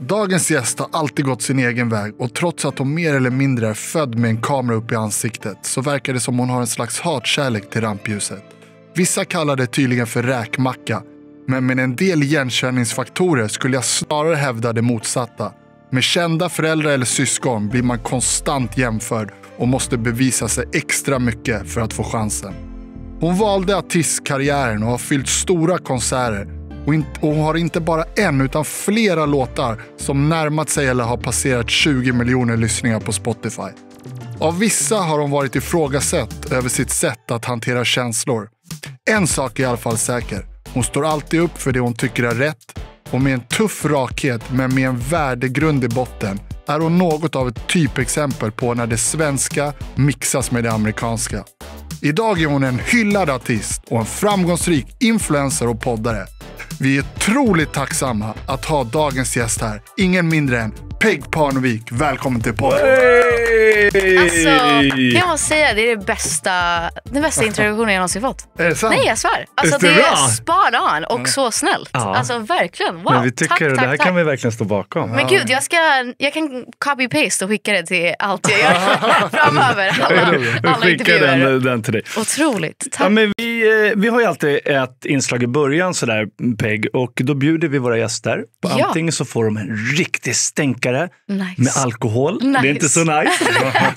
Dagens gäst har alltid gått sin egen väg och trots att hon mer eller mindre är född med en kamera upp i ansiktet så verkar det som hon har en slags hatkärlek till rampljuset. Vissa kallar det tydligen för räkmacka, men med en del igenkänningsfaktorer skulle jag snarare hävda det motsatta. Med kända föräldrar eller syskon blir man konstant jämförd och måste bevisa sig extra mycket för att få chansen. Hon valde artistkarriären och har fyllt stora konserter och, in, och har inte bara en utan flera låtar som närmat sig eller har passerat 20 miljoner lyssningar på Spotify. Av vissa har hon varit ifrågasatt över sitt sätt att hantera känslor. En sak är i alla fall säker. Hon står alltid upp för det hon tycker är rätt och med en tuff rakhet men med en värdegrund i botten är hon något av ett typexempel på när det svenska mixas med det amerikanska. Idag är hon en hyllad artist och en framgångsrik influencer och poddare. Vi är otroligt tacksamma att ha dagens gäst här, ingen mindre än Peg Parnevik, välkommen till podden. Alltså, kan jag bara säga det är det bästa, den bästa introduktionen jag någonsin fått. Är det sant? Nej, jag svär. Alltså, det, det är spot on och mm. så snällt. Ja. Alltså verkligen. Wow. Men vi tycker tack, det här tack. kan vi verkligen stå bakom. Men gud, jag, ska, jag kan copy-paste och skicka det till allt jag gör framöver. Alla, alla vi skickar den, eh, den till dig. Otroligt. Tack. Ja, men vi, eh, vi har ju alltid ett inslag i början sådär, Peg, och då bjuder vi våra gäster. ja. Antingen så får de en riktig stänkare starkare nice. med alkohol. Nice. Det är inte så nice.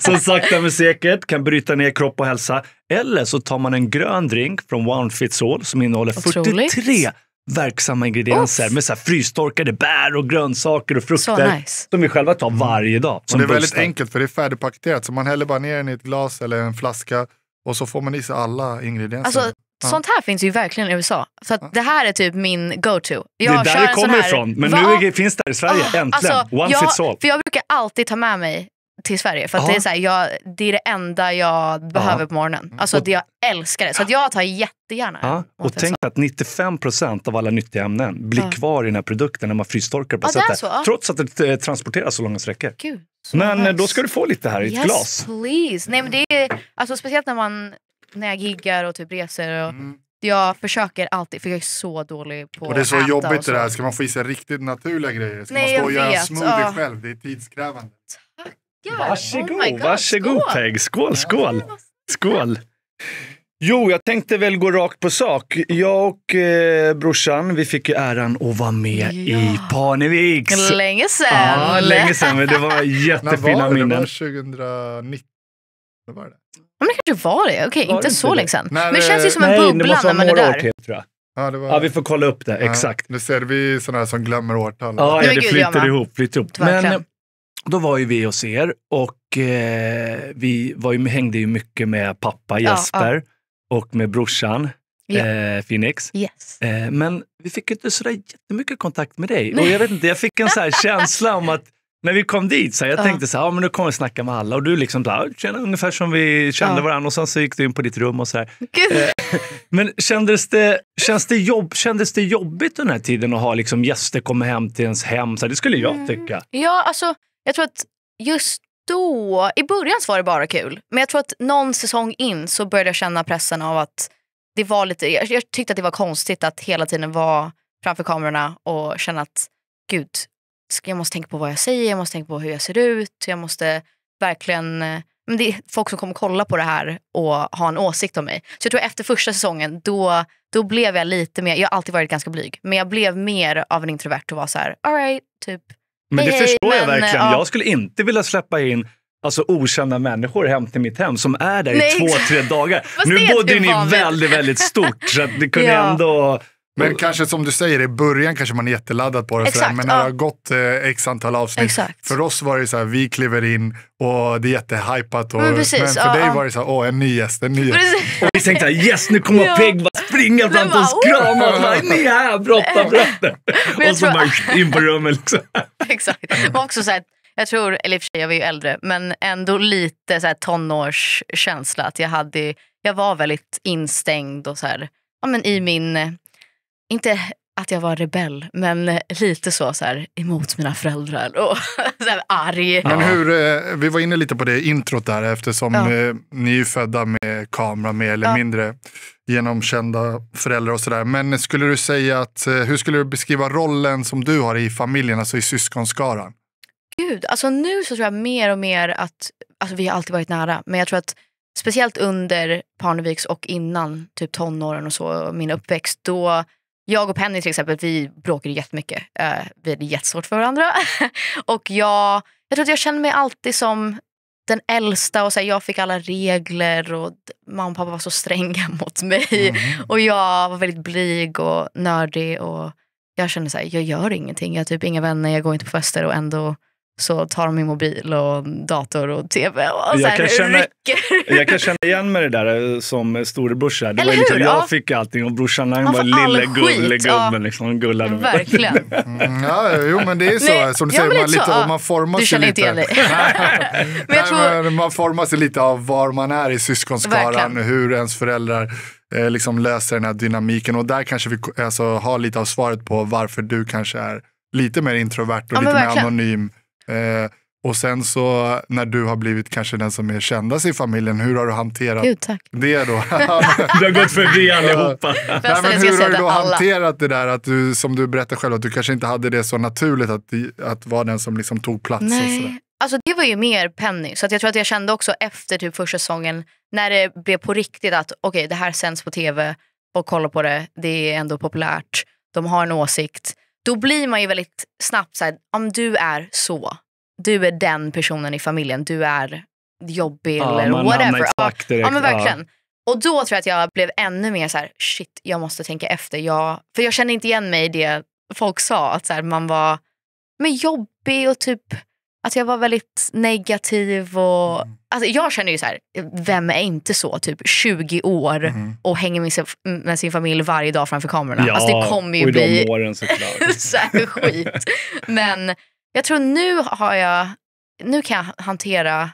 Som sakta men säkert kan bryta ner kropp och hälsa. Eller så tar man en grön drink från One Fits All som innehåller Otroligt. 43 verksamma ingredienser Oof. med så här frystorkade bär och grönsaker och frukter nice. som vi själva tar varje dag. och det är väldigt bustar. enkelt för det är färdigpaketerat så man häller bara ner den i ett glas eller en flaska och så får man i sig alla ingredienser. Alltså, Sånt här finns ju verkligen i USA. Så det här är typ min go-to. Jag det är där det kommer ifrån. Men Va? nu finns det här i Sverige. Oh, Äntligen. Alltså, Once jag, it's all. För jag brukar alltid ta med mig till Sverige. För det, är så här, jag, det är det enda jag behöver Aha. på morgonen. Alltså och, det jag älskar det. Så jag tar jättegärna ja. Och tänk att 95 av alla nyttiga ämnen blir ja. kvar i den här produkten när man frystorkar på ja, sättet. Trots att det eh, transporteras så långa sträckor. Gud, så men nice. Eh, då ska du få lite här i ett yes, glas. Please. Nej, men det är, alltså, speciellt när man när jag giggar och typ reser. Och mm. Jag försöker alltid, för jag är så dålig på att Och det är så äta jobbigt det där, ska man få i sig riktigt naturliga grejer? Ska Nej, man stå och göra smoothie ah. själv? Det är tidskrävande. Tackar! Oh varsågod, oh God, varsågod Peg! Skål, skål! Skål! Jo, jag tänkte väl gå rakt på sak. Jag och eh, brorsan, vi fick ju äran att vara med ja. i Parneviks. Länge sedan. Ja, länge sedan, men det var jättefina minnen. När var det? Minnen. Det var 2019? Var det? Ja Men det kanske var det. Okej, Var inte det så länge sen. Men det känns ju som en Nej, bubbla när man är där. till tror jag. Ja, det var... Ja, vi får kolla upp det. Ja, Exakt. Nu ser vi sådana här som glömmer årtal. Ja, ja det flyter ihop. Flyter ihop. Men eh, då var ju vi hos er och eh, vi var ju, hängde ju mycket med pappa ja. Jesper och med brorsan Ja. eh, Phoenix. Yes. Eh, men vi fick inte sådär jättemycket kontakt med dig. Och jag vet inte, jag fick en så här känsla om att när vi kom dit, så jag ja. tänkte så här, ja, men nu kommer vi snacka med alla och du liksom bara, känner ungefär som vi kände ja. varandra och sen så gick du in på ditt rum och så här. Eh, men kändes det, kändes, det jobb, kändes det jobbigt den här tiden att ha liksom, gäster komma hem till ens hem? Så här, det skulle jag mm. tycka. Ja, alltså jag tror att just då, i början så var det bara kul. Men jag tror att någon säsong in så började jag känna pressen av att det var lite, jag, jag tyckte att det var konstigt att hela tiden vara framför kamerorna och känna att gud, jag måste tänka på vad jag säger, jag måste tänka på hur jag ser ut, jag måste verkligen... Eh, men det är folk som kommer kolla på det här och ha en åsikt om mig. Så jag tror efter första säsongen, då, då blev jag lite mer, jag har alltid varit ganska blyg, men jag blev mer av en introvert och var så här, alright, typ. Men det hey, förstår men, jag verkligen. Ja. Jag skulle inte vilja släppa in alltså okända människor hem till mitt hem som är där Nej, i två, tre dagar. nu bodde ni väldigt, väldigt stort så att det kunde ja. ändå men kanske som du säger, i början kanske man är jätteladdad på det. Exakt, sådär, men när ja. det har gått eh, x antal avsnitt. Exakt. För oss var det så här, vi kliver in och det är jättehypat. Och, men, precis, men, för ja, dig ja. var det så här, åh en ny gäst, en ny gäst. Och vi tänkte så här, yes nu kommer ja. Peg springa fram till oss, krama oss, bara, ni här, brotta brösten. och så bara in på rummet liksom. Exakt. Men också så här, jag tror, eller i och för sig jag var ju äldre, men ändå lite så här tonårskänsla. Att jag, hade, jag var väldigt instängd och så här, ja, men i min inte att jag var rebell, men eh, lite så, så här, emot mina föräldrar och så här, arg. Men hur, eh, vi var inne lite på det introt där eftersom ja. Eh, ni är födda med kamera mer eller ja. mindre genomkända föräldrar och sådär. Men skulle du säga att, hur skulle du beskriva rollen som du har i familjen, alltså i syskonskaran? Gud, alltså nu så tror jag mer och mer att, alltså vi har alltid varit nära, men jag tror att speciellt under Parneviks och innan typ tonåren och så, min uppväxt, då jag och Penny till exempel, vi bråkade jättemycket. Uh, vi hade jättesvårt för varandra. och jag, jag tror att jag kände mig alltid som den äldsta och så här, jag fick alla regler och mamma och pappa var så stränga mot mig. Mm. Och jag var väldigt blyg och nördig och jag kände så här, jag gör ingenting, jag har typ inga vänner, jag går inte på fester och ändå så tar de min mobil och dator och tv och så jag kan, känna, rycker. jag kan känna igen mig det där eh, som storebrorsa. liksom, jag ja. fick allting och brorsan han var lille gullegubben. Ja. Liksom, gullade Verkligen. Mm, ja, jo men det är så. Nej, som du säger, man, lite, så, man formar sig lite. Du känner inte igen dig. men man formar sig lite av var man är i syskonskaran, hur ens föräldrar eh, liksom löser den här dynamiken. Och där kanske vi alltså, har lite av svaret på varför du kanske är lite mer introvert och ja, lite mer verkligen. anonym Eh, och sen så när du har blivit kanske den som är kändast i familjen, hur har du hanterat Gud, det då? du har gått förbi allihopa. Nej, men hur har du då hanterat det där att du, som du berättar själv, att du kanske inte hade det så naturligt att, att vara den som liksom tog plats? Nej. Och sådär. Alltså det var ju mer Penny, så att jag tror att jag kände också efter typ första säsongen, när det blev på riktigt att okej okay, det här sänds på tv, och kolla på det, det är ändå populärt, de har en åsikt då blir man ju väldigt snabbt så här, om du är så, du är den personen i familjen, du är jobbig ja, eller whatever. Ja, ja, men verkligen. Ja. Och då tror jag att jag blev ännu mer så här, shit, jag måste tänka efter. Jag, för jag kände inte igen mig i det folk sa, att så här, man var men jobbig och typ Alltså jag var väldigt negativ. Och, mm. alltså jag känner ju så här, vem är inte så? Typ 20 år mm. och hänger med sin, med sin, familj varje dag framför kamerorna. Ja, alltså det kommer ju och i bli åren såklart. så skit. Men jag tror nu har jag, nu kan jag hantera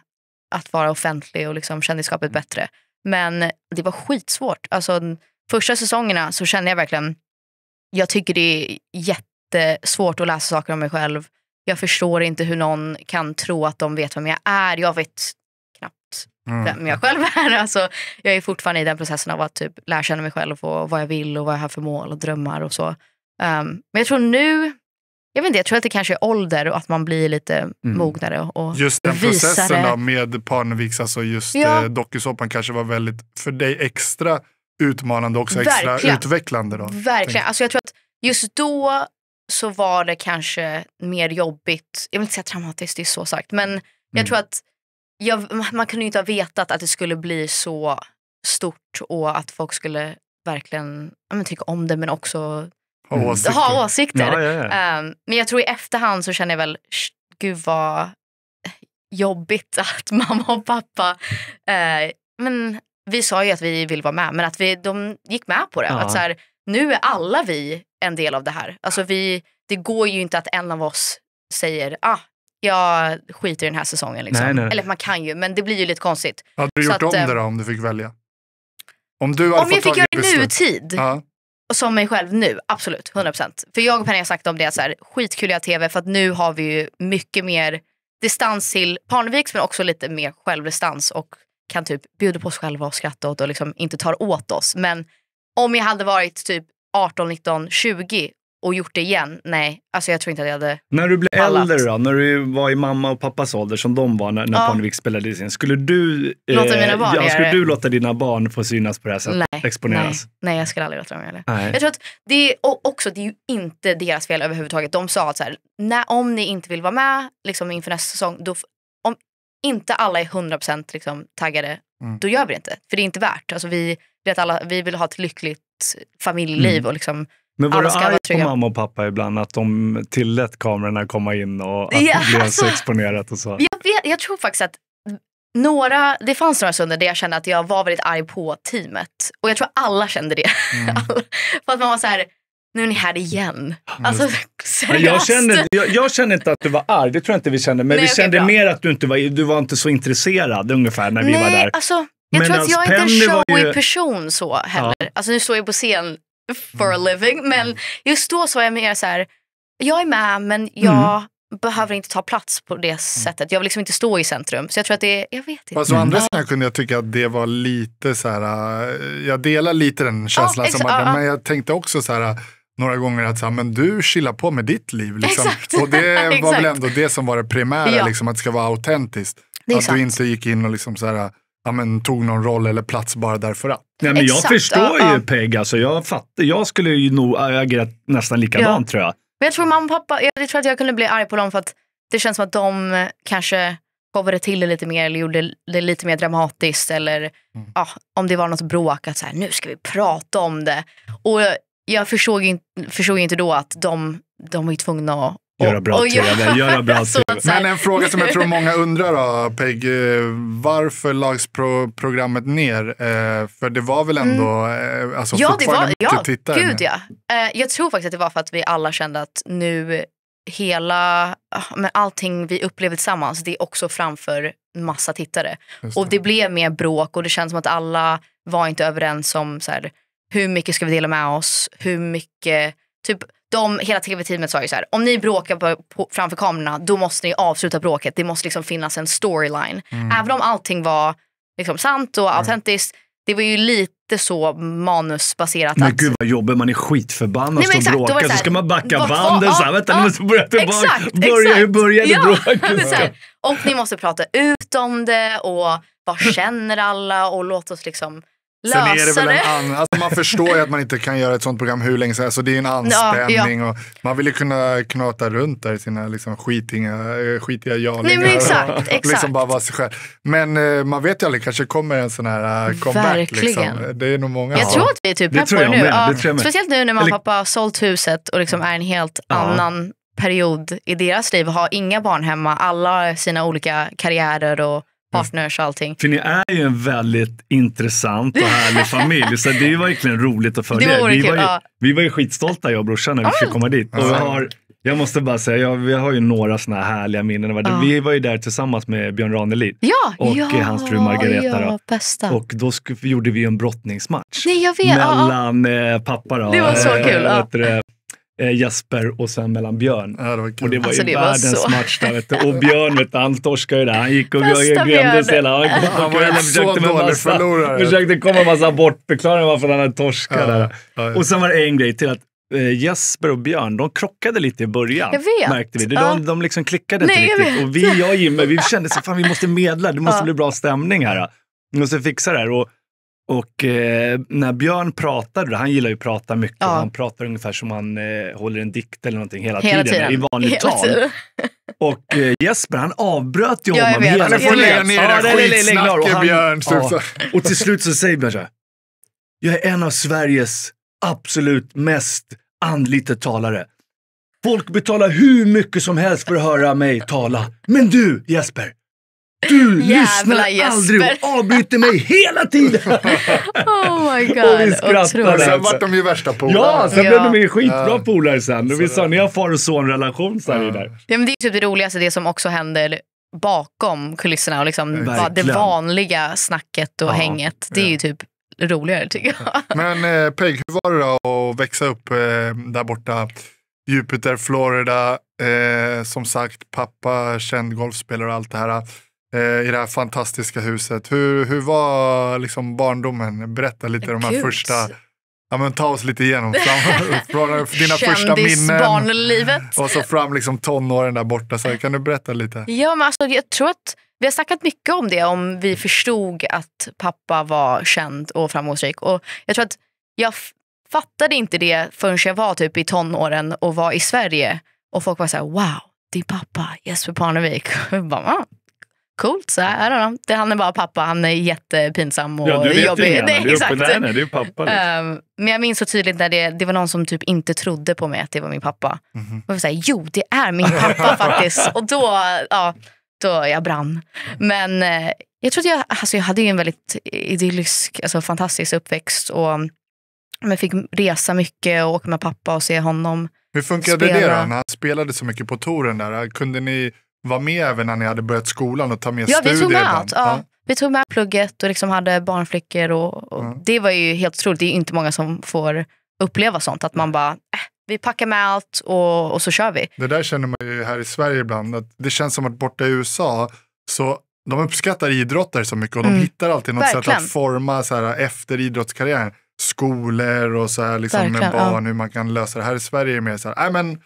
att vara offentlig och liksom kändisskapet mm. bättre. Men det var skitsvårt. Alltså, första säsongerna så kände jag verkligen, jag tycker det är jättesvårt att läsa saker om mig själv jag förstår inte hur någon kan tro att de vet vem jag är. Jag vet knappt mm. vem jag själv är. Alltså, jag är fortfarande i den processen av att typ lära känna mig själv och vad jag vill och vad jag har för mål och drömmar och så. Um, men jag tror nu, jag vet inte, jag tror att det kanske är ålder och att man blir lite mm. mognare och Just den processen då med Parneviks, alltså just ja. eh, dokusåpan kanske var väldigt, för dig extra utmanande och också extra Verkligen. utvecklande. Då, Verkligen. Alltså jag tror att just då så var det kanske mer jobbigt. Jag vill inte säga traumatiskt, det är så sagt. Men mm. jag tror att jag, man kunde ju inte ha vetat att det skulle bli så stort och att folk skulle verkligen men, tycka om det men också ha mm. åsikter. Ha åsikter. Ja, ja, ja. Ehm, men jag tror i efterhand så känner jag väl, gud vad jobbigt att mamma och pappa, eh, men vi sa ju att vi vill vara med men att vi, de gick med på det. Att så här, nu är alla vi en del av det här. Alltså vi, det går ju inte att en av oss säger ah, jag skiter i den här säsongen. Liksom. Nej, nej, Eller man kan ju, men det blir ju lite konstigt. Hade du Så gjort att, om eh, det då, om du fick välja? Om, du om jag fick göra det nutid, ja. som mig själv nu, absolut. 100%. För jag och Penny har sagt om det, så här, skitkul göra tv, för att nu har vi ju mycket mer distans till Parneviks, men också lite mer självdistans och kan typ bjuda på oss själva och skratta åt och liksom inte tar åt oss. Men om jag hade varit typ 18, 19, 20 och gjort det igen, nej. Alltså jag tror inte att jag hade När du blev pallat. äldre då, när du var i mamma och pappas ålder som de var när, när ja. Parnevik spelade in. Skulle du, eh, låta mina barn ja, skulle du låta dina barn få synas på det här sättet? Nej, exponeras? Nej, nej jag skulle aldrig låta dem göra det. Nej. Jag tror att det är, också, det är ju inte deras fel överhuvudtaget. De sa att så här, när, om ni inte vill vara med liksom, inför nästa säsong, då, om inte alla är 100% liksom, taggade, mm. då gör vi det inte. För det är inte värt. Alltså, vi det alla, vi vill ha ett lyckligt familjeliv. Mm. Och liksom, men var du arg på mamma och pappa ibland att de tillät kamerorna komma in och att ja, det blev alltså, så exponerat och så? Jag, vet, jag tror faktiskt att några, det fanns några stunder där jag kände att jag var väldigt arg på teamet. Och jag tror alla kände det. Mm. För att man var så här, nu är ni här igen. Mm. Alltså, seriöst. Jag kände, jag, jag kände inte att du var arg, det tror jag inte vi kände. Men Nej, vi okay, kände bra. mer att du inte var, du var inte så intresserad ungefär när vi Nej, var där. Alltså, jag tror att alltså jag är inte en showig ju... person så heller. Ja. Alltså nu står jag på scen for a mm. living. Men mm. just då så var jag mer så här, jag är med men mm. jag mm. behöver inte ta plats på det sättet. Jag vill liksom inte stå i centrum. Så jag tror att det, är. jag vet inte. Fast å andra sidan kunde jag tycka att det var lite så här, eh, jag delar lite den känslan ja, som hade, men jag tänkte också så här, eh, några gånger att så här, men du chillar på med ditt liv. Liksom. Exakt. Och det var väl ändå det som var det primära, ja. liksom, att det ska vara autentiskt. att sant. du inte gick in och liksom så här, eh, ja, men, tog någon roll eller plats bara därför att. Nej, men jag förstår ja, ju Peg, alltså, jag, fatt, jag skulle ju nog agera nästan likadant ja. tror jag. Men jag tror mamma och pappa, jag tror att jag kunde bli arg på dem för att det känns som att de kanske showade till det lite mer eller gjorde det lite mer dramatiskt eller mm. ja, om det var något bråk att så här, nu ska vi prata om det. Och jag, förstod, in, förstod inte då att de, de var tvungna att Göra bra och, tv, göra bra tv. Men en fråga som jag tror många undrar då, Peg. Eh, varför lags pro programmet ner? Eh, för det var väl mm. ändå mm. alltså, ja, fortfarande det var, ja, tittare? Gud, ja, Jag tror faktiskt att det var för att vi alla kände att nu hela, ah, men allting vi upplevde tillsammans, det är också framför massa tittare. Det. Och det blev mer bråk och det känns som att alla var inte överens om så här, hur mycket ska vi dela med oss, hur mycket, typ de, hela tv-teamet sa ju så här, om ni bråkar på, på, framför kamerorna då måste ni avsluta bråket. Det måste liksom finnas en storyline. Mm. Även om allting var liksom sant och mm. autentiskt. Det var ju lite så manusbaserat. Men gud vad jobbigt, man är skitförbannad Nej, och bråkar så, så ska man backa bort, banden. så vänta, ja, ni måste börja tillbaka. Exakt, börja, exakt. Hur började ja, bråket? här, och ni måste prata ut om det och vad känner alla och låt oss liksom Sen är det väl en annan. alltså man förstår ju att man inte kan göra ett sånt program hur länge som helst. det är en anspänning. Ja, ja. Och man vill ju kunna knata runt där i sina liksom skitiga, eh, skitiga jarlingar. Nej, exakt, Liksom Men eh, man vet ju aldrig, kanske kommer en sån här eh, comeback. Liksom. Det är nog många. Jag tror att vi är typ pepp på det nu. Ja, det speciellt nu när mamma och pappa har sålt huset och liksom är en helt annan period i deras liv. Har inga barn hemma, alla har sina olika karriärer och partners och allting. För ni är ju en väldigt intressant och härlig familj. Så det är ju verkligen roligt att följa er. vi, var ju, ja. vi var ju skitstolta jag och brorsan när vi fick komma dit. Och vi har, jag måste bara säga, jag, vi har ju några sådana här härliga minnen. Ja. Vi var ju där tillsammans med Björn Ranelid ja, och ja, hans fru Margareta. Ja, då. Och då gjorde vi en brottningsmatch Nej, mellan eh, pappa då, det var så eh, kul, äh, Eh, Jesper och sen mellan Björn. Ja, det och det var alltså, ju det världens var match där. Vet du. Och Björn, vet du, han torskade ju där. Han gick och glömde sig hela. Han, var en så dålig massa, förlorare. Försökte komma med massa bortförklaringar varför han hade torskat ja, där. Ja, och sen var det en grej till. att eh, Jesper och Björn, de krockade lite i början. Jag vet. Märkte vi. De, de, de liksom klickade Nej, inte riktigt. Och vi, jag och Jimmy, vi kände att vi måste medla. Det måste bli bra stämning här. Vi måste fixa det här. Och och eh, när Björn pratade, han gillar ju att prata mycket, ja. han pratar ungefär som han eh, håller en dikt eller någonting hela, hela tiden, tiden, i vanligt hela tal. och eh, Jesper han avbröt ju honom jag hela tiden. Du får lägga ner det där skitsnacket Björn. Ja. Och till slut så säger Björn så här, jag är en av Sveriges absolut mest anlitade talare. Folk betalar hur mycket som helst för att höra mig tala. Men du Jesper, du lyssnar Jesper. aldrig och avbryter mig hela tiden! oh my god, och vi skrattade. Alltså. sen vart de ju värsta polare. Ja, sen ja. blev de ju skitbra ja. polare sen. Och vi sa, ni har far och son-relation. Ja. Ja, det är typ det roligaste, det som också händer bakom kulisserna och liksom ja, det vanliga snacket och ja. hänget. Det är ju typ roligare tycker jag. Men eh, Peg, hur var det då att växa upp eh, där borta? Jupiter, Florida, eh, som sagt pappa, känd golfspelare och allt det här. Eh, i det här fantastiska huset. Hur, hur var liksom barndomen? Berätta lite om de här första Ja, men ta oss lite igenom från dina första minnen Kändisbarnlivet. och så fram liksom tonåren där borta. Så kan du berätta lite? Ja, men alltså, jag tror att vi har snackat mycket om det, om vi mm. förstod att pappa var känd och framgångsrik. Och jag tror att jag fattade inte det förrän jag var typ i tonåren och var i Sverige. Och folk var så här, wow, din pappa Jesper Parnevik. Och jag bara, ah coolt så här, I Det, han är bara pappa, han är jättepinsam och ja, du vet jobbig. Det, du är uppe där, nej, är pappa. Liksom. Um, men jag minns så tydligt när det, det var någon som typ inte trodde på mig att det var min pappa. Mm -hmm. Och jag var såhär, jo det är min pappa faktiskt. Och då, ja, då jag brann. Men eh, jag trodde jag, alltså jag hade ju en väldigt idyllisk, alltså fantastisk uppväxt. Och jag fick resa mycket och åka med pappa och se honom. Hur funkade spela. det då? när Han spelade så mycket på touren där. Kunde ni var med även när ni hade börjat skolan och ta med ja, studier? Vi tog med allt. Ja. ja. Vi tog med plugget och liksom hade barnflickor. Och, och ja. Det var ju helt otroligt. Det är inte många som får uppleva sånt. Att man bara, äh, vi packar med allt och, och så kör vi. Det där känner man ju här i Sverige ibland. Att det känns som att borta i USA så de uppskattar idrottare så mycket och de mm. hittar alltid något Verkligen. sätt att forma så här, efter idrottskarriären. Skolor och så här, liksom, med barn, ja. hur man kan lösa det. Här i Sverige är det mer så här, äh, men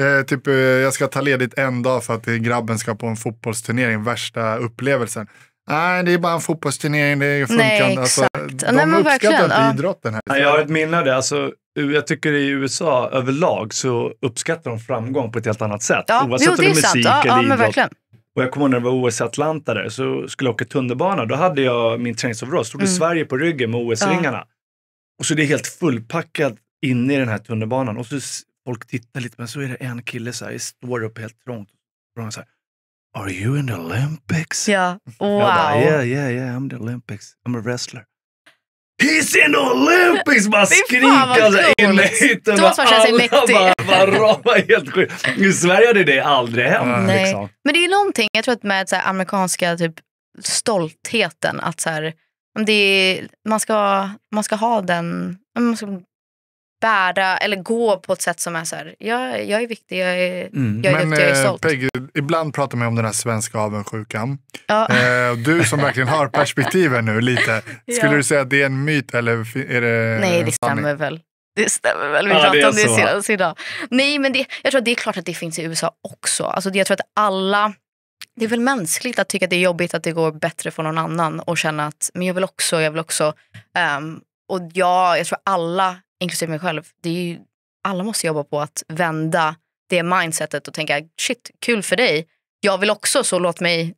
Eh, typ, eh, jag ska ta ledigt en dag för att grabben ska på en fotbollsturnering. Värsta upplevelsen. Nej, det är bara en fotbollsturnering. Det funkar inte. Alltså, de Nej, men uppskattar inte idrotten här. Ja, jag har ett minne av det. Alltså, jag tycker i USA överlag så uppskattar de framgång på ett helt annat sätt. Ja, oavsett om det är musik sant. eller ja, idrott. Verkligen. Och jag kommer ihåg när det var OS i Atlanta där, så skulle jag åka tunnelbana. Då hade jag min träningsoverall, stod det mm. Sverige på ryggen med OS-ringarna. Ja. Och så är det helt fullpackat inne i den här tunnelbanan. Och så folk tittar lite, men så är det en kille som står upp helt trångt. Och så här, Are you in the Olympics? Ja, wow. bara, yeah, yeah, yeah, I'm the Olympics. I'm a wrestler. He's in the Olympics! Bara skrika skrikade in i hytten. Då känner sig mäktig. Bara, bara, helt sjukt. I Sverige hade det aldrig hänt. Nej. Liksom. Men det är någonting, jag tror att med så här, amerikanska typ, stoltheten att så här, det är, man, ska, man ska ha den, man ska bära eller gå på ett sätt som är så här, jag, jag är viktig, jag är, mm. jag är Men, duktig, jag är eh, stolt. Peggy, ibland pratar man om den här svenska avundsjukan. Ja. Eh, du som verkligen har perspektiven nu lite, skulle ja. du säga att det är en myt eller är det Nej, det stämmer väl. Det stämmer väl, vi ja, pratade om det senast idag. Nej, men det, jag tror att det är klart att det finns i USA också. Alltså, jag tror att alla det är väl mänskligt att tycka att det är jobbigt att det går bättre för någon annan och känna att men jag vill också, jag vill också. Um, och ja, jag tror alla inklusive mig själv, det är ju, alla måste jobba på att vända det mindsetet och tänka shit, kul för dig. Jag vill också, så låt mig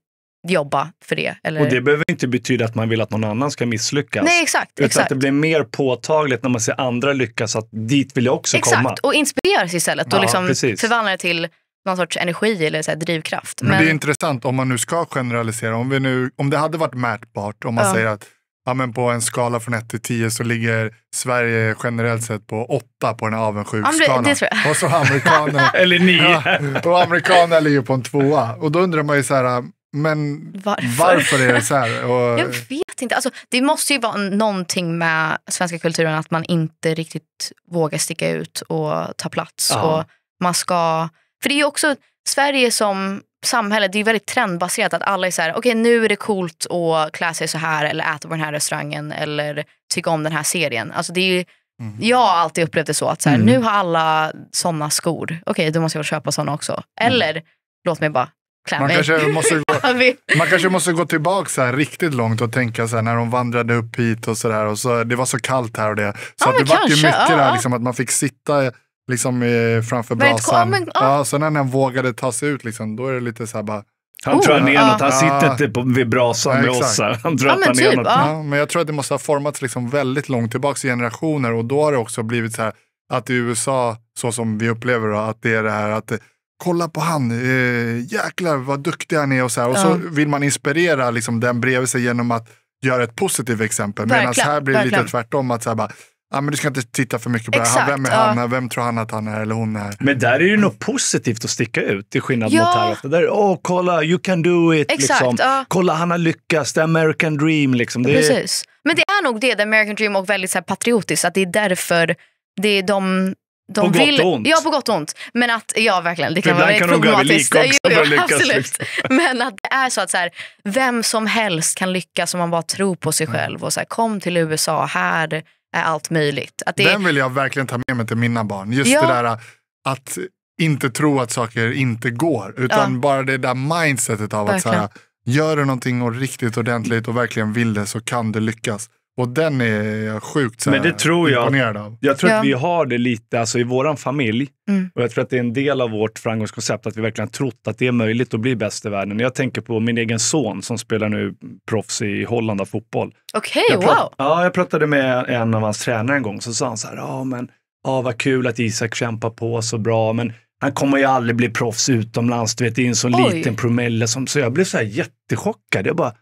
jobba för det. Eller... Och det behöver inte betyda att man vill att någon annan ska misslyckas. Nej, exakt. Utan exakt. att det blir mer påtagligt när man ser andra lyckas att dit vill jag också exakt. komma. Exakt, och inspireras istället ja, och liksom förvandla det till någon sorts energi eller så drivkraft. Men, Men, det är intressant om man nu ska generalisera. Om, vi nu, om det hade varit mätbart, om man ja. säger att ja, men på en skala från 1 till 10 så ligger Sverige generellt sett på 8 på den här avundsjukskalan. Och så amerikanerna. eller 9. Ja, och amerikanerna ligger på en tvåa. Och då undrar man ju så här, men varför, varför är det så här? Och... Jag vet inte. Alltså, det måste ju vara någonting med svenska kulturen att man inte riktigt vågar sticka ut och ta plats. Och man ska... För det är ju också Sverige som samhället, det är väldigt trendbaserat att alla är så här, okej okay, nu är det coolt att klä sig så här eller äta på den här restaurangen eller tycka om den här serien. Alltså det är Mm. Jag har alltid upplevt det så att så här, mm. nu har alla sådana skor. Okej, okay, då måste jag köpa sådana också. Mm. Eller mm. låt mig bara klä man mig. Kanske måste gå, alltså, man kanske måste gå tillbaka så här riktigt långt och tänka så här när de vandrade upp hit och så Och så, det var så kallt här och det. Så ja, det var ju mycket ja. där liksom, att man fick sitta liksom eh, framför brasan. ja, så när den vågade ta sig ut, liksom, då är det lite så här bara han oh, han är något. Han sitter inte typ på, vid brasan med oss. Han drar ja, ner typ, något. men jag tror att det måste ha formats liksom väldigt långt tillbaka i generationer och då har det också blivit så här att i USA, så som vi upplever då, att det är det här att eh, kolla på han, eh, jäklar vad duktig han är och så här. Och ja. så vill man inspirera liksom, den bredvid sig genom att göra ett positivt exempel. Medan här blir det lite tvärtom. att så här, bara, Ja, men du ska inte titta för mycket på Exakt, det Vem är ja. han? Vem tror han att han är eller hon är? Men där är det ju något positivt att sticka ut till skillnad ja. mot här. Ofta. Där, oh, kolla, you can do it. Exakt, liksom. ja. Kolla, han har lyckats. The American dream. Liksom. Det Precis. Är... Men det är nog det, the American dream och väldigt så här, patriotiskt. Att det är därför det är de de på vill, gott och ont. Ja, på gott och ont. Men att, ja verkligen, det kan Ibland vara kan problematiskt. gå också jo, lyckas, liksom. Men att det är så att så här, vem som helst kan lyckas om man bara tror på sig mm. själv. Och så här, kom till USA, här är allt möjligt. Att det... Den vill jag verkligen ta med mig till mina barn. Just ja. det där äh, att inte tro att saker inte går. Utan ja. bara det där mindsetet av verkligen. att så här, gör du någonting och riktigt ordentligt och verkligen vill det så kan det lyckas. Och den är jag sjukt så Men det tror jag. imponerad av. Jag tror ja. att vi har det lite alltså, i vår familj. Mm. Och Jag tror att det är en del av vårt framgångskoncept att vi verkligen trott att det är möjligt att bli bäst i världen. Jag tänker på min egen son som spelar nu proffs i Holland av fotboll. Okej, okay, wow! Ja, jag pratade med en av hans tränare en gång. Så sa han så här, ja men ah, vad kul att Isak kämpar på så bra. Men han kommer ju aldrig bli proffs utomlands. Du vet, det är en sån liten promille. Som, så jag blev så här jättechockad. Jag bara,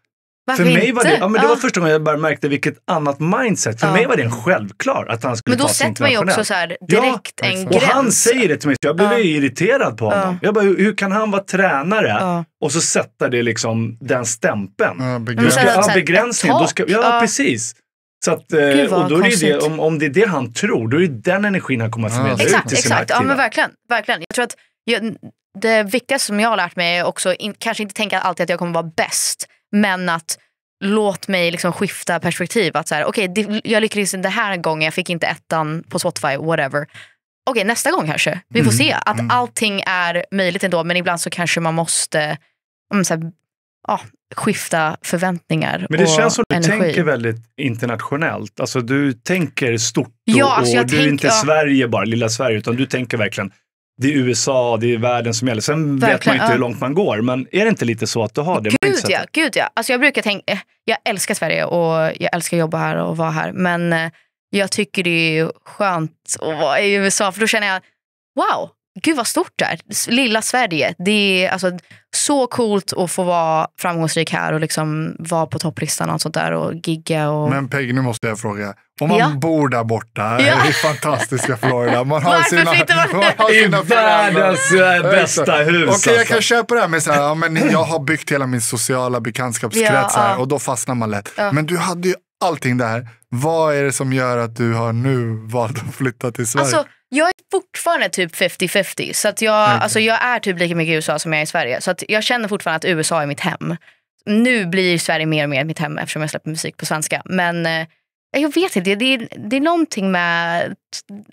för mig var det, ja, men det ja. var första gången jag bara märkte vilket annat mindset. För ja. mig var det en självklar att han skulle ta sig internationellt. Men då sätter man ju också så direkt ja. en gräns. Och han säger det till mig, så jag blev ja. irriterad på honom. Jag bara, hur, hur, kan han vara tränare och så sätta det liksom, den stämpeln? Ja, begränsning. Ja, begränsningen. ja, precis. Så att, eh, och då är det, om, om det är det han tror, då är det den energin han kommer att förmedla ja. ut exakt, till sina Exakt, aktiva. ja men verkligen. verkligen. Jag tror att jag, det viktigaste som jag har lärt mig är också, in, kanske inte tänka alltid att jag kommer vara bäst. Men att låt mig liksom skifta perspektiv. Att så här, okay, jag lyckades inte den här gången, jag fick inte ettan på Spotify, whatever. Okej, okay, nästa gång kanske. Vi får mm. se. Att mm. allting är möjligt ändå, men ibland så kanske man måste um, så här, ah, skifta förväntningar Men det och känns som du energi. tänker väldigt internationellt. Alltså du tänker stort och, ja, alltså och du tänk, är inte ja. Sverige bara, lilla Sverige, utan du tänker verkligen det är USA, det är världen som gäller. Sen Verkligen, vet man inte ja. hur långt man går. Men är det inte lite så att du har det gud mindsetet? Ja, gud ja. Alltså jag brukar tänka, eh, jag älskar Sverige och jag älskar att jobba här och vara här. Men eh, jag tycker det är skönt att vara i USA för då känner jag, wow, Gud vad stort det är. Lilla Sverige. Det är alltså, så coolt att få vara framgångsrik här och liksom vara på topplistan och sånt där och gigga. Och... Men Peggy, nu måste jag fråga. Om man ja. bor där borta ja. i fantastiska Florida. Man har Varför sina, man? man har sina Världens eh, bästa hus. Okej, okay, jag kan alltså. köpa det här med så ja, men jag har byggt hela min sociala bekantskapskrets ja, här och då fastnar man lätt. Men du hade ju allting där. Vad är det som gör att du har nu valt att flytta till Sverige? Alltså, jag är fortfarande typ 50-50. Så att jag, okay. alltså jag är typ lika mycket i USA som jag är i Sverige. Så att jag känner fortfarande att USA är mitt hem. Nu blir Sverige mer och mer mitt hem eftersom jag släpper musik på svenska. Men eh, jag vet inte, det är, det är någonting med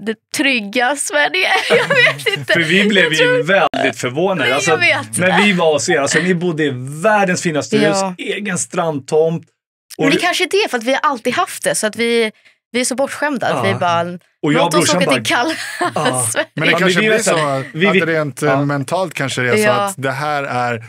det trygga Sverige. Jag vet inte. För vi blev ju väldigt förvånade. Alltså, när vi var hos er, alltså, ni bodde i världens finaste hus, egen strandtomt. Och... Men det kanske är det, för att vi har alltid haft det. Så att vi vi är så bortskämda. Ja. Vi bara, och jag låt oss åka till kalla ja. Men det kanske blir så att rent eh, ja. mentalt kanske det är så ja. att det här är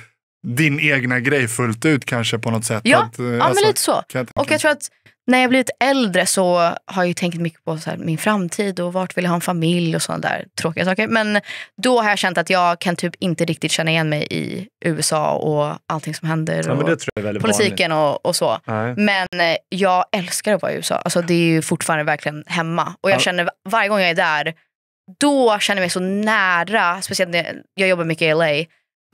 din egna grej fullt ut kanske på något sätt. Ja, att, eh, ja alltså, men lite så. Jag och jag tror att när jag blivit äldre så har jag tänkt mycket på här, min framtid och vart vill jag ha en familj och sådana där tråkiga saker. Men då har jag känt att jag kan typ inte riktigt känna igen mig i USA och allting som händer. Ja, och politiken och, och, så. Nej. Men eh, jag älskar att vara i USA. Alltså, det är ju fortfarande verkligen hemma. Och jag känner varje gång jag är där, då känner jag mig så nära, speciellt när jag jobbar mycket i LA,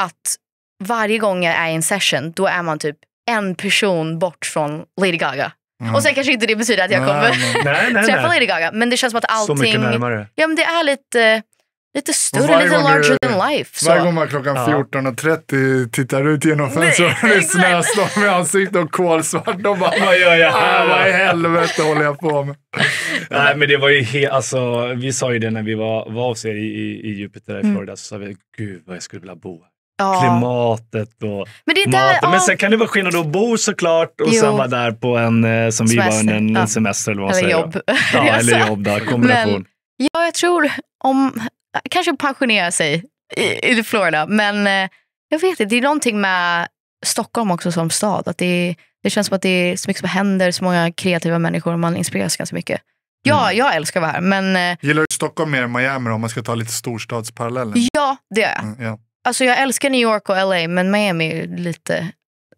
att varje gång jag är i en session då är man typ en person bort från Lady Gaga. Mm. Och sen kanske inte det betyder att jag kommer nej, nej, nej, träffa Lady Gaga. Men det känns som att allting... Så Ja men det är lite, lite större, lite larger du, than life. Varje gång man klockan 14.30 tittar ut genom fönstret och det är snöstorm i ansiktet och kolsvart. Och bara, vad gör jag här? Äh, vad i helvete håller jag på med? nej men det var ju helt, alltså vi sa ju det när vi var, var hos er i, i, i Jupiter i Florida. Mm. Så sa vi, gud vad jag skulle vilja bo här. Ja. klimatet och men det där, maten. Men sen kan det vara skillnad att bo såklart och jo. sen vara där på en, eh, som semester. vi var, en, ja. semester eller vad man säger. Jobb. Ja, eller jobb. Där, kombination. Men, ja, jag tror om, kanske pensionera sig i, i Florida. Men eh, jag vet inte, det är någonting med Stockholm också som stad. Att det, det känns som att det är så mycket som händer, så många kreativa människor och man inspireras ganska mycket. Ja, mm. jag älskar att vara här. Men... Eh, Gillar du Stockholm mer än Miami då, om man ska ta lite storstadsparallellen? Ja, det gör jag. Mm, ja. Alltså jag älskar New York och LA, men Miami är lite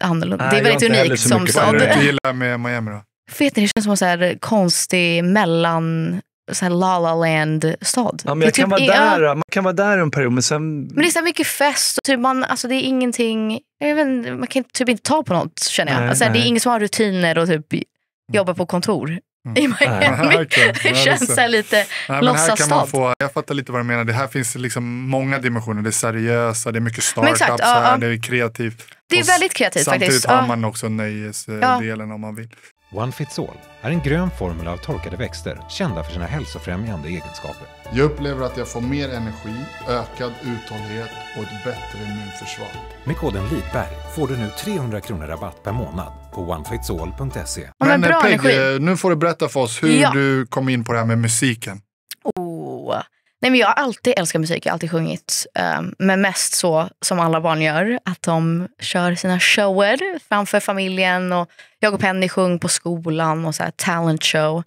annorlunda. Nej, det är väldigt unikt som stad. Vad du gillar med Miami då? Vet ni, det känns som en så här konstig mellan så här La La Land-stad. Ja, men jag typ kan vara där, ja. man kan vara där en period men sen... Men det är så mycket fest och typ man, alltså det är ingenting, jag man kan typ inte ta på något känner jag. Nej, alltså, nej. Det är ingen som har rutiner och typ mm. jobbar på kontor. Mm. i Miami. Ah, det känns lite låtsasstad. Jag fattar lite vad du menar. Det här finns liksom många dimensioner. Det är seriösa, det är mycket startups, exakt, här, ja, det är kreativt. Det är väldigt kreativt samtidigt faktiskt. Samtidigt har man också nöjesdelen ja. om man vill. One Fits All är en grön formel av torkade växter kända för sina hälsofrämjande egenskaper. Jag upplever att jag får mer energi, ökad uthållighet och ett bättre immunförsvar. Med koden LITBERG får du nu 300 kronor rabatt per månad på onefitsall.se. Men, Men eh, Peggy, eh, nu får du berätta för oss hur ja. du kom in på det här med musiken. Oh. Nej, men jag har alltid älskat musik, jag har alltid sjungit. Um, men mest så som alla barn gör, att de kör sina shower framför familjen. Och jag och Penny sjöng på skolan och så här talent show.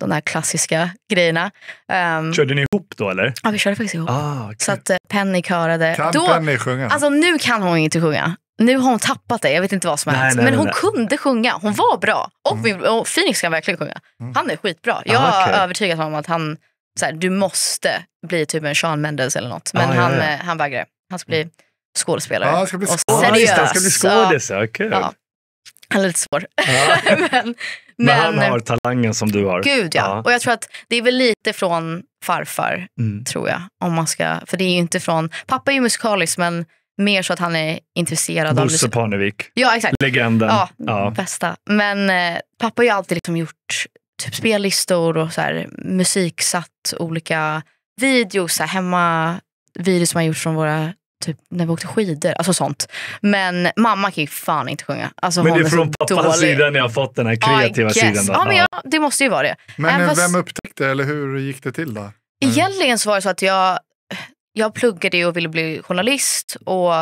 De där klassiska grejerna. Um, körde ni ihop då eller? Ja, vi körde faktiskt ihop. Ah, okay. Så att eh, Penny körade. Kan då, Penny sjunga? Alltså nu kan hon inte sjunga. Nu har hon tappat det, jag vet inte vad som har hänt. Men hon nej. kunde sjunga, hon var bra. Och, mm. och Phoenix kan verkligen sjunga. Mm. Han är skitbra. Ah, jag Aha, har övertygat honom att han, så här, du måste bli typ en Sean Mendes eller något. Men ah, han, ja, eh, han vägrar. Han ska bli mm. skådespelare. Ah, ska bli Och seriös. han ska bli skådis, ja, kul. Ja. Han är lite svår. men, men, men, han har talangen som du har. Gud ja. Och jag tror att det är väl lite från farfar, mm. tror jag. Om man ska, för det är ju inte från, pappa är ju musikalisk men Mer så att han är intresserad Bosse av Bosse Parnevik. Ja, exakt. Legenden. Ja, ja. bästa. Men eh, pappa har ju alltid liksom gjort typ spellistor och så här, musiksatt olika videos. Så här, hemma, videos som har gjorts från våra typ när vi åkte skidor. Alltså sånt. Men mamma kan ju fan inte sjunga. Alltså, men det är från pappas dålig. sida ni har fått den här kreativa sidan. Då. Ja, men ja, det måste ju vara det. Men Även vem fast... upptäckte eller hur gick det till då? Egentligen så var det så att jag jag pluggade och ville bli journalist och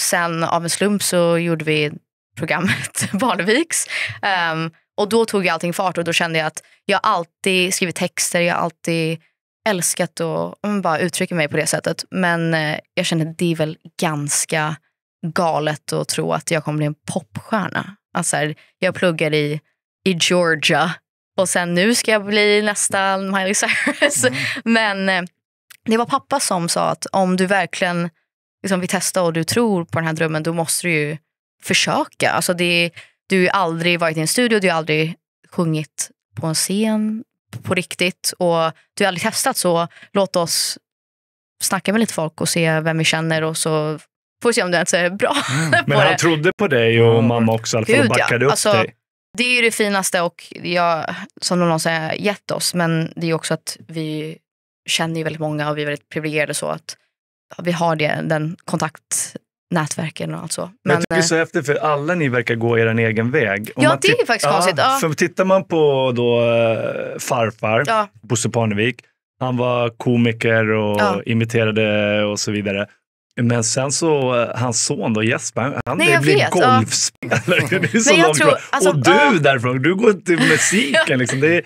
sen av en slump så gjorde vi programmet Barneviks. Um, ehm, och då tog jag allting fart och då kände jag att jag alltid skrivit texter, jag har alltid älskat att bara uttrycka mig på det sättet. Men eh, jag kände att det är väl ganska galet att tro att jag kommer bli en popstjärna. Alltså jag pluggar i, i Georgia och sen nu ska jag bli nästan Miley Cyrus. Mm. Men eh, det var pappa som sa att om du verkligen liksom, vill testa och du tror på den här drömmen då måste du ju försöka. Alltså det, du har aldrig varit i en studio, du har aldrig sjungit på en scen på riktigt och du har aldrig testat så låt oss snacka med lite folk och se vem vi känner och så får vi se om du ens är bra. Mm. Men han trodde på dig och mamma också i alla fall och backade ja. upp alltså, dig. Det är ju det finaste och jag, som någon har gett oss men det är också att vi känner ju väldigt många och vi är väldigt privilegierade så att vi har det, den kontaktnätverken. och allt så. Men, jag tycker det är så eh, häftigt för alla ni verkar gå er egen väg. Om ja, det är faktiskt ja, konstigt. Ja. För tittar man på då, eh, farfar, ja. Bosse Parnevik, han var komiker och ja. imiterade och så vidare. Men sen så eh, hans son då Jesper, han Nej, blev vet, golfspelare. Ja. Det är så långt tror, alltså, och du ja. därifrån, du går till musiken. Liksom. Det är,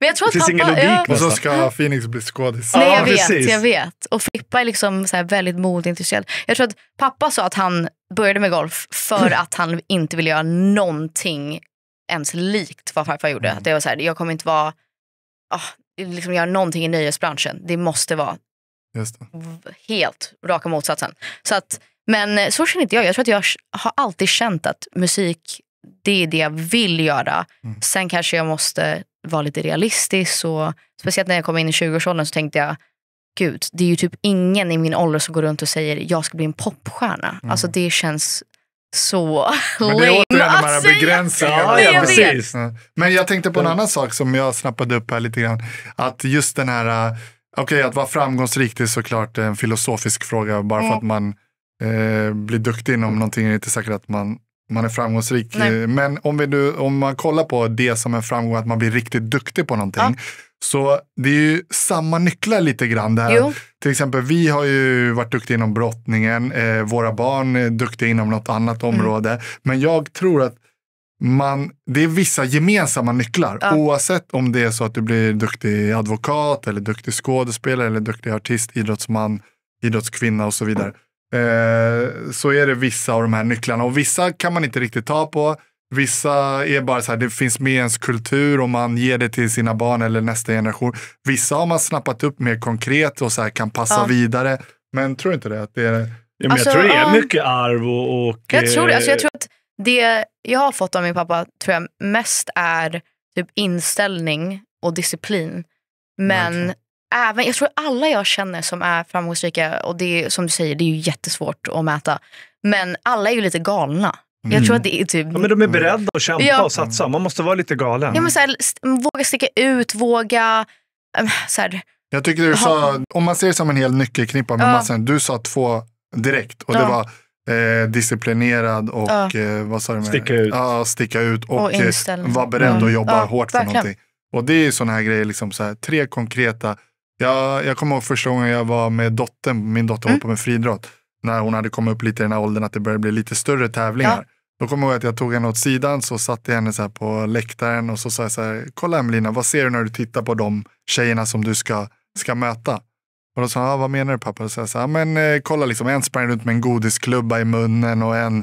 men jag tror det finns pappa, ingen logik ja. Och så ska Phoenix bli skådis. Nej, jag vet. Jag vet. Och Filippa är liksom så väldigt modeintresserad. Jag tror att pappa sa att han började med golf för att han inte ville göra någonting ens likt vad farfar gjorde. Mm. Det var så här, jag kommer inte vara, oh, liksom göra någonting i nöjesbranschen. Det måste vara det. helt raka motsatsen. Så att, men så känner inte jag. Jag tror att jag har alltid känt att musik, det är det jag vill göra. Mm. Sen kanske jag måste vara lite realistisk. Och, speciellt när jag kom in i 20-årsåldern så tänkte jag, gud, det är ju typ ingen i min ålder som går runt och säger jag ska bli en popstjärna. Mm. Alltså det känns så lame Men det är återigen de här begränsningarna. Ja, precis. Men jag tänkte på en annan sak som jag snappade upp här lite grann. Att just den här, eh, okej okay, att vara framgångsrik är såklart en filosofisk fråga. Bara för mm. att man eh, blir duktig inom någonting är det inte säkert att man man är framgångsrik. Nej. Eh, men om, vi nu, om man kollar på det som en framgång, att man blir riktigt duktig på någonting. Ja. Så det är ju samma nycklar lite grann. Det Till exempel, vi har ju varit duktiga inom brottningen, eh, våra barn är duktiga inom något annat mm. område. Mm. Men jag tror att man, det är vissa gemensamma nycklar. Ja. Oavsett om det är så att du blir duktig advokat, eller duktig skådespelare, eller duktig artist, idrottsman, idrottskvinna och så vidare. Eh, så är det vissa av de här nycklarna. Och vissa kan man inte riktigt ta på. Vissa är bara så här, det finns med i ens kultur och man ger det till sina barn eller nästa generation. Vissa har man snappat upp mer konkret och så här, kan passa ja. vidare. Men tror inte det? Att det är... Ja, alltså, jag tror det är mycket arv och... och jag, tror det. Alltså, jag eh, tror att det jag har fått av min pappa tror jag mest är typ inställning och disciplin. Men även, jag tror alla jag känner som är framgångsrika, och det är, som du säger, det är ju jättesvårt att mäta. Men alla är ju lite galna. Mm. Jag tror att det är typ... Ja, men de är beredda att kämpa ja. och satsa. Man måste vara lite galen. Ja, men så här, våga sticka ut, våga... Ehm, så här, jag tycker du sa, om man ser det som en hel nyckelknippa med ja. massor, du sa två direkt och ja. det var eh, disciplinerad och ja. eh, vad sa du? Med? Sticka ut. Ja, sticka ut och, och eh, vara beredd mm. att jobba hårt för Verkligen. någonting. Och det är sådana här grejer, liksom så här, tre konkreta jag, jag kommer ihåg första gången jag var med dottern, min dotter mm. på med friidrott, när hon hade kommit upp lite i den här åldern att det började bli lite större tävlingar. Ja. Då kommer jag ihåg att jag tog henne åt sidan, så satte jag henne så på läktaren och så sa jag så här, kolla Emelina, vad ser du när du tittar på de tjejerna som du ska, ska möta? Och då sa han, ah, vad menar du pappa? Och så sa men eh, kolla liksom, en sprang runt med en godisklubba i munnen och en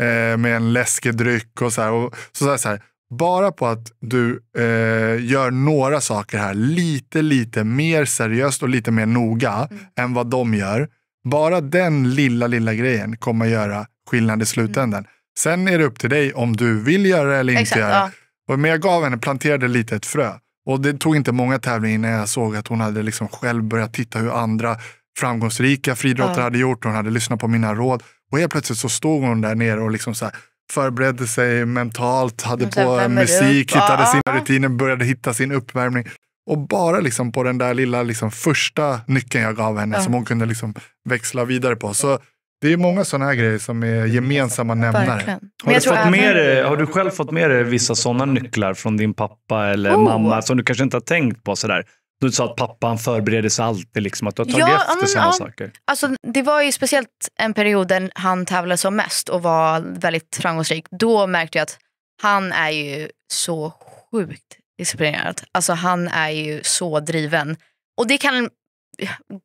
eh, med en läskedryck och så här. Och så sa jag så här, bara på att du eh, gör några saker här lite, lite mer seriöst och lite mer noga mm. än vad de gör. Bara den lilla, lilla grejen kommer göra skillnad i slutändan. Mm. Sen är det upp till dig om du vill göra det eller inte Exakt, göra Ja. Men jag gav henne, planterade lite ett frö. Och det tog inte många tävlingar innan jag såg att hon hade liksom själv börjat titta hur andra framgångsrika friidrottare ja. hade gjort. Hon hade lyssnat på mina råd. Och helt plötsligt så stod hon där nere och liksom så här, förberedde sig mentalt, hade på musik, upp. hittade sina rutiner, började hitta sin uppvärmning. Och bara liksom på den där lilla liksom första nyckeln jag gav henne mm. som hon kunde liksom växla vidare på. Så det är många sådana här grejer som är gemensamma nämnare. Har du, fått med dig, har du själv fått med dig vissa sådana nycklar från din pappa eller oh. mamma som du kanske inte har tänkt på? sådär? Du sa att pappan förbereder sig alltid, liksom, att du har tagit ja, efter sådana ja. saker. Alltså, det var ju speciellt en period där han tävlade som mest och var väldigt framgångsrik. Då märkte jag att han är ju så sjukt disciplinerad. Alltså han är ju så driven. Och det kan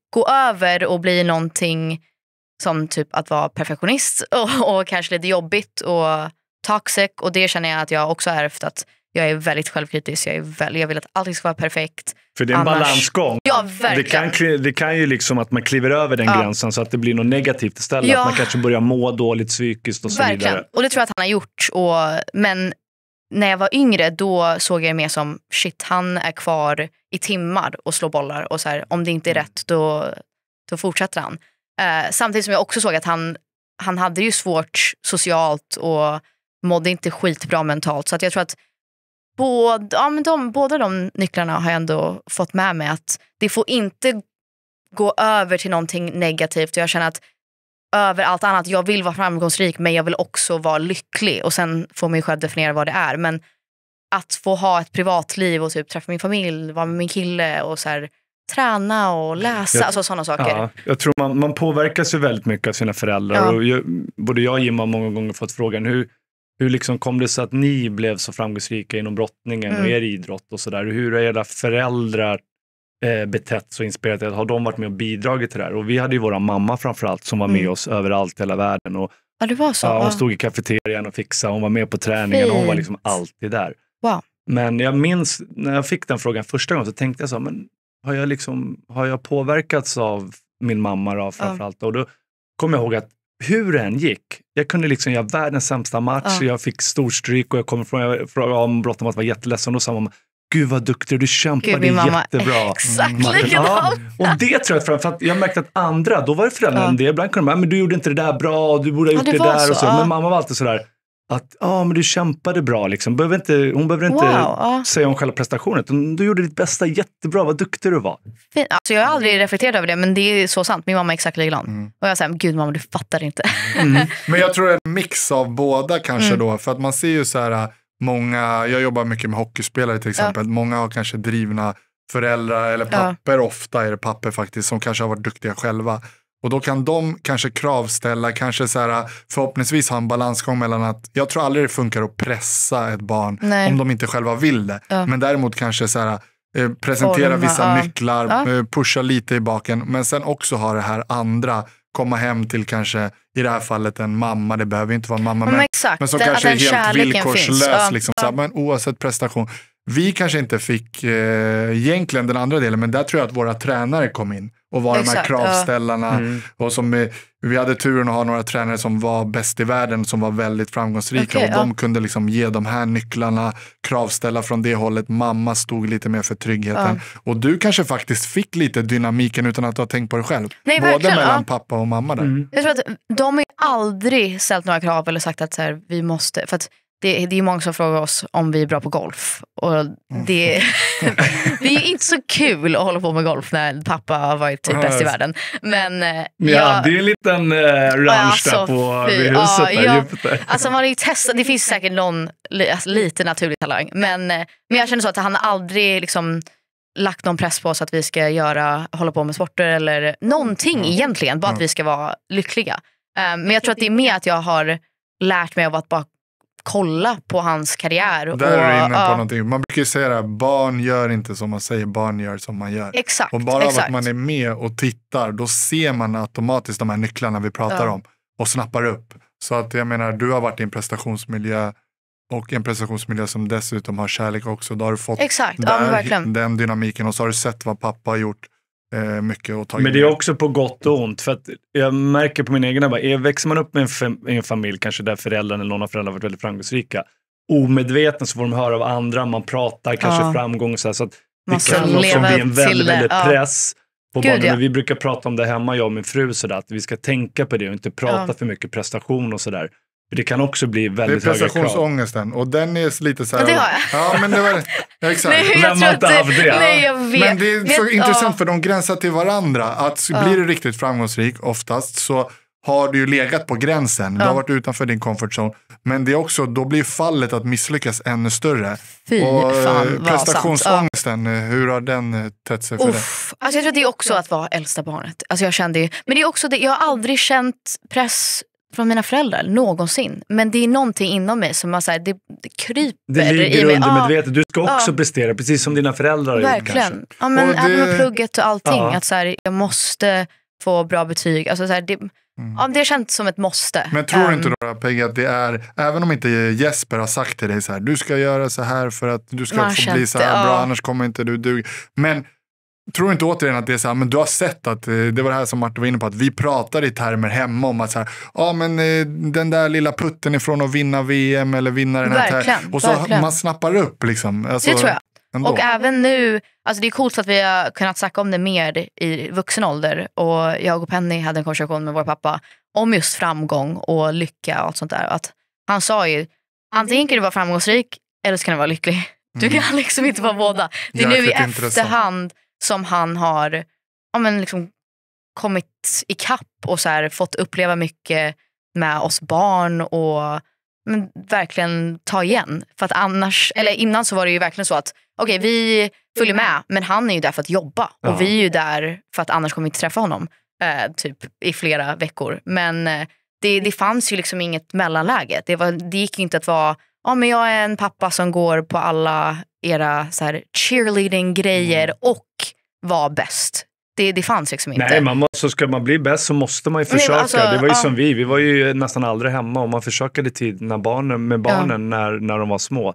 gå över och bli någonting som typ att vara perfektionist och, och kanske lite jobbigt och toxic och det känner jag att jag också har ärvt. att jag är väldigt självkritisk. Jag, är väl, jag vill att allting ska vara perfekt. För det är en Annars... balansgång. Ja, verkligen. Det kan, det kan ju liksom att man kliver över den ja. gränsen så att det blir något negativt istället. Ja. Att man kanske börjar må dåligt psykiskt och så verkligen. vidare. Och det tror jag att han har gjort. Och, men när jag var yngre då såg jag det mer som shit, han är kvar i timmar och slår bollar. Och så här, om det inte är mm. rätt då, då fortsätter han. Eh, samtidigt som jag också såg att han, han hade det ju svårt socialt och mådde inte skitbra mentalt. Så att jag tror att Både, ja, men de, båda de nycklarna har jag ändå fått med mig. att Det får inte gå över till någonting negativt. Jag känner att över allt annat, jag vill vara framgångsrik men jag vill också vara lycklig. Och sen får man ju själv definiera vad det är. Men att få ha ett privatliv och typ träffa min familj, vara med min kille och så här, träna och läsa. Jag, alltså sådana saker. Ja, jag tror man, man påverkas ju väldigt mycket av sina föräldrar. Ja. Och jag, både jag och Jim har många gånger fått frågan hur, hur liksom kom det sig att ni blev så framgångsrika inom brottningen mm. och er idrott och sådär? Hur har era föräldrar eh, betett sig och inspirerat er? Har de varit med och bidragit till det här? Och vi hade ju våra mamma framförallt som var med mm. oss överallt i hela världen. Och, ja, det var så? Ja, hon stod i kafeterian och fixade, hon var med på träningen, hon var liksom alltid där. Wow. Men jag minns när jag fick den frågan första gången så tänkte jag så här, men har jag, liksom, har jag påverkats av min mamma då framförallt? Ja. Och då kommer jag ihåg att hur det än gick, jag kunde liksom göra världens sämsta match, ja. jag fick storstryk och jag kom från, jag frågade om brottarna att vara jätteledsen och sa mamma, Gud vad duktig du kämpade Gud, mamma, jättebra. Exakt mm. ja. Och det tror jag, framför att jag märkte att andra, då var det föräldrarna ja. Ibland kunde de men du gjorde inte det där bra, du borde ha gjort ja, det, det där. Så, och så. Men mamma var alltid sådär, att ah, men du kämpade bra. Liksom. Behöver inte, hon behöver inte wow, säga om själva prestationen. Du gjorde ditt bästa jättebra. Vad duktig du var. Fin. Alltså, jag har aldrig reflekterat över det, men det är så sant. Min mamma är exakt likadan. Mm. Och jag säger, gud mamma, du fattar inte. Mm. men jag tror en mix av båda kanske mm. då. För att man ser ju så här, äh, många, jag jobbar mycket med hockeyspelare till exempel. Ja. Många har kanske drivna föräldrar eller papper, ja. ofta är det papper faktiskt, som kanske har varit duktiga själva. Och då kan de kanske kravställa, kanske så här, förhoppningsvis ha en balansgång mellan att jag tror aldrig det funkar att pressa ett barn Nej. om de inte själva vill det. Ja. Men däremot kanske så här, eh, presentera Forma, vissa ja. nycklar, ja. Eh, pusha lite i baken. Men sen också ha det här andra, komma hem till kanske, i det här fallet en mamma, det behöver inte vara en mamma, men, men, exakt, men som det, kanske är helt villkorslös. Liksom, så här, men oavsett prestation. Vi kanske inte fick eh, egentligen den andra delen, men där tror jag att våra tränare kom in och vara Exakt, de här kravställarna. Ja. Mm. Och som vi hade turen att ha några tränare som var bäst i världen som var väldigt framgångsrika okay, och de ja. kunde liksom ge de här nycklarna, kravställa från det hållet. Mamma stod lite mer för tryggheten ja. och du kanske faktiskt fick lite dynamiken utan att du har tänkt på det själv. Nej, Både mellan ja. pappa och mamma där. Mm. Jag tror att de har aldrig ställt några krav eller sagt att så här, vi måste, för att det, det är många som frågar oss om vi är bra på golf. Och det, mm. det är inte så kul att hålla på med golf när pappa har varit typ bäst i världen. Men, eh, jag, ja, det är en liten eh, ranch alltså, där på fy, huset. Ja, där, jag, alltså man har ju testat, det finns säkert någon alltså, lite naturlig talang. Men, eh, men jag känner så att han aldrig liksom, lagt någon press på oss att vi ska göra, hålla på med sporter eller någonting mm. egentligen. Bara mm. att vi ska vara lyckliga. Um, men jag tror att det är mer att jag har lärt mig av att bara kolla på hans karriär. Där och, är du inne på ja. någonting. Man brukar ju säga att barn gör inte som man säger, barn gör som man gör. Exakt. Och bara exakt. av att man är med och tittar, då ser man automatiskt de här nycklarna vi pratar ja. om och snappar upp. Så att jag menar, du har varit i en prestationsmiljö och en prestationsmiljö som dessutom har kärlek också. Då har du fått exakt. Där, ja, den dynamiken och så har du sett vad pappa har gjort Eh, mycket att ta Men det är också på gott och ont. För att jag märker på min egen bara, växer man upp med en, en familj, kanske där föräldrarna eller någon av föräldrarna varit väldigt framgångsrika, omedveten så får de höra av andra, man pratar kanske ja. framgång. Så, här, så att det kan också bli en väldigt, väldigt ja. press. På Gud, barnen. Ja. Vi brukar prata om det hemma, jag och min fru, så där, att vi ska tänka på det och inte prata för mycket prestation och sådär. Det kan också bli väldigt höga krav. Det är prestationsångesten och den är lite så här. Ja, det har jag. Ja, men det var, ja, exakt. nej, jag Vem har inte haft det? Nej, jag vet. Men det är så vet, intressant ja. för de gränsar till varandra. Att ja. Blir du riktigt framgångsrik oftast så har du ju legat på gränsen. Ja. Du har varit utanför din comfort zone. Men det är också, då blir fallet att misslyckas ännu större. Fy och, eh, fan Prestationsångesten, ja. Eh, hur har den eh, tätt sig för Uff. dig? Alltså jag tror att det är också att vara äldsta barnet. Alltså jag kände ju, men det är också det, jag har aldrig känt press från mina föräldrar någonsin. Men det är någonting inom mig som man, så här, det, det kryper det ligger i mig. undermedvetet. Du ska också ja. prestera, precis som dina föräldrar har Verkligen. gjort. Verkligen. Ja, men och det... Även med plugget och allting. Ja. Att så här, jag måste få bra betyg. Alltså, så här, det, Mm. Ja, det känns som ett måste. Men tror du inte ehm. då Peggy att det är, även om inte Jesper har sagt till dig så här, du ska göra så här för att du ska få bli så här ja. bra, annars kommer inte du duga. Tror inte återigen att det är så här, men du har sett att, eh, det var det här som Martin var inne på, att vi pratar i termer hemma om att så här, ja men eh, den där lilla putten ifrån att vinna VM eller vinna den här verkligen, Och så verkligen. man snappar upp liksom. Alltså, det tror jag. Ändå. Och även nu, alltså det är coolt att vi har kunnat snacka om det mer i vuxen ålder. Och jag och Penny hade en konversation med vår pappa om just framgång och lycka och allt sånt där. Att han sa ju, antingen kan du vara framgångsrik eller så kan du vara lycklig. Du mm. kan liksom inte vara båda. Det är nu i efterhand intressant som han har ja, men liksom kommit ikapp och så här, fått uppleva mycket med oss barn och men verkligen ta igen. För att annars, eller innan så var det ju verkligen så att okej okay, vi följer med men han är ju där för att jobba ja. och vi är ju där för att annars kommer vi inte träffa honom eh, typ i flera veckor. Men eh, det, det fanns ju liksom inget mellanläge. Det, var, det gick inte att vara ja, men jag är en pappa som går på alla era cheerleading grejer mm. och var bäst. Det, det fanns liksom inte. Nej, man måste, ska man bli bäst så måste man ju alltså, försöka. Nej, alltså, det var ju som vi, vi var ju nästan aldrig hemma och man försökte tid när barnen, med barnen ja. när, när de var små.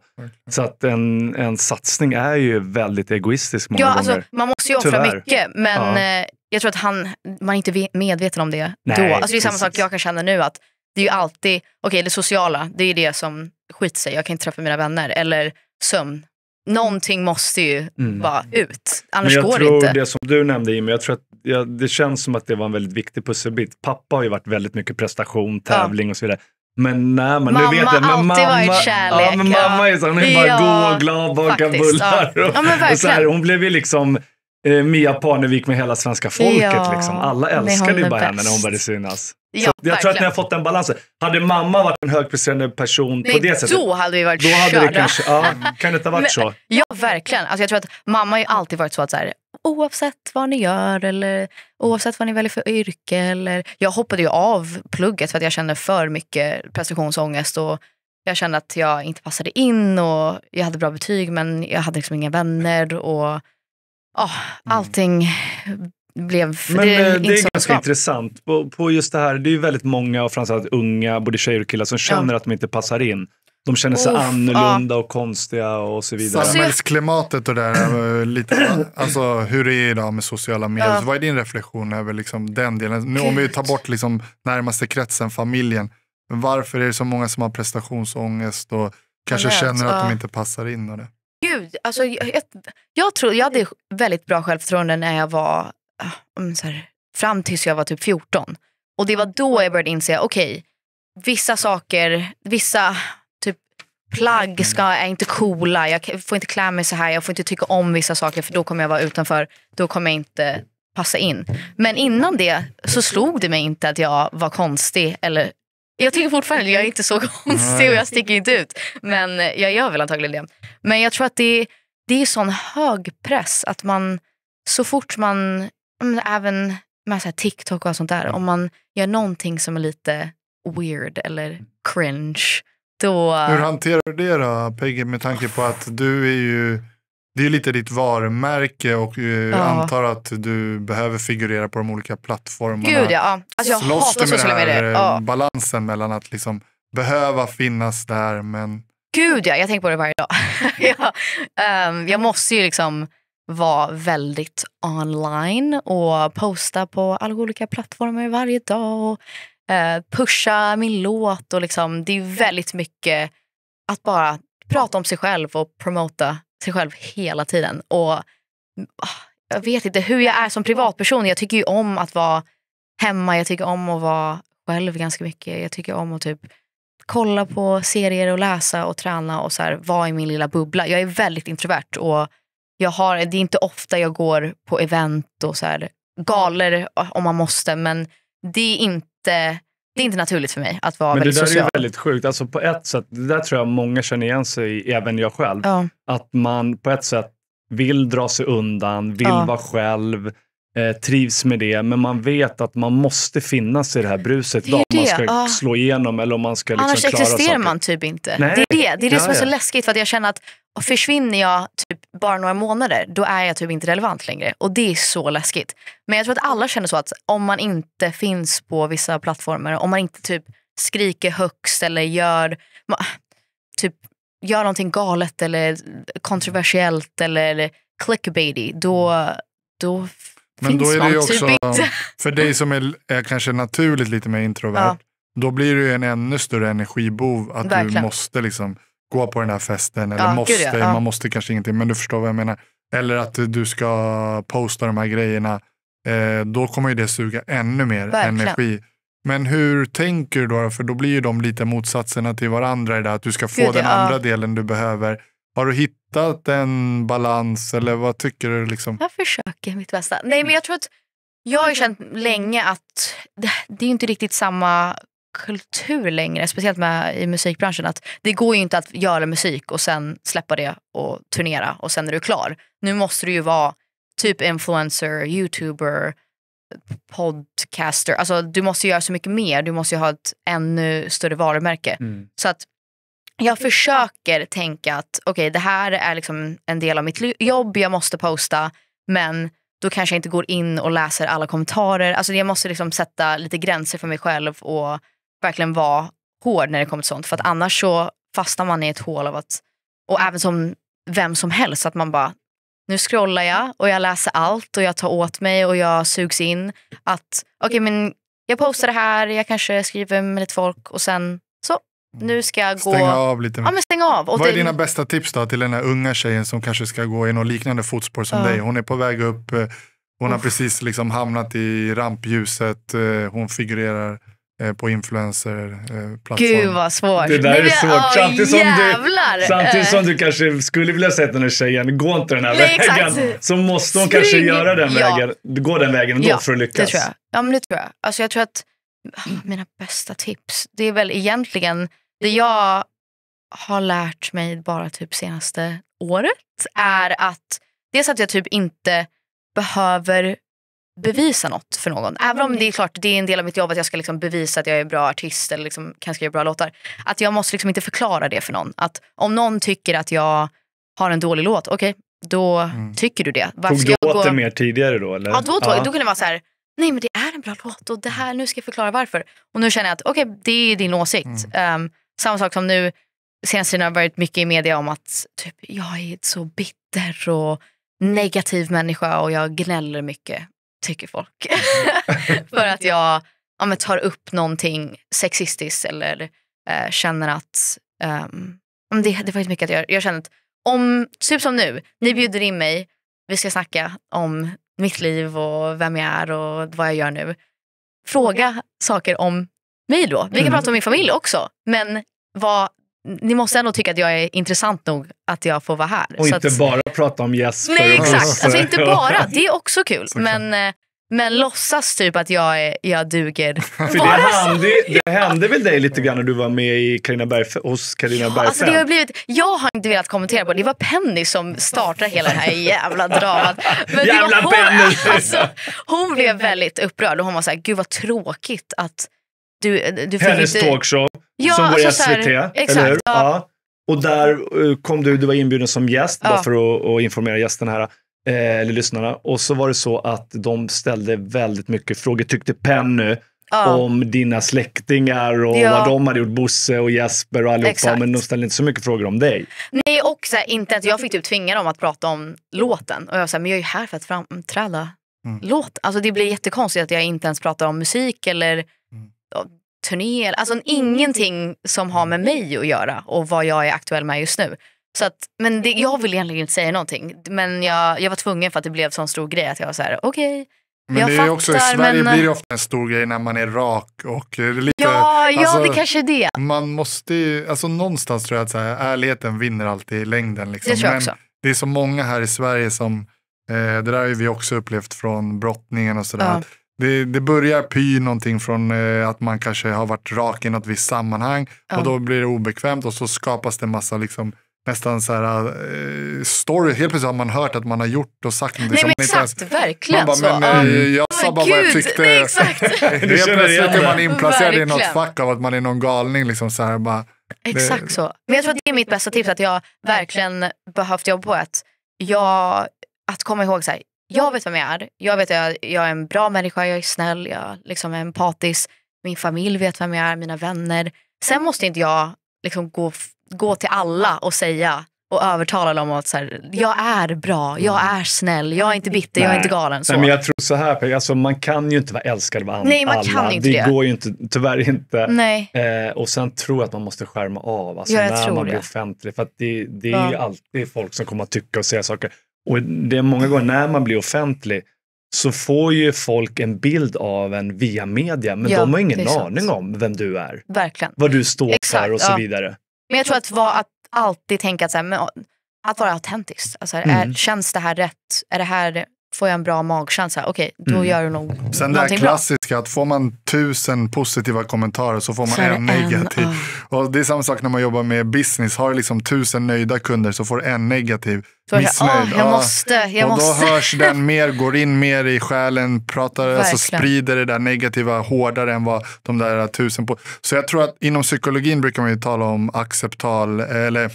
Så att en, en satsning är ju väldigt egoistisk många ja, alltså, gånger. Alltså, man måste ju offra Tyvärr. mycket men ja. Eh, jag tror att han, man är inte medveten om det Nej, då. Alltså, det är samma precis. sak jag kan känna nu att det är ju alltid, okej okay, det sociala, det är ju det som skit sig, jag kan inte träffa mina vänner. Eller sömn. Någonting måste ju mm. vara ut, annars går det inte. Det som du nämnde Jimmy, jag tror att jag, det känns som att det var en väldigt viktig pusselbit. Pappa har ju varit väldigt mycket prestation, tävling ja. och så vidare. Men nej, men mamma, har alltid mamma, varit kärlek. Ja, men mamma är så, hon är bara ja, god och glad, bakar bullar. Och, ja, hon blev ju liksom eh, Mia Parnevik med hela svenska folket. Ja, liksom. Alla älskade ju bara henne när hon började synas. Ja, jag verkligen. tror att ni har fått den balansen. Hade mamma varit en högpresterande person Nej, på det då sättet. Då hade vi varit då körda. det kanske, ja, Kan det inte ha varit Men, så? Ja, verkligen. Alltså jag tror att mamma har alltid varit så att så här, oavsett vad ni gör eller oavsett vad ni väljer för yrke. Eller, jag hoppade ju av plugget för att jag kände för mycket prestationsångest. Och, jag kände att jag inte passade in och jag hade bra betyg men jag hade liksom inga vänner och oh, allting blev... Men det, är, eh, det är ganska intressant. På, på, just det här, det är ju väldigt många, och framförallt unga, både tjejer och killar, som känner ja. att de inte passar in. De känner sig Oof, annorlunda ja. och konstiga och så vidare. Samhällsklimatet och det där, lite, alltså, hur det är idag med sociala medier. Ja. Alltså, vad är din reflektion över liksom, den delen? Nu, om vi tar bort liksom, närmaste kretsen, familjen. Varför är det så många som har prestationsångest och kanske vet, känner att ja. de inte passar in? Och det? Gud, alltså, jag, jag, tror, jag hade väldigt bra självförtroende när jag var, ah, så här, fram tills jag var typ 14. Och det var då jag började inse, okej, okay, vissa saker, vissa typ plagg ska, är inte coola, jag får inte klä mig så här, jag får inte tycka om vissa saker för då kommer jag vara utanför, då kommer jag inte passa in. Men innan det så slog det mig inte att jag var konstig eller jag tycker fortfarande att jag är inte så mm. konstig och jag sticker inte ut. Men jag gör väl antagligen det. Men jag tror att det, det är sån hög press att man så fort man, även med så TikTok och sånt där, om man gör någonting som är lite weird eller cringe. Då... Hur hanterar du det då Peggy med tanke på att du är ju det är lite ditt varumärke och eh, ja. antar att du behöver figurera på de olika plattformarna. Gud ja. Alltså, jag Slåss hatar sociala medier. Eh, ja. Balansen mellan att liksom behöva finnas där men... Gud ja, jag tänker på det varje dag. jag, um, ehm, jag måste ju liksom vara väldigt online och posta på alla olika plattformar varje dag. Och, uh, pusha min låt och liksom, det är väldigt mycket att bara prata om sig själv och promota sig själv hela tiden. Och ah, Jag vet inte hur jag är som privatperson. Jag tycker ju om att vara hemma, jag tycker om att vara själv ganska mycket. Jag tycker om att typ kolla på serier och läsa och träna och så här, vara i min lilla bubbla. Jag är väldigt introvert och jag har, det är inte ofta jag går på event och så här, galer ah, om man måste men det är inte det är inte naturligt för mig att vara väldigt social. Det där är väldigt sjukt. Alltså på ett sätt, det där tror jag många känner igen sig i, även jag själv. Ja. Att man på ett sätt vill dra sig undan, vill ja. vara själv, eh, trivs med det. Men man vet att man måste finnas i det här bruset idag om man ska ja. Ah. slå igenom eller om man ska liksom Annars existerar man typ inte. Nej. Det är det, det, är det som är så läskigt. För att jag känner att försvinner jag typ bara några månader, då är jag typ inte relevant längre. Och det är så läskigt. Men jag tror att alla känner så att om man inte finns på vissa plattformar, om man inte typ skriker högst eller gör, typ, gör någonting galet eller kontroversiellt eller clickbaity, då, då men då är det ju typ också, för dig som är, är, kanske naturligt lite mer introvert, ja. då blir det ju en ännu större energibov att Verkligen. du måste liksom gå på den här festen. Eller ja, måste, ja. man måste kanske ingenting, men du förstår vad jag menar. Eller att du ska posta de här grejerna. Eh, då kommer ju det suga ännu mer Verkligen. energi. Men hur tänker du då? För då blir ju de lite motsatserna till varandra. Där, att du ska få gud, den ja. andra delen du behöver. Har du hittat en balans eller vad tycker du? Liksom? Jag försöker mitt bästa. Nej men jag tror att jag har ju känt länge att det, det är inte riktigt samma kultur längre, speciellt med, i musikbranschen. att Det går ju inte att göra musik och sen släppa det och turnera och sen är du klar. Nu måste du ju vara typ influencer, youtuber, podcaster. Alltså, du måste göra så mycket mer. Du måste ju ha ett ännu större varumärke. Mm. Så att jag försöker tänka att okej, okay, det här är liksom en del av mitt jobb. Jag måste posta, men då kanske jag inte går in och läser alla kommentarer. Alltså jag måste liksom sätta lite gränser för mig själv och verkligen vara hård när det kommer till sånt. För att annars så fastnar man i ett hål av att, och även som vem som helst, att man bara, nu scrollar jag och jag läser allt och jag tar åt mig och jag sugs in. Att okej okay, men jag postar det här, jag kanske skriver med lite folk och sen så, nu ska jag gå. Stänga av lite. Mer. Ja, men stäng av. Och Vad är dina bästa tips då till den här unga tjejen som kanske ska gå i något liknande fotspår som uh. dig? Hon är på väg upp, eh, hon har precis liksom hamnat i rampljuset, eh, hon figurerar Eh, på influencerplattform. Eh, Gud vad svårt! Det där är svårt. Oh, samtidigt, som du, samtidigt som eh. du kanske skulle vilja säga till den här tjejen gå inte den här Nej, vägen exakt. så måste hon Spring. kanske göra den ja. vägen, gå den vägen ändå ja, för att lyckas. Det tror jag. Ja men det tror jag. Alltså jag tror att ah, mina bästa tips, det är väl egentligen det jag har lärt mig bara typ senaste året är att dels att jag typ inte behöver bevisa något för någon. Även om det är mm. klart det är en del av mitt jobb att jag ska liksom bevisa att jag är bra artist eller liksom kan skriva bra låtar. Att jag måste liksom inte förklara det för någon. Att om någon tycker att jag har en dålig låt, okej, okay, då mm. tycker du det. Varför Tog du åt gå... det mer tidigare då? Eller? Ja, då, då, då kunde det vara så här, nej men det är en bra låt och det här, nu ska jag förklara varför. Och nu känner jag att okej, okay, det är din åsikt. Mm. Um, samma sak som nu, senaste tiden har det varit mycket i media om att typ, jag är så bitter och negativ människa och jag gnäller mycket tycker folk. Mm. för att jag ja, men, tar upp någonting sexistiskt eller eh, känner att... Um, det, det var inte mycket att göra. Jag känner att om, typ som nu, ni bjuder in mig, vi ska snacka om mitt liv och vem jag är och vad jag gör nu. Fråga saker om mig då. Vi kan mm. prata om min familj också. Men vad ni måste ändå tycka att jag är intressant nog att jag får vara här. Och så inte att, bara prata om Jesper. Nej exakt, alltså inte bara. Det är också kul. Men, eh, men låtsas typ att jag, är, jag duger. För det, hände, det hände väl dig lite grann när du var med i Carina Berg, hos Carina ja, Bergfeldt? Alltså det har blivit, jag har inte velat kommentera på det. Det var Penny som startade hela det här jävla dramat. Men jävla hon, Penny! Alltså, hon blev väldigt upprörd och hon var så här, gud vad tråkigt att du, du Hennes inte... talkshow ja, som går i SVT, alltså här, exakt, eller hur? Ja. ja. Och där eh, kom du, du var inbjuden som gäst ja. bara för att, att informera gästerna här eh, eller lyssnarna. Och så var det så att de ställde väldigt mycket frågor, tyckte Penny, ja. om dina släktingar och ja. vad de hade gjort, Bosse och Jesper och allihopa. Exakt. Men de ställde inte så mycket frågor om dig. Nej, och så här, inte att jag fick typ tvinga dem att prata om låten. Och jag sa, men jag är ju här för att framträda. Mm. Låt. Alltså det blir jättekonstigt att jag inte ens pratar om musik eller turnéer, alltså mm. ingenting som har med mig att göra och vad jag är aktuell med just nu. Så att, men det, jag vill egentligen inte säga någonting men jag, jag var tvungen för att det blev sån stor grej att jag var så här: okej. Okay, men jag det är fattar, också, i Sverige men... blir det ofta en stor grej när man är rak och eh, lite... Ja, ja alltså, det kanske är det. Man måste ju, alltså någonstans tror jag att så här, ärligheten vinner alltid i längden. Liksom. Det tror jag men också. Det är så många här i Sverige som, eh, det där har vi också upplevt från brottningen och sådär. Ja det, det börjar py någonting från eh, att man kanske har varit rak i något visst sammanhang ja. och då blir det obekvämt och så skapas det massa liksom, nästan så här, eh, story. Helt plötsligt har man hört att man har gjort och sagt något. Nej men exakt, inte verkligen bara, så. Men, mm. Jag sa bara vad jag tyckte. Nej, exakt. Helt plötsligt är man inplacerad i något fack av att man är någon galning. Liksom, så här, bara, exakt det... så. Men jag tror att det är mitt bästa tips att jag verkligen behövt jobba på. Att, jag, att komma ihåg så här, jag vet vem jag är. Jag vet att jag, är en bra människa, jag är snäll, jag liksom är empatisk. Min familj vet vem jag är, mina vänner. Sen måste inte jag liksom gå, gå till alla och säga och övertala dem att så här, jag är bra, jag mm. är snäll, jag är inte bitter, Nej. jag är inte galen. Så. Nej, men jag tror så här, alltså, man kan ju inte vara älskad av alla. Nej, man kan inte det, det går ju inte, tyvärr inte. Nej. Eh, och sen tror jag att man måste skärma av alltså, ja, när man blir offentlig. För det, det är ja. ju alltid folk som kommer att tycka och säga saker. Och det är många gånger när man blir offentlig så får ju folk en bild av en via media, men ja, de har ingen aning om vem du är. Verkligen. Vad du står Exakt, för och så vidare. Men jag tror att, var, att alltid tänka att, så här, att vara autentisk. Alltså, mm. känns det här rätt? Är det här får jag en bra magkänsla, okej, okay, då mm. gör du nog Sen det här klassiska, bra. att får man tusen positiva kommentarer så får man så en negativ. En, oh. Och det är samma sak när man jobbar med business, har du liksom tusen nöjda kunder så får du en negativ. Så missnöjd. Jag, oh, ah. jag måste, jag och måste. då hörs den mer, går in mer i själen, pratar, alltså sprider det där negativa hårdare än vad de där tusen... På. Så jag tror att inom psykologin brukar man ju tala om acceptal, eller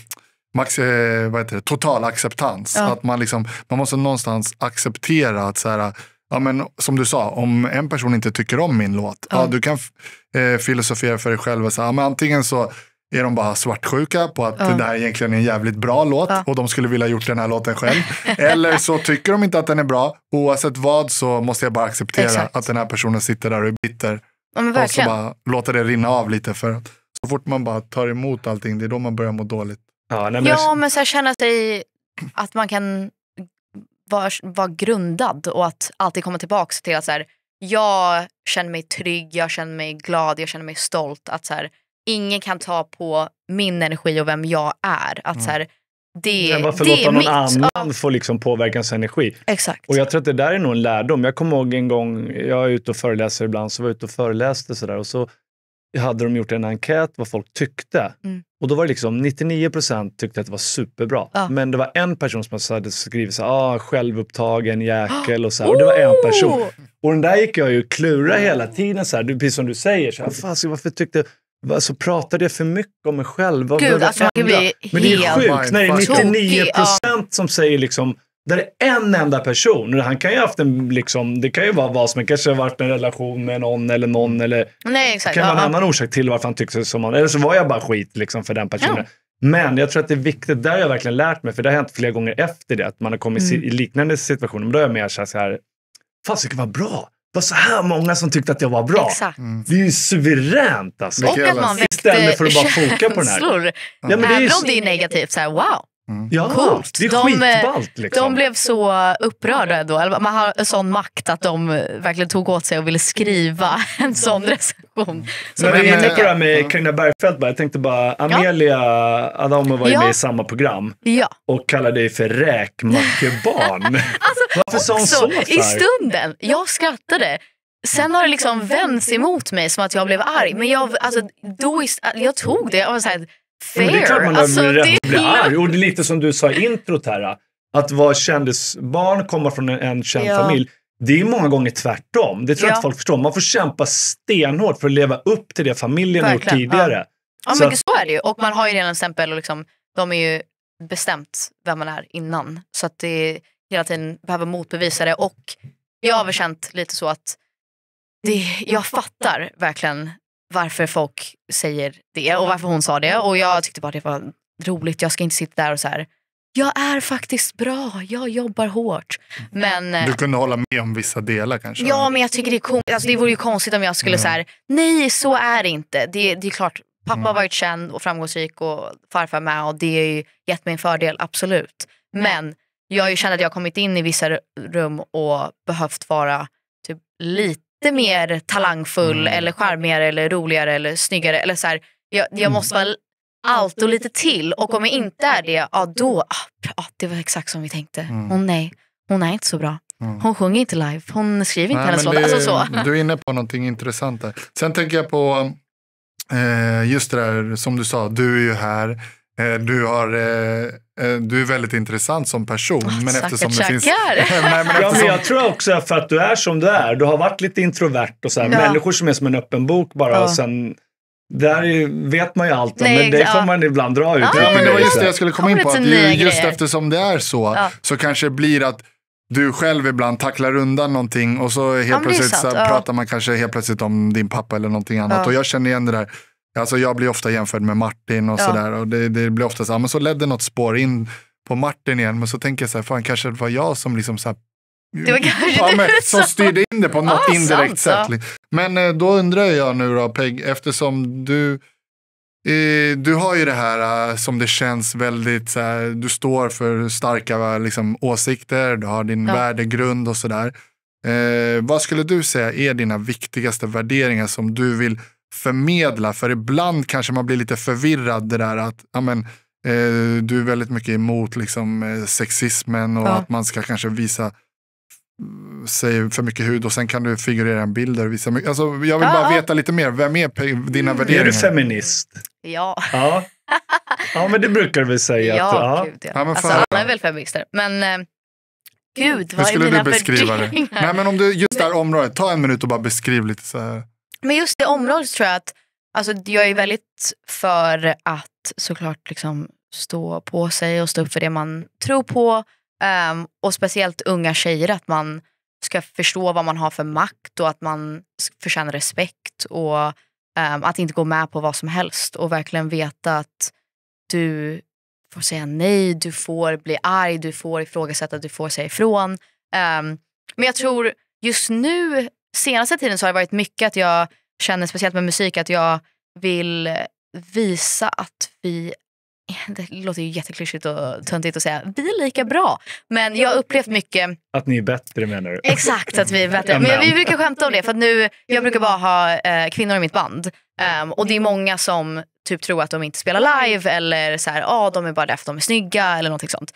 max, eh, vad heter det, total acceptans. Ja. Att man, liksom, man måste någonstans acceptera att så här, ja, men, som du sa, om en person inte tycker om min låt, ja. ja du kan eh, filosofera för dig själv. Och så här, antingen så är de bara svartsjuka på att ja. det här egentligen är en jävligt bra låt ja. och de skulle vilja gjort den här låten själv. Eller så tycker de inte att den är bra. Oavsett vad så måste jag bara acceptera Exakt. att den här personen sitter där och är bitter. Ja, och så bara låta det rinna av lite. För att så fort man bara tar emot allting, det är då man börjar må dåligt. Ja, nej, men... ja men så här, känna sig att man kan vara, vara grundad och att alltid komma tillbaka till att så här, jag känner mig trygg, jag känner mig glad, jag känner mig stolt. Att så här, ingen kan ta på min energi och vem jag är. Att mm. så här, det, men varför det låta någon mitt? annan få liksom påverka ens energi? Exakt. Och jag tror att det där är nog en lärdom. Jag kommer ihåg en gång, jag är ute och föreläser ibland, så var jag ute och föreläste sådär och så hade de gjort en enkät vad folk tyckte. Mm. Och då var det liksom 99 procent tyckte att det var superbra. Ja. Men det var en person som hade skrivit så ah, självupptagen jäkel och så här, Och det var en oh! person. Och den där gick jag ju klura hela tiden, så här, precis som du säger. Så här, Fasiken, varför tyckte... Alltså, pratade jag för mycket om mig själv? Gud, alltså, det Men det är sjukt när det är 99 procent som säger liksom där en enda person, han kan ju haft en, liksom, det kan ju vara vad som helst, kanske har varit en relation med någon eller någon eller... Nej, exakt. Det kan vara en annan orsak till varför han tyckte som han... Eller så var jag bara skit liksom, för den personen. Ja. Men jag tror att det är viktigt, där har jag verkligen lärt mig, för det har hänt flera gånger efter det, att man har kommit mm. i liknande situationer. Men då är jag mer så här, fasiken vad bra! Det var så här många som tyckte att jag var bra. Exakt. Mm. Det är ju suveränt alltså. Och att man väckte känslor. Även om det är negativt, så här, wow. Mm. Ja, Coolt. det är de, eh, skitballt. Liksom. De blev så upprörda då. Man har en sån makt att de eh, verkligen tog åt sig och ville skriva en sån mm. recension. Men vi är inne på det här med Carina mm. Bergfeldt. Jag tänkte bara, Amelia ja. Adamo var ju ja. med i samma program ja. och kallade dig för räkmackebarn. alltså, Varför sa hon så? I stunden, jag skrattade. Sen har det liksom vänts emot mig som att jag blev arg. Men jag, alltså, då, jag tog det. Jag var så här, fair. det är klart man har alltså, rätt att bli arg. Och det är lite som du sa i introt här. Att vara kändisbarn, komma från en, en känd ja. familj. Det är många gånger tvärtom. Det tror jag inte folk förstår. Man får kämpa stenhårt för att leva upp till det familjen har gjort tidigare. Ja, så. men så är det ju. Och man har ju redan exempel, och liksom, de är ju bestämt vem man är innan. Så att det hela tiden behöver motbevisa det. Och jag har väl känt lite så att det, jag fattar verkligen varför folk säger det och varför hon sa det. Och jag tyckte bara det var roligt. Jag ska inte sitta där och så här, jag är faktiskt bra, jag jobbar hårt. Mm. Men, eh, du kunde hålla med om vissa delar kanske? Ja, men jag tycker det, är konstigt. alltså, det vore ju konstigt om jag skulle mm. så nej så är det inte. Det, det är klart, pappa har mm. varit känd och framgångsrik och farfar med och det har ju gett mig en fördel, absolut. Men jag har ju känt att jag kommit in i vissa rum och behövt vara typ lite lite mer mm. talangfull mm. eller charmigare eller roligare eller snyggare. Eller så här, jag, jag mm. måste vara allt och lite till. Och om jag inte är det, ja då, ah, ah det var exakt som vi tänkte. Hon, nej, hon är inte så bra. Hon sjunger inte live, hon skriver inte hennes låtar. Alltså Du är inne på någonting intressant där. Sen tänker jag på eh, just det där som du sa, du är ju här. Eh, du, har, eh, eh, du är väldigt intressant som person. Oh, men eftersom det finns, nej, men ja, men jag tror också för att du är som du är. Du har varit lite introvert och så här, ja. människor som är som en öppen bok bara. Ja. Och sen, där vet man ju allt om, Nej, men det får man ibland dra ut. ja, men det var just det jag skulle komma in på. Att just eftersom det är så, ja. så kanske det blir att du själv ibland tacklar undan någonting och så helt ja, plötsligt så ja. pratar man kanske helt plötsligt om din pappa eller någonting annat. Och jag känner igen det där. Alltså jag blir ofta jämförd med Martin och ja. sådär. det, det, blir ofta så, ja, men så ledde något spår in på Martin igen. Men så tänker jag så här, fan kanske det var jag som liksom så här, det var kanske ja, men, som styrde in det på något ah, indirekt sant, sätt. Ja. Men eh, då undrar jag nu då Peg, eftersom du, eh, du har ju det här eh, som det känns väldigt, så här, du står för starka liksom, åsikter, du har din ja. värdegrund och sådär. Eh, vad skulle du säga är dina viktigaste värderingar som du vill förmedla. För ibland kanske man blir lite förvirrad det där att amen, eh, du är väldigt mycket emot liksom, eh, sexismen och ja. att man ska kanske visa eh, sig för mycket hud och sen kan du figurera en bild där du visar mycket. Alltså, jag vill ja. bara veta lite mer. Vem är dina mm. värderingar? Är du feminist? Ja. ja. Ja, men det brukar du väl säga? Ja, att, gud, ja. ja alltså, alla är väl feminister. Men eh, gud, vad Hur skulle är mina du beskriva det? Nej, men om du, just det här området, ta en minut och bara beskriv lite så här. Men just det området tror jag att, alltså jag är väldigt för att såklart liksom stå på sig och stå upp för det man tror på. Um, och speciellt unga tjejer, att man ska förstå vad man har för makt och att man förtjänar respekt. Och um, att inte gå med på vad som helst och verkligen veta att du får säga nej, du får bli arg, du får ifrågasätta, du får säga ifrån. Um, men jag tror just nu senaste tiden så har det varit mycket att jag känner, speciellt med musik, att jag vill visa att vi det låter ju jätteklyschigt och töntigt att säga vi är lika bra. Men jag har upplevt mycket... Att ni är bättre menar du? Exakt, att vi är bättre. Men vi brukar skämta om det för att nu, jag brukar bara ha eh, kvinnor i mitt band. Um, och det är många som typ tro att de inte spelar mm. live eller så här, ah, de är bara där för att de är snygga eller någonting sånt.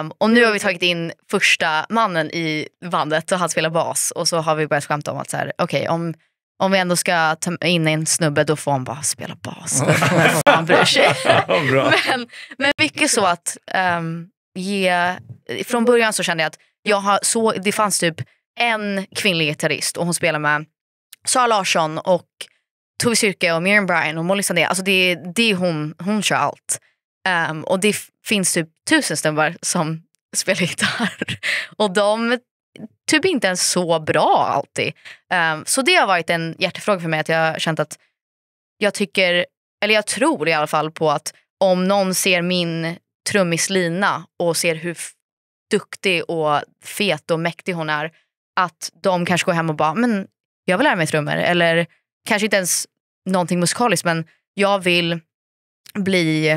Um, och nu har vi tagit in första mannen i bandet och han spelar bas och så har vi börjat skämta om att så här, okay, om, om vi ändå ska ta in en snubbe då får han bara spela bas. han bryr sig. men, men mycket så att um, ge, från början så kände jag att jag har, så, det fanns typ en kvinnlig gitarrist och hon spelar med Sara Larsson och Tove Kyrke och Miriam Bryant och Molly Sandén. Alltså det, det hon, hon kör allt. Um, och det finns typ tusen snubbar som spelar gitarr. Och de typ inte ens så bra alltid. Um, så det har varit en hjärtefråga för mig att jag har känt att jag tycker, eller jag tror i alla fall på att om någon ser min trummis Lina och ser hur duktig och fet och mäktig hon är att de kanske går hem och bara men jag vill lära mig trummor eller kanske inte ens någonting musikaliskt men jag vill bli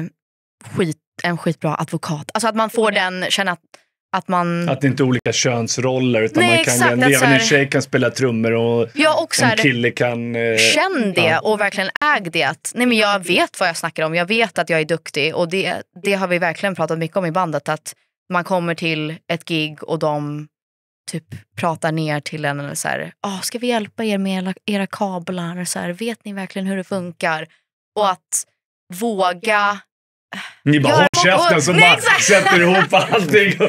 skit, en skitbra advokat. Alltså att man får den, känna att att, man... att det inte är olika könsroller utan Nej, man kan exakt, även en tjej kan spela trummor och ja, och en kille kan... Eh... Känn det ja. och verkligen äg det. Att, Nej, men jag vet vad jag snackar om, jag vet att jag är duktig och det, det har vi verkligen pratat mycket om i bandet. Att man kommer till ett gig och de typ pratar ner till en eller så här, oh, ska vi hjälpa er med era, kablar? Så här, vet ni verkligen hur det funkar? Och att våga eh, ni bara håll käften som bara sätter ihop allting.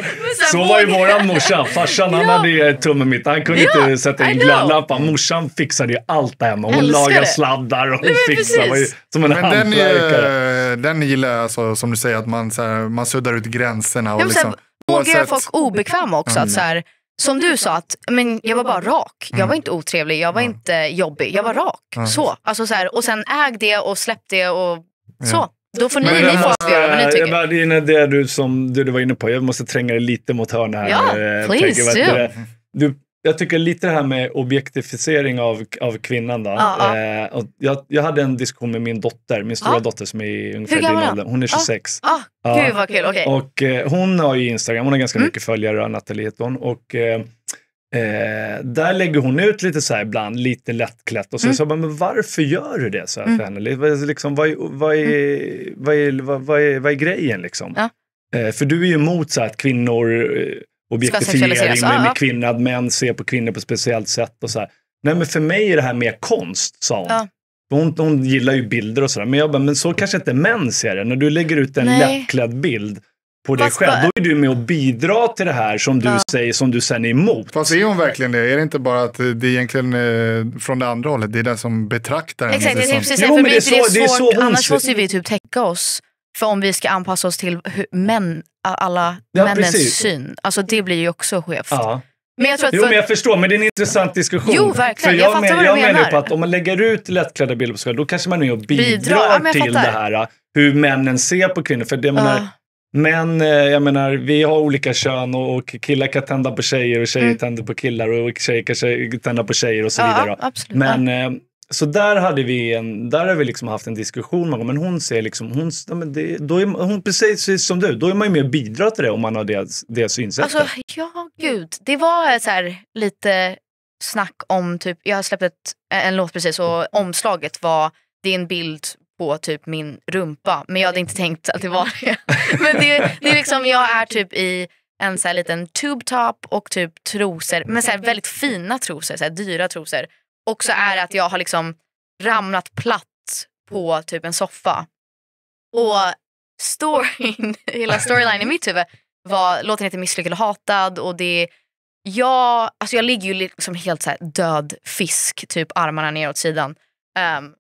Så var ju våran morsa. Farsan han hade tummen mitt. Han kunde inte sätta in glödlampan. Morsan fixade ju allt där hemma. Hon lagade sladdar och fixade. som en hantverkare. Den, gillar jag alltså, som du säger att man, suddar ut gränserna. Och liksom vågar göra folk obekväma också. Som du sa, att men jag var bara rak. Jag mm. var inte otrevlig, jag var mm. inte jobbig. Jag var rak. Mm. Så. Alltså, så här, och sen äg det och släpp det och så. Då får ni, men ni får avgöra vad ni tycker. Jag, innan det du, som, det du var inne på, jag måste tränga dig lite mot hörnet här. Ja, eh, please tänker, du, jag tycker lite det här med objektifiering av, av kvinnan. Då. Ja, ja. Eh, jag, jag hade en diskussion med min dotter, min stora ja. dotter som är ungefär din ålder. Hon är 26. Ah. Ah. Gud vad kul, okay. och, eh, Hon har ju Instagram, hon har ganska mm. mycket följare, Nathalie heter hon. Och, eh, eh, där lägger hon ut lite så här ibland, lite lättklätt och så, mm. så bara, men varför gör du det? Så här mm. henne. Liksom, vad, är, vad, är, mm. vad, är, vad, är, vad är grejen liksom? Eh, för du är ju emot så här, att kvinnor eh, objektifiering med, med kvinnor, att män ser på kvinnor på ett speciellt sätt och så här. Nej men för mig är det här mer konst, sa hon. Ja. Hon, hon gillar ju bilder och sådär, men jag bara, men så kanske inte män ser det. När du lägger ut en Nej. lättklädd bild på dig Fast själv, då är du med och bidrar till det här som du ja. säger, som du sen är emot. Fast är hon verkligen det? Är det inte bara att det är egentligen eh, från det andra hållet, det är den som betraktar henne? Exakt, det är, som... Jo, det, är det är så hon Annars måste vi typ täcka oss för om vi ska anpassa oss till hur, män, alla ja, männens precis. syn. Alltså det blir ju också skevt. Ja. Men jag tror att för... men jag förstår, men det är en intressant diskussion. Jo, verkligen. För jag, jag fattar men, vad du jag menar. menar att om man lägger ut lättklädda bilder på sig själv, då kanske man är med och bidrar, bidrar. Ja, till det här äh, hur männen ser på kvinnor. För det, jag menar, uh. Män, äh, jag menar, vi har olika kön och, och killar kan tända på tjejer och tjejer mm. tänder på killar och tjejer kan tända på tjejer och så vidare. Uh, absolut, men äh, så där hade vi en, där har vi liksom haft en diskussion någon men hon ser liksom, hon, men det, då är, hon precis som du, då är man ju med och bidrar till det om man har det, det synsättet. Alltså, ja gud, det var så här, lite snack om typ, jag har släppt en låt precis och mm. omslaget var, det är en bild på typ min rumpa men jag hade inte tänkt att det var det. men det, det är liksom, jag är typ i en så här liten tube top och typ trosor, men så här väldigt fina trosor, så här dyra trosor också är att jag har liksom ramlat platt på typ en soffa. Mm. Och storyn, hela storylinen i mitt huvud var låten heter Misslyckad och hatad och det jag, alltså jag ligger ju liksom helt så död fisk, typ armarna ner åt sidan. Um,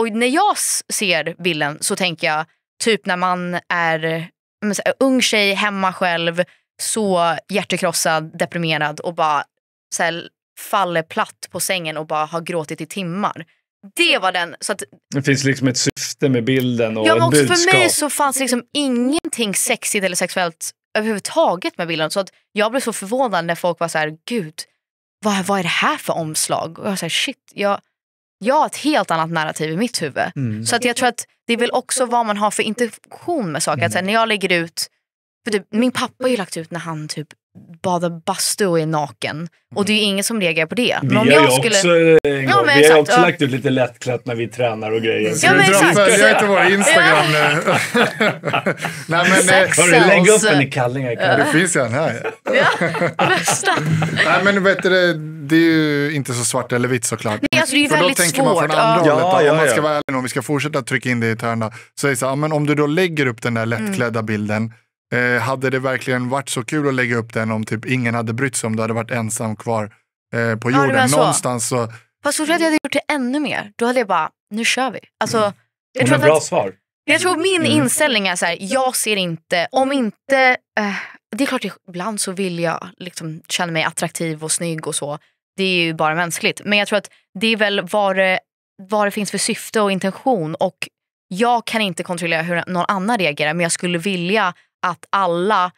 och när jag ser bilden så tänker jag typ när man är men, så här, ung tjej hemma själv, så hjärtekrossad, deprimerad och bara så här, faller platt på sängen och bara har gråtit i timmar. Det mm. var den. Så att, det finns liksom ett syfte med bilden och ja, men också ett budskap. För mig så fanns liksom ingenting sexigt eller sexuellt överhuvudtaget med bilden. Så att jag blev så förvånad när folk var så här, gud, vad, vad är det här för omslag? Och jag var så här, shit, jag, jag har ett helt annat narrativ i mitt huvud. Mm. Så att jag tror att det är väl också vad man har för intention med saker. Mm. Att här, när jag lägger ut, för typ, min pappa har ju lagt ut när han typ bada bastu och är naken. Och det är ju ingen som reagerar på det. Men om vi har jag skulle... också, en gång. Ja, vi exakt, också ja. lagt ut lite lättklätt när vi tränar och grejer. Ska ja, du dra följare till vår Instagram nu? Nej, men, Hörru, lägg upp en i kallingar. Ja. Det finns ju en här. Nej, men vet du, det är ju inte så svart eller vitt såklart. Nej, alltså, det är för väldigt då tänker svårt. man från andra ja. hållet. Ja, om man ska vara ärlig, om vi ska fortsätta trycka in det i tärna. Så är det så här, men om du då lägger upp den där lättklädda bilden Eh, hade det verkligen varit så kul att lägga upp den om typ ingen hade brytt sig om du hade varit ensam kvar eh, på jorden? Ja, Någonstans så... Fast jag tror att jag hade gjort det ännu mer. Då hade jag bara, nu kör vi. Alltså, mm. jag tror att, bra svar. Jag tror min mm. inställning är så här, jag ser inte, om inte, eh, det är klart ibland så vill jag liksom känna mig attraktiv och snygg och så. Det är ju bara mänskligt. Men jag tror att det är väl vad det, vad det finns för syfte och intention och jag kan inte kontrollera hur någon annan reagerar men jag skulle vilja att alla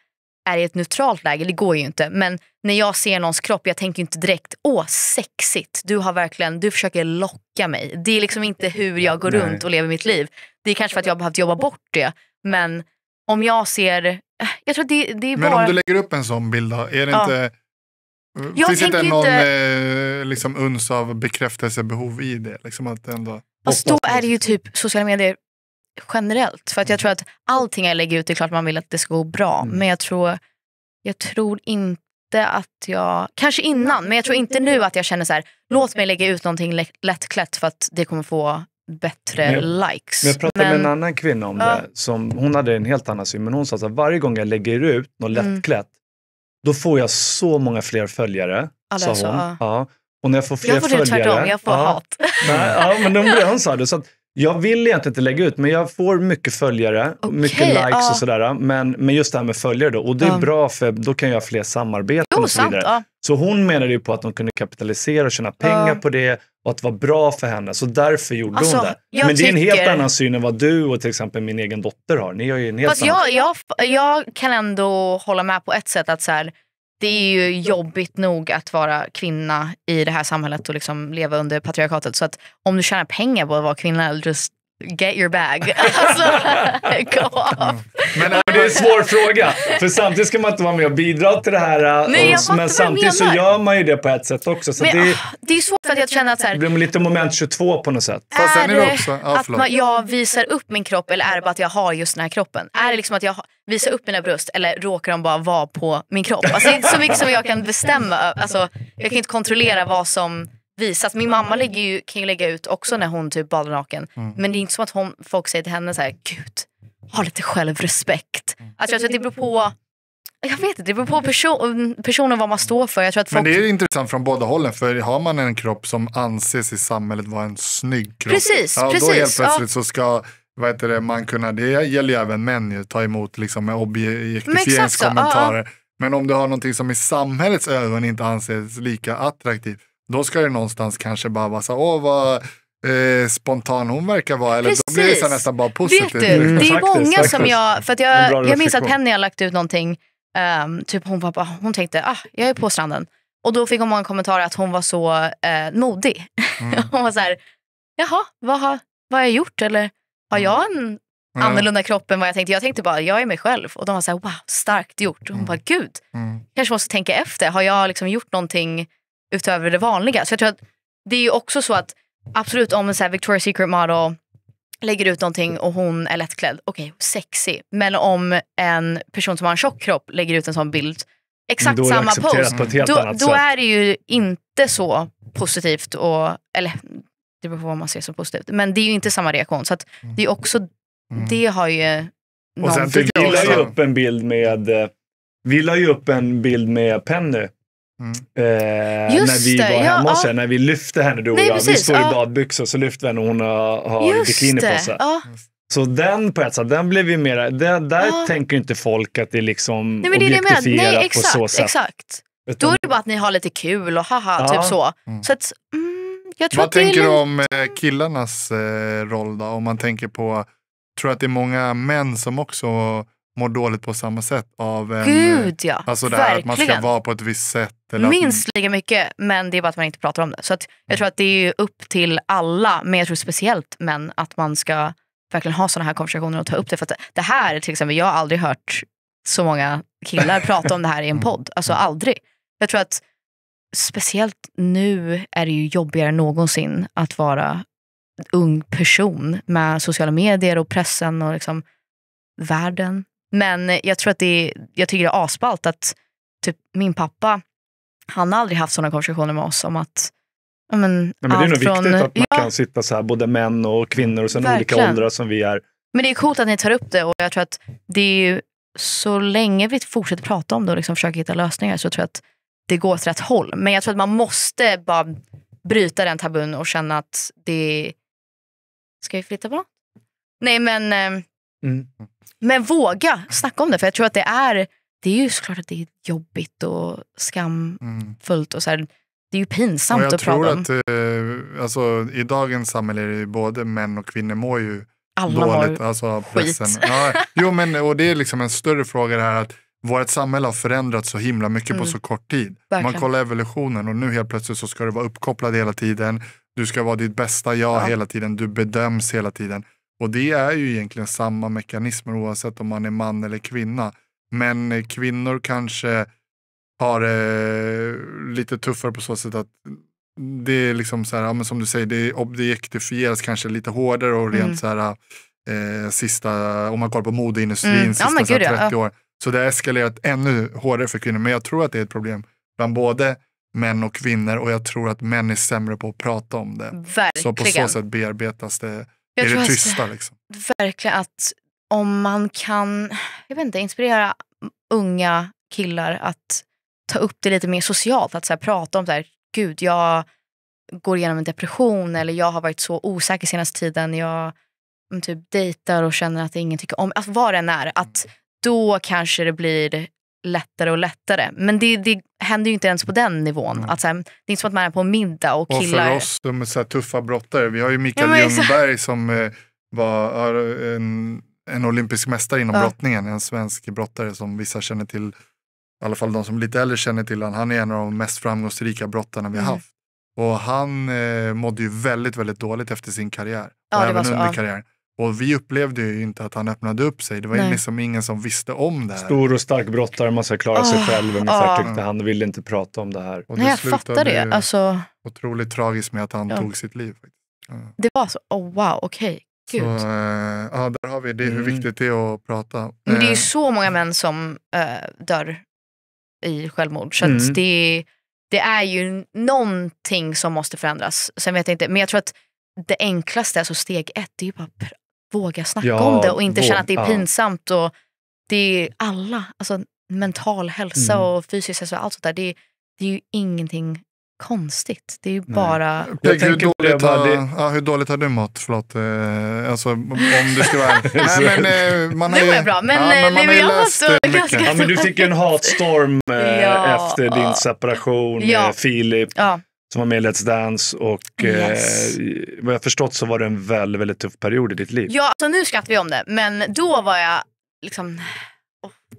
är i ett neutralt läge, det går ju inte. Men när jag ser någons kropp, jag tänker inte direkt åh sexigt, du har verkligen, du försöker locka mig. Det är liksom inte hur jag går Nej. runt och lever mitt liv. Det är kanske för att jag har behövt jobba bort det. Men om jag ser, jag tror det, det är bara... Men om du lägger upp en sån bild då, är det ja. inte jag finns inte någon inte... Eh, liksom uns av bekräftelsebehov i det? Liksom att ändå... Fast då är det ju typ sociala medier generellt. För att jag mm. tror att allting jag lägger ut, det är klart man vill att det ska gå bra. Mm. Men jag tror, jag tror inte att jag, kanske innan, men jag tror inte nu att jag känner så här, låt mig lägga ut någonting lättklätt för att det kommer få bättre men, likes. Men jag pratade men, med en annan kvinna om ja. det. Som, hon hade en helt annan syn, men hon sa att varje gång jag lägger ut något mm. lättklätt, mm. då får jag så många fler följare. Alltså, sa hon. Ja. ja. Och när jag får fler jag får följare... Jag får det tvärtom, jag får ja. hat. Nej, ja, men hon sa det. Så att, jag vill egentligen inte lägga ut, men jag får mycket följare, okay, mycket likes ja. och sådär. Men, men just det här med följare då, och det är ja. bra för då kan jag ha fler samarbeten jo, och så vidare. Sant, ja. Så hon menade ju på att de kunde kapitalisera och tjäna pengar på det och att det var bra för henne. Så därför gjorde alltså, hon det. Men det är en helt annan syn än vad du och till exempel min egen dotter har. Ni har ju en helt Fast annan... jag, jag, jag kan ändå hålla med på ett sätt att så här, det är ju jobbigt nog att vara kvinna i det här samhället och liksom leva under patriarkatet. Så att om du tjänar pengar på att vara kvinna, just Get your bag. Alltså, go off. Mm. Men äh, det är en svår fråga, för samtidigt ska man inte vara med och bidra till det här. Äh, Nej, och, men samtidigt så gör man ju det på ett sätt också. Så men, det, ah, det är svårt för att jag känner att... Så här, det blir lite moment 22 på något sätt. är, det att man, jag visar upp min kropp eller är det bara att jag har just den här kroppen? Är det liksom att jag visar upp mina bröst eller råkar de bara vara på min kropp? Alltså, det är inte så mycket som jag kan bestämma. Alltså, jag kan inte kontrollera vad som visas. Min mamma mm. lägger ju, kan ju lägga ut också när hon typ badar naken. Mm. Men det är inte som att hon, folk säger till henne så här, gud, ha lite självrespekt. Mm. Alltså, jag tror att det beror på mm. jag vet inte, det beror på person, personen vad man står för. Jag tror att folk... Men det är intressant från båda hållen, för har man en kropp som anses i samhället vara en snygg kropp, precis, ja, precis, då helt plötsligt ja. så ska vad heter det, man kunna, det gäller ju även män, ju, ta emot liksom, objektifieringskommentarer. Men om du har någonting som i samhällets ögon inte anses lika attraktivt, då ska det någonstans kanske bara vara så åh vad eh, spontan hon verkar vara. Eller Precis. då blir det så nästan bara positivt. Vet du, mm. det är många som jag, för att jag, jag minns att Penny har lagt ut någonting, um, typ hon, pappa, hon tänkte, ah, jag är på stranden. Och då fick hon många kommentarer att hon var så eh, modig. Mm. hon var så här, jaha, vad har, vad har jag gjort? Eller har jag en mm. annorlunda kropp än vad jag tänkte? Jag tänkte bara, jag är mig själv. Och de var såhär, wow, starkt gjort. Och hon mm. bara, gud, mm. kanske måste tänka efter. Har jag liksom gjort någonting utöver det vanliga. Så jag tror att det är ju också så att absolut om en Victoria's Secret model lägger ut någonting och hon är lättklädd, okej okay, sexy. Men om en person som har en tjock kropp lägger ut en sån bild, exakt samma pose, då, då är det ju inte så positivt. Och, eller det beror på vad man ser som positivt. Men det är ju inte samma reaktion. Så det är också, mm. det har ju och sen vi la ju upp en bild med eh, vi la ju upp en bild med Penny Mm. Eh, när vi var hemma ja, hos ja. när vi lyfte henne du och Nej, jag. Precis, vi står ja. i badbyxor så lyfter vi henne och hon har, bikini på sig. Ja. Så den på ett sätt, den blev ju mera, det, där tänker inte folk att det är liksom Nej, men det objektifierat det Nej, exakt, på så sätt. Exakt. Utan, Då är det bara att ni har lite kul och haha, typ så. Mm. så att, mm, jag tror Vad att tänker du om eh, killarnas eh, roll då? Om man tänker på, tror att det är många män som också mår dåligt på samma sätt av en... Gud ja, eh, Alltså det här verkligen. att man ska vara på ett visst sätt. Eller Minst att... lika mycket, men det är bara att man inte pratar om det. Så att jag tror att det är upp till alla, men jag tror speciellt män, att man ska verkligen ha sådana här konversationer och ta upp det. För det här till exempel, jag har aldrig hört så många killar prata om det här i en mm. podd. Alltså aldrig. Jag tror att speciellt nu är det ju jobbigare än någonsin att vara ung person med sociala medier och pressen och liksom världen. Men jag tror att det är, jag tycker det är asballt att typ, min pappa, han har aldrig haft sådana konversationer med oss om att men, ja, men det är nog från, viktigt att man ja, kan sitta så här, både män och kvinnor och sen verkligen. olika åldrar som vi är. Men det är coolt att ni tar upp det och jag tror att det är ju, så länge vi fortsätter prata om det och liksom försöker hitta lösningar så tror jag att det går åt rätt håll. Men jag tror att man måste bara bryta den tabun och känna att det... Ska vi flytta på? Nej men ehm, Mm. Men våga snacka om det, för jag tror att det är det är ju såklart att det är jobbigt och skamfullt. Och så här, det är ju pinsamt att prata om. att eh, alltså, i dagens samhälle är det ju både män och kvinnor mår ju Alla dåligt. Mår alltså, pressen. skit. Ja, jo, men, och det är liksom en större fråga det här att vårt samhälle har förändrats så himla mycket mm. på så kort tid. Verkligen. Man kollar evolutionen och nu helt plötsligt så ska du vara uppkopplad hela tiden. Du ska vara ditt bästa jag ja. hela tiden. Du bedöms hela tiden. Och det är ju egentligen samma mekanismer oavsett om man är man eller kvinna. Men eh, kvinnor kanske har eh, lite tuffare på så sätt att det är liksom så här, ja, men som du säger, det objektifieras kanske lite hårdare och rent mm. så här, eh, sista, om man kollar på modeindustrin mm. sista oh så här, 30 år. Så det har eskalerat ännu hårdare för kvinnor. Men jag tror att det är ett problem bland både män och kvinnor och jag tror att män är sämre på att prata om det. Verkligen. Så på så sätt bearbetas det jag är tror det trista att, liksom? Verkligen att om man kan jag vet inte, inspirera unga killar att ta upp det lite mer socialt. Att så här, prata om så här, gud jag går igenom en depression eller jag har varit så osäker senaste tiden. Jag mm, typ dejtar och känner att ingen tycker om Att vad det än är. Att mm. då kanske det blir lättare och lättare. Men det, det händer ju inte ens på den nivån. Mm. Att så här, det är inte som att man är på middag och killar... Och för oss som är så tuffa brottare, vi har ju Mikael ja, Ljungberg som eh, var en, en, olympisk mästare inom ja. brottningen. En svensk brottare som vissa känner till, i alla fall de som lite äldre känner till honom. Han är en av de mest framgångsrika brottarna vi har mm. haft. Och han eh, mådde ju väldigt, väldigt dåligt efter sin karriär. Ja, och även så, under karriären. Och vi upplevde ju inte att han öppnade upp sig. Det var Nej. liksom ingen som visste om det här. Stor och stark brottare, man ska klara oh, sig ah, själv ungefär oh. tyckte han. Ville inte prata om det här. Och det Nej, jag fattar det. Alltså... Otroligt tragiskt med att han ja. tog sitt liv. Ja. Det var så, oh wow, okej. Okay. Gud. Så, äh, eh, ja, där har vi det, hur mm. viktigt det är att prata. Men det är ju eh. så många män som äh, dör i självmord. Så mm. det, det är ju någonting som måste förändras. Sen vet jag inte, men jag tror att det enklaste, alltså steg ett, det är ju bara våga snacka ja, om det och inte våg, känna att det är pinsamt. Och det är alla, alltså mental hälsa mm. och fysisk hälsa och allt sånt där. Det, det är ju ingenting konstigt. Det är ju bara... Jag jag hur, dåligt bara... Har, ja, hur dåligt har du mått? Förlåt. Eh, alltså, om du ska vara... Nej, men, eh, man har ju, nu bra, men, ja, men eh, man nu är jag löst alltså Ja, du fick ju en hatstorm eh, ja, efter din separation med eh, Filip som var med i Let's Dance och yes. eh, vad jag förstått så var det en väldigt, väldigt tuff period i ditt liv. Ja, så nu skrattar vi om det, men då var jag liksom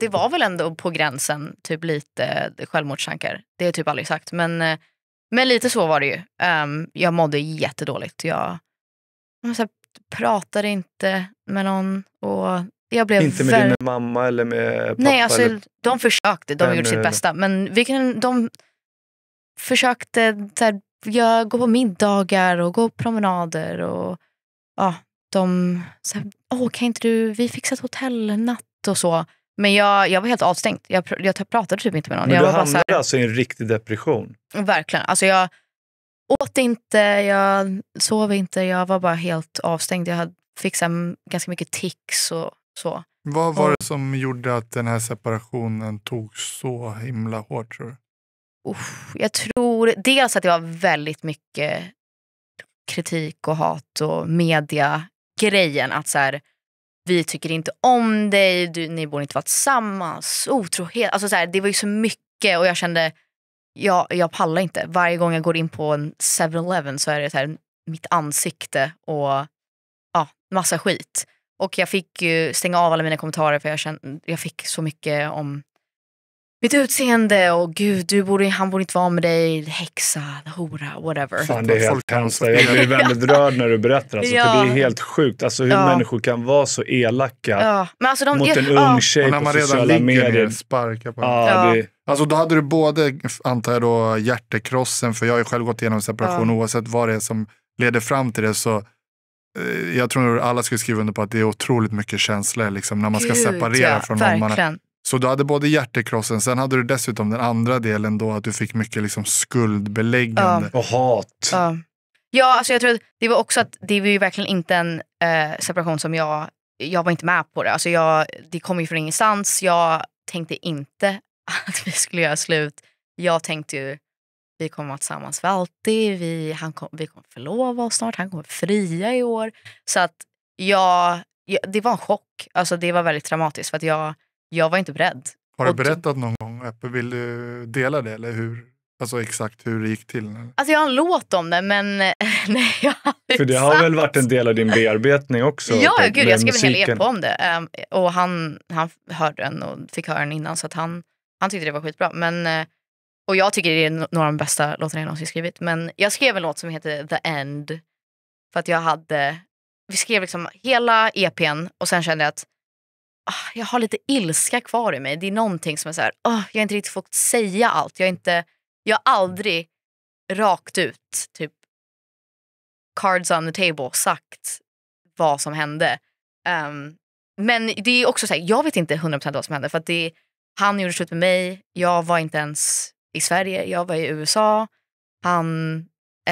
det var väl ändå på gränsen typ lite självmordstankar. Det är typ aldrig sagt. Men, eh, men lite så var det ju. Um, jag mådde jättedåligt. Jag, jag här, pratade inte med någon. Och jag blev inte med för... din mamma eller med pappa? Nej, alltså, eller... de försökte. De gjorde sitt bästa. Men vi kan, de, försökte så här, jag gå på middagar och gå på promenader. Och, ja, de sa här, Åh, kan inte du, vi fixar ett hotellnatt och så. Men jag, jag var helt avstängd. Jag, jag pratade typ inte med någon. Men jag du hamnade här, alltså i en riktig depression? Verkligen. Alltså jag åt inte, jag sov inte. Jag var bara helt avstängd. Jag hade, fick ganska mycket tics och så. Vad var och, det som gjorde att den här separationen tog så himla hårt tror du? jag tror dels att det var väldigt mycket kritik och hat och media-grejen. Att så här, vi tycker inte om dig, du, ni borde inte vara tillsammans, otrohet. Alltså så här, det var ju så mycket och jag kände, jag, jag pallar inte. Varje gång jag går in på en 7-Eleven så är det så här, mitt ansikte och ja, massa skit. Och jag fick ju stänga av alla mina kommentarer för jag, kände, jag fick så mycket om mitt utseende och gud, du borde, han borde inte vara med dig, häxa, hora, whatever. Fan, det är helt hemskt. Jag blir väldigt rörd när du berättar. Alltså, ja. för det är helt sjukt alltså, hur ja. människor kan vara så elaka ja. alltså, de, mot en ung tjej på sociala medier. Sparkar på ja, det... Alltså då hade du både, antar jag då, hjärtekrossen, för jag har ju själv gått igenom separation oavsett vad det är som leder fram till det. så eh, jag tror alla skulle skriva under på att det är otroligt mycket känslor liksom, när man ska Gud, separera ja, från någon. Man, så du hade både hjärtekrossen, sen hade du dessutom den andra delen då att du fick mycket liksom skuldbeläggande. Ja. Och hat. Ja, ja alltså jag tror att det var också att det var ju verkligen inte en eh, separation som jag, jag var inte med på det. Alltså jag, det kom ju från ingenstans. Jag tänkte inte att vi skulle göra slut. Jag tänkte ju vi kommer vara tillsammans för alltid. Vi, han kom, vi kommer förlova oss snart. Han kommer fria i år. Så att jag, jag, det var en chock. Alltså det var väldigt traumatiskt för att jag jag var inte beredd. Har du berättat någon gång, Eppe? Vill du dela det? Eller hur, Alltså exakt hur det gick till? Eller? Alltså jag har en låt om det men nej jag För det har väl varit en del av din bearbetning också? ja, på, gud jag skrev musiken. en hel EP om det. Um, och han, han hörde den och fick höra den innan så att han, han tyckte det var skitbra. Men, eh, och jag tycker det är några av de bästa låtarna jag någonsin skrivit. Men jag skrev en låt som heter The End. För att jag hade, vi skrev liksom hela EPn och sen kände jag att Ah, jag har lite ilska kvar i mig. Det är någonting som är så här, oh, jag har inte riktigt fått säga allt. Jag, är inte, jag har aldrig rakt ut, typ cards on the table, sagt vad som hände. Um, men det är också så här, jag vet inte 100% vad som hände. För det, han gjorde slut med mig, jag var inte ens i Sverige, jag var i USA. Han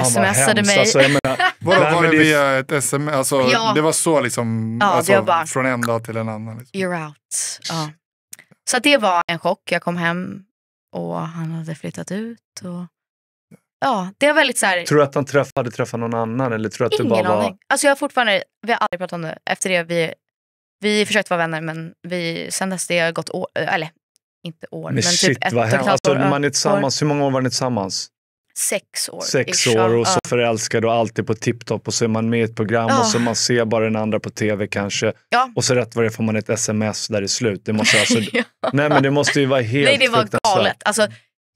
smsade mig. Alltså, menar, var, var det via ett sms? Alltså, ja. Det var så liksom, ja, alltså, bara, från en dag till en annan? Liksom. You're out. Ja. Så det var en chock. Jag kom hem och han hade flyttat ut. Och... Ja, det var väldigt så här... Tror du att han träffade träffat någon annan? Eller tror att Ingen du bara aning. Var... Alltså jag har fortfarande, vi har aldrig pratat om det. Efter det, vi, vi försökt vara vänner men vi, sen dess det har gått år, eller inte år, men, men typ shit, typ ett vad och ett, och ett, alltså, år. Man är tillsammans, år. hur många år var ni tillsammans? sex år. Sex år och så ja. förälskad och alltid på tipptopp och så är man med i ett program ja. och så man ser bara den andra på tv kanske. Ja. Och så rätt vad det får man ett sms där i slut. Det måste, alltså, nej men det måste ju vara helt Nej det var galet. Alltså,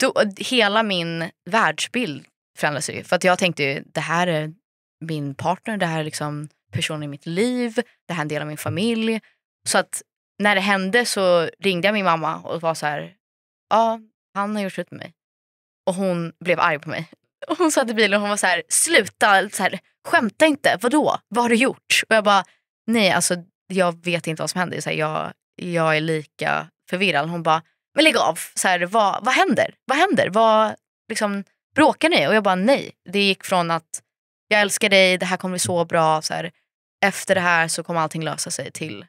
då, hela min världsbild förändrades ju. För att jag tänkte ju, det här är min partner, det här är liksom personen i mitt liv, det här är en del av min familj. Så att när det hände så ringde jag min mamma och var så här, ja han har gjort slut med mig. Och hon blev arg på mig. hon satt i bilen och hon var så här, sluta, så här, skämta inte, vadå, vad har du gjort? Och jag bara, nej alltså jag vet inte vad som händer, så här, jag, jag är lika förvirrad. Hon bara, men lägg av, så här, vad, vad händer? Vad händer? Vad, liksom, bråkar ni? Och jag bara nej. Det gick från att jag älskar dig, det här kommer bli så bra, så här, efter det här så kommer allting lösa sig till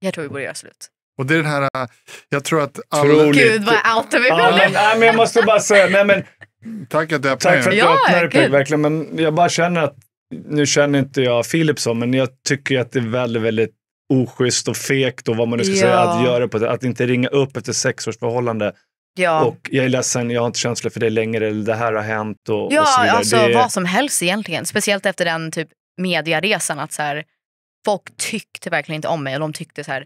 jag tror vi borde göra slut. Och det är den här, äh, jag tror att alla... Gud vad out of ja, nej, men Jag måste bara säga, nej, men, tack att du öppnade. Tack för att du öppnade ja, verkligen. Men jag bara känner att, nu känner inte jag Filip så, men jag tycker att det är väldigt, väldigt oschysst och fegt och vad man nu ska ja. säga att göra på det. Att inte ringa upp efter sex års förhållande Ja. Och jag är ledsen, jag har inte känslor för det längre, eller det här har hänt och, ja, och så vidare. Alltså, det... vad som helst egentligen. Speciellt efter den typ mediaresan att så här, folk tyckte verkligen inte om mig och de tyckte så här,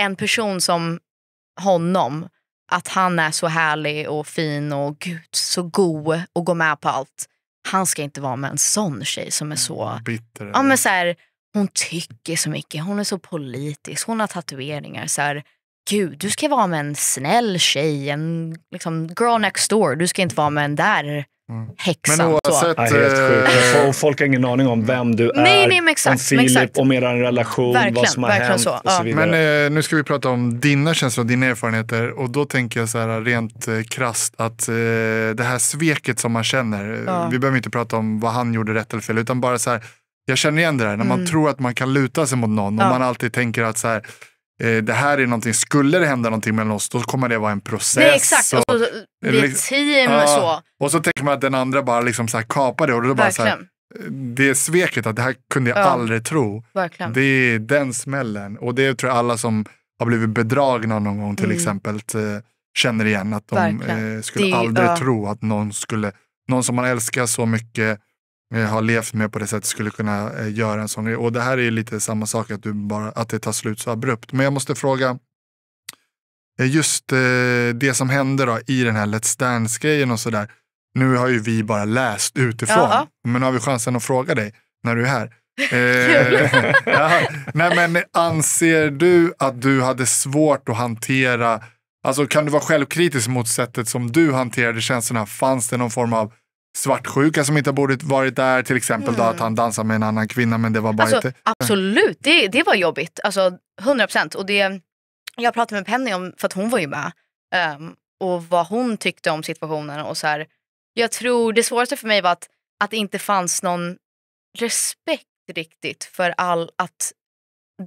en person som honom, att han är så härlig och fin och gud, så god och går med på allt. Han ska inte vara med en sån tjej som är så... Mm, bitter. Ja, men så här, hon tycker så mycket, hon är så politisk, hon har tatueringar. Så här, gud, du ska vara med en snäll tjej, en liksom, girl next door. Du ska inte vara med en där häxan. Men oavsett... Ja, helt sjukt. Eh, folk har ingen aning om vem du är, nej, nej, exakt, om Filip, om er relation, verkligen, vad som har hänt så. och så vidare. Men eh, nu ska vi prata om dina känslor och dina erfarenheter. Och då tänker jag så här rent eh, krasst att eh, det här sveket som man känner. Eh, ja. Vi behöver inte prata om vad han gjorde rätt eller fel, utan bara så här. Jag känner igen det där när man mm. tror att man kan luta sig mot någon och ja. man alltid tänker att så här, Eh, det här är någonting, skulle det hända någonting mellan oss då kommer det vara en process. Nej exakt, och, och så blir ett team ja, så. Och så tänker man att den andra bara liksom så här kapar det och då bara så här, det är sveket att det här kunde jag ja. aldrig tro. Verkligen. Det är den smällen och det tror jag alla som har blivit bedragna någon gång till mm. exempel eh, känner igen att de eh, skulle det, aldrig ja. tro att någon skulle, någon som man älskar så mycket Eh, har levt med på det sättet skulle kunna eh, göra en sån grej. Och det här är lite samma sak, att, du bara, att det tar slut så abrupt. Men jag måste fråga, eh, just det som hände då, i den här Let's Dance-grejen och sådär. Nu har ju vi bara läst utifrån, ja. men har vi chansen att fråga dig när du är här. Nej, men anser du att du hade svårt att hantera, alltså kan du vara självkritisk mot sättet som du hanterade känslorna? Fanns det någon form av svartsjuka som inte borde varit där. Till exempel mm. att han dansade med en annan kvinna men det var bara alltså, inte... Absolut, det, det var jobbigt. Alltså 100 procent. Jag pratade med Penny om, för att hon var ju med, um, och vad hon tyckte om situationen. Och så här, jag tror det svåraste för mig var att, att det inte fanns någon respekt riktigt för all, att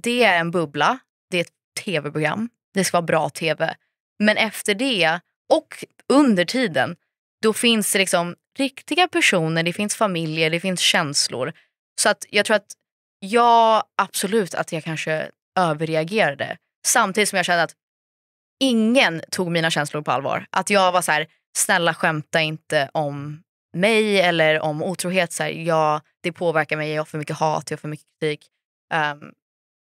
det är en bubbla, det är ett tv-program, det ska vara bra tv. Men efter det och under tiden, då finns det liksom riktiga personer, det finns familjer, det finns känslor. Så att jag tror att, ja absolut att jag kanske överreagerade. Samtidigt som jag kände att ingen tog mina känslor på allvar. Att jag var så här, snälla skämta inte om mig eller om otrohet. Så här, ja, det påverkar mig, jag har för mycket hat, jag har för mycket kritik. Um,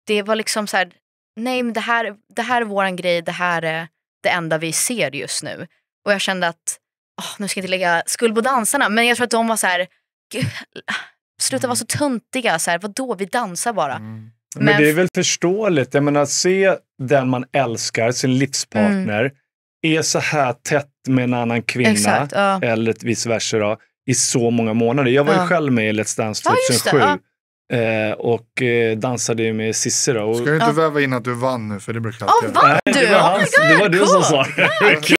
det var liksom så här, nej men det här, det här är våran grej, det här är det enda vi ser just nu. Och jag kände att oh, nu ska jag inte lägga skuld på dansarna, men jag tror att de var så här, sluta vara så töntiga, så här, vadå, vi dansar bara. Mm. Men, men, det är väl förståeligt, jag menar se den man älskar, sin livspartner, mm. är så här tätt med en annan kvinna, Exakt, ja. eller vice versa, då, i så många månader. Jag var ja. ju själv med i Let's Dance 2007. Ja, Eh, och eh, dansade ju med Cissi då. Och... Ska du inte ja. väva in att du vann nu för det brukar alltid... Oh, vann du? Nej, oh det var, hans, oh God, det var cool. du som sa det.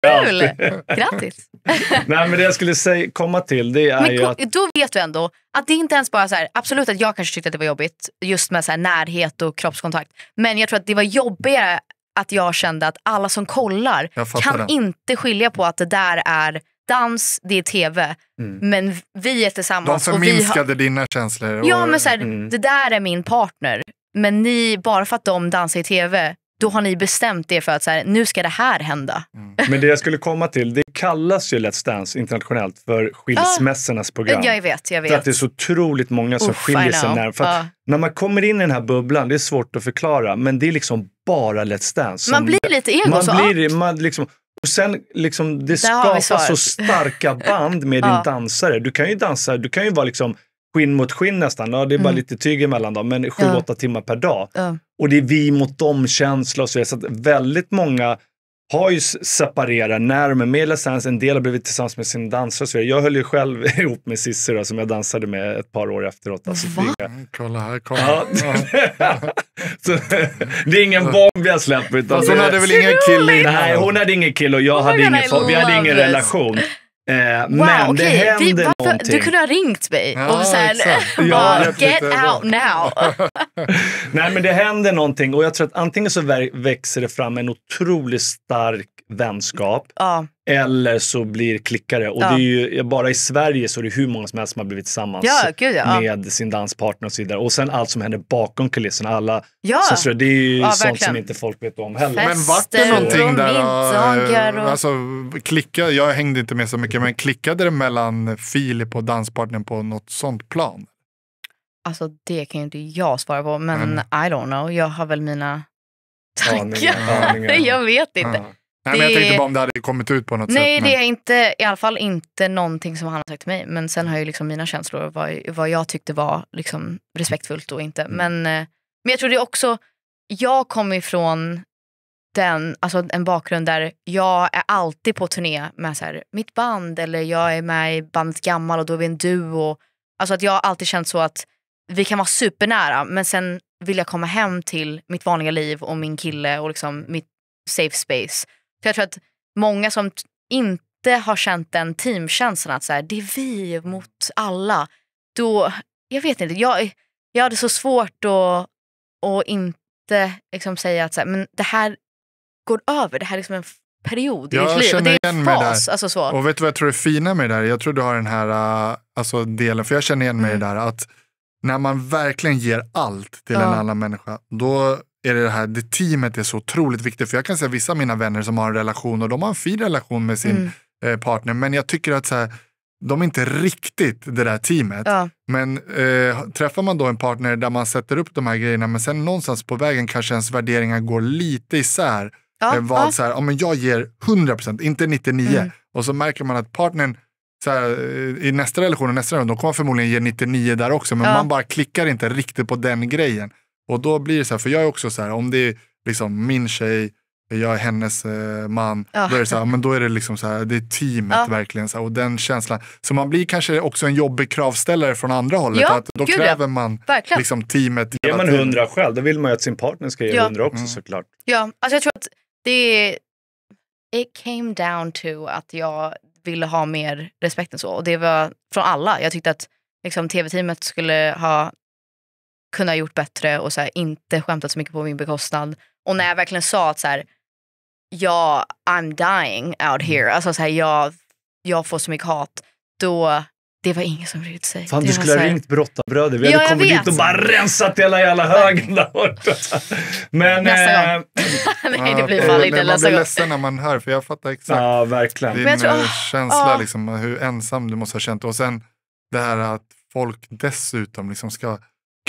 Ah, kul! Grattis! Nej, men det jag skulle säga, komma till det är men, ju att... Då vet du ändå att det inte ens bara så här, absolut att jag kanske tyckte att det var jobbigt just med så här närhet och kroppskontakt. Men jag tror att det var jobbigare att jag kände att alla som kollar kan det. inte skilja på att det där är dans, det är tv, mm. men vi är tillsammans. De förminskade och vi har... dina känslor. Och... Ja, men så här, mm. det där är min partner. Men ni, bara för att de dansar i tv då har ni bestämt er för att så här, nu ska det här hända. Mm. Men det jag skulle komma till, det kallas ju Let's Dance internationellt för skilsmässornas ah, program. Jag vet, jag vet. För att det är så otroligt många som Oof, skiljer sig. När, för ah. när man kommer in i den här bubblan, det är svårt att förklara, men det är liksom bara Let's Dance. man blir lite ego. Man så, blir, man liksom, och sen liksom, det skapas så starka band med din dansare. Du kan ju dansa, du kan ju vara liksom skinn mot skinn nästan. Ja, det är bara mm. lite tyg emellan dem, men 7-8 ja. timmar per dag. Ja. Och det är vi mot dem-känsla och så vidare. Så väldigt många har ju separerat när de är med i Dance, en del har blivit tillsammans med sin dansare och så vidare. Jag höll ju själv ihop med Cissi som jag dansade med ett par år efteråt. Alltså, inga... Kolla här, kolla. Ja. så, det är ingen bomb vi har släppt. Utan hon hade väl ingen kille innan? Nej, hon hade ingen kille och jag hade ingen, vi hade ingen relation. Eh, wow, men okay. det händer det, någonting. Du kunde ha ringt mig ja, och sen bara, get out now. Nej men det händer någonting och jag tror att antingen så växer det fram en otroligt stark vänskap. Ja. Eller så blir klickare. Och ja. det är ju, bara i Sverige så är det hur många som helst som har blivit tillsammans ja, gud, ja. med sin danspartner och så vidare. Och sen allt som händer bakom kulisserna. Alla ja. Så det är ju sånt som inte folk vet om heller. Fester, men vart det någonting där? Och... Eh, alltså, klicka, jag hängde inte med så mycket, men klickade det mellan Filip och danspartnern på något sånt plan? Alltså det kan ju inte jag svara på, men mm. I don't know. Jag har väl mina tankar. Aningar, aningar. jag vet inte. Mm. Nej, men jag tänkte bara om det hade kommit ut på något nej, sätt. Nej, det är inte, i alla fall inte någonting som han har sagt till mig. Men sen har ju liksom mina känslor vad, vad jag tyckte var liksom respektfullt och inte. Mm. Men, eh, men jag tror det är också, jag kommer ifrån den, alltså en bakgrund där jag är alltid på turné med så här, mitt band eller jag är med i bandet Gammal och då är vi en duo. Alltså att jag har alltid känt så att vi kan vara supernära men sen vill jag komma hem till mitt vanliga liv och min kille och liksom mitt safe space jag tror att många som inte har känt den teamkänslan att så här, det är vi mot alla. Då, jag vet inte, jag, jag hade så svårt att, att inte liksom säga att så här, men det här går över, det här är liksom en period i ditt liv. Och det är en fas. Alltså så. Och vet du vad jag tror är fina med det där? Jag tror du har den här äh, alltså, delen, för jag känner igen mig i mm. det där. Att när man verkligen ger allt till ja. en annan människa, då är det det här det teamet är så otroligt viktigt. För jag kan säga vissa av mina vänner som har en relation och de har en fin relation med sin mm. Eh, partner. Men jag tycker att så här, de är inte riktigt det där teamet. Ja. Men eh, träffar man då en partner där man sätter upp de här grejerna men sen någonstans på vägen kanske ens värderingar går lite isär. Ja, eh, ja. så här, ja, men jag ger 100%, inte 99. Mm. Och så märker man att partnern här, eh, i nästa relation och nästa relation, de kommer förmodligen ge 99 där också. Men ja. man bara klickar inte riktigt på den grejen. Och då blir det så här, för jag är också så här, om det är liksom min tjej, jag är hennes eh, man. Ja. Då är det så här, men då är det liksom så här, det är teamet ja. verkligen. Så här, och den känslan. Så man blir kanske också en jobbig kravställare från andra hållet. Ja, att då kräver man verkligen. liksom teamet. Ger man hundra själv, då vill man ju att sin partner ska ge hundra också mm. såklart. Ja, alltså jag tror att det It came down to att jag ville ha mer respekt än så. Och det var från alla. Jag tyckte att liksom, tv-teamet skulle ha kunde ha gjort bättre och så här, inte skämtat så mycket på min bekostnad. Och när jag verkligen sa att så här, ja, I'm dying out mm. here, alltså så här, jag, jag får så mycket hat, då det var ingen som brydde sig. Fan, du skulle ha ringt Brottarbröder. Vi ja, hade kommit dit och bara rensat hela jävla högen där borta. Men, nästa eh... gång. Nej, det blir fan inte nästa gång. Man blir ledsen när man hör, för jag fattar exakt ja, verkligen. din tror... Eh, ah, känsla, ah. liksom, hur ensam du måste ha känt. Och sen det här att folk dessutom liksom ska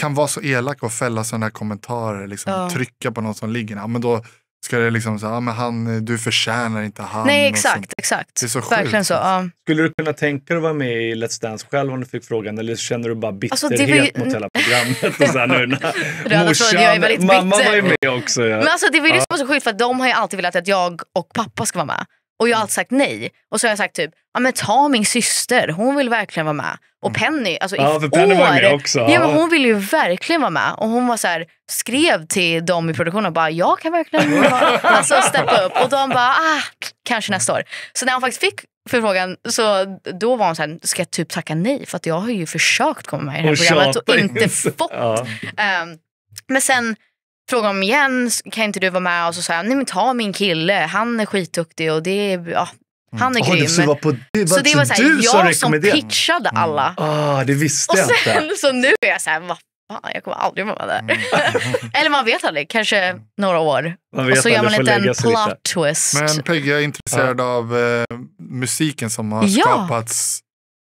kan vara så elaka och fälla sådana här kommentarer. Liksom, ja. Trycka på någon som ligger ja, men då ska det liksom säga, ja, du förtjänar inte han. Nej exakt, exakt. Det är så Verkligen sjukt. Så, alltså. ja. Skulle du kunna tänka dig att vara med i Let's Dance själv om du fick frågan eller känner du bara bitterhet alltså, ju... mot hela programmet? Och så här, nu, när... Morsan, mamma var ju med också. Ja. Men alltså, det var ju som var så sjukt för de har ju alltid velat att jag och pappa ska vara med. Och jag har mm. alltid sagt nej. Och så har jag sagt typ, ja men ta min syster, hon vill verkligen vara med. Och mm. Penny, alltså ja, för Penny år, var med också. Ja, men hon ville ju verkligen vara med. Och hon var så här, skrev till dem i produktionen och bara, jag kan verkligen alltså, steppa upp. Och de bara, ah, kanske nästa år. Så när hon faktiskt fick förfrågan, så då var hon så här, ska jag typ tacka nej? För att jag har ju försökt komma med i det här och programmet och inte fått. Ja. Um, ehm, men sen frågade om igen, kan inte du vara med? Och så sa jag, nej men ta min kille, han är skitduktig och det är, ja, mm. han är mm. grym. Oh, det var på, det var så det var så här, jag som pitchade mm. alla. Ah, det visste och jag sen, inte. Så nu är jag så här, vad fan jag kommer aldrig vara där. Mm. Eller man vet aldrig, kanske mm. några år. Och så gör man en liten plot twist. Men Peggy, jag är intresserad ja. av eh, musiken som har ja. skapats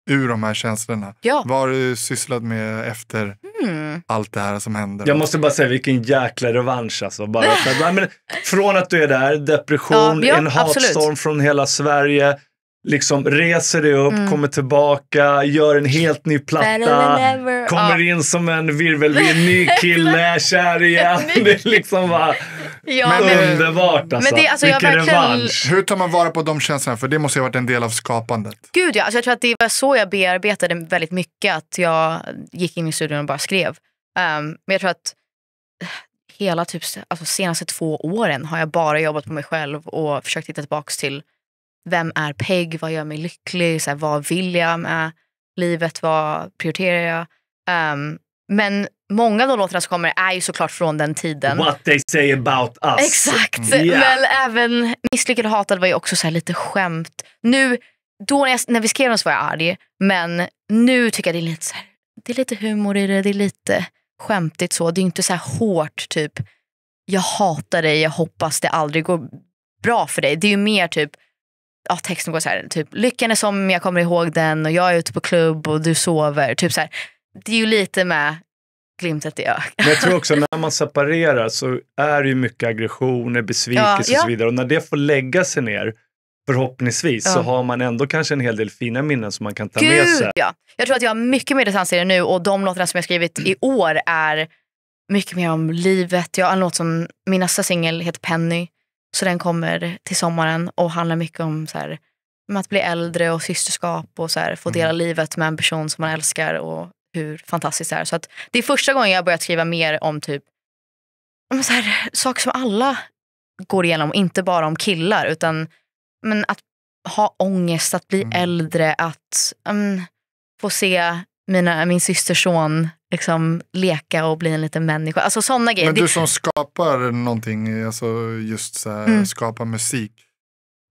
ur de här känslorna. Ja. Vad har du sysslat med efter mm. allt det här som händer? Jag måste bara säga vilken jäkla revansch alltså. Bara, men, från att du är där, depression, ja, ja, en hatstorm absolut. från hela Sverige, liksom reser dig upp, mm. kommer tillbaka, gör en helt ny platta, kommer ah. in som en virvelvind, ny kille, kär igen. det är liksom bara ja, men, underbart alltså. Men det, alltså Vilken verkligen... revansch. Hur tar man vara på de känslorna? För det måste ju ha varit en del av skapandet. Gud ja, alltså, jag tror att det var så jag bearbetade väldigt mycket. Att jag gick in i studion och bara skrev. Um, men jag tror att eh, hela typ, alltså, senaste två åren har jag bara jobbat på mig själv och försökt hitta tillbaka till vem är Peg, vad gör mig lycklig, så här, vad vill jag med livet, vad prioriterar jag? Um, men många av de låtarna som kommer är ju såklart från den tiden. What they say about us. Exakt, yeah. men även Misslyckad och hatad var ju också så lite skämt. Nu, då när, jag, när vi skrev den så var jag arg, men nu tycker jag det är lite, så här, det är lite humor i det, det är lite skämtigt så. Det är inte så här hårt typ, jag hatar dig, jag hoppas det aldrig går bra för dig. Det är ju mer typ, ja, texten går så här, typ lyckan är som jag kommer ihåg den och jag är ute på klubb och du sover. Typ så här. Det är ju lite med glimtet i ögat. Men jag tror också när man separerar så är det ju mycket aggressioner, besvikelse ja, och så vidare. Och när det får lägga sig ner, förhoppningsvis, ja. så har man ändå kanske en hel del fina minnen som man kan ta Gud, med sig. Ja. Jag tror att jag har mycket mer distanser nu och de låtarna som jag skrivit i mm. år är mycket mer om livet. Jag har en låt som, min nästa singel heter Penny så den kommer till sommaren och handlar mycket om så här, att bli äldre och systerskap och så här, få dela mm. livet med en person som man älskar och hur fantastiskt det är. Så att det är första gången jag börjat skriva mer om typ men så här, saker som alla går igenom, inte bara om killar. Utan men att ha ångest, att bli mm. äldre, att um, få se mina, min systerson liksom leka och bli en liten människa. Alltså sådana grejer. Men du som skapar någonting, alltså just så här, mm. skapar musik.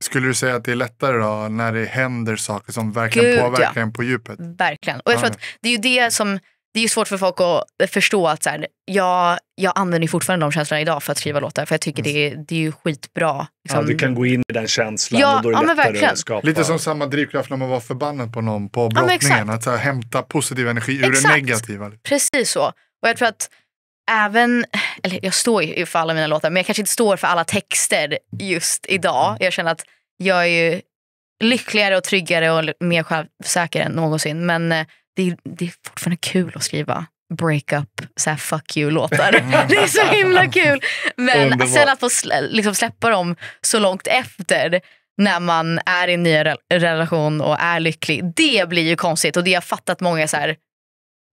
Skulle du säga att det är lättare då när det händer saker som verkligen Gud, påverkar ja. en på djupet? Verkligen. Och jag tror att det är ju det som det är ju svårt för folk att eh, förstå att så här, jag, jag använder fortfarande de känslorna idag för att skriva låtar. För jag tycker mm. det, är, det är ju skitbra. Liksom. Ja, du kan gå in i den känslan ja, och då är det ja, lättare att skapa. Lite som samma drivkraft när man var förbannad på någon på brottningen. Ja, att så här, hämta positiv energi ur exakt. det negativa. Precis så. Och jag tror att även, eller jag står ju för alla mina låtar men jag kanske inte står för alla texter just idag. Mm. Jag känner att jag är ju lyckligare och tryggare och mer självsäker än någonsin. Men eh, det är, det är fortfarande kul att skriva breakup, så fuck you-låtar. Mm. det är så himla kul. Men sen att få slä, liksom släppa dem så långt efter när man är i en ny re relation och är lycklig. Det blir ju konstigt och det har jag fattat många så här,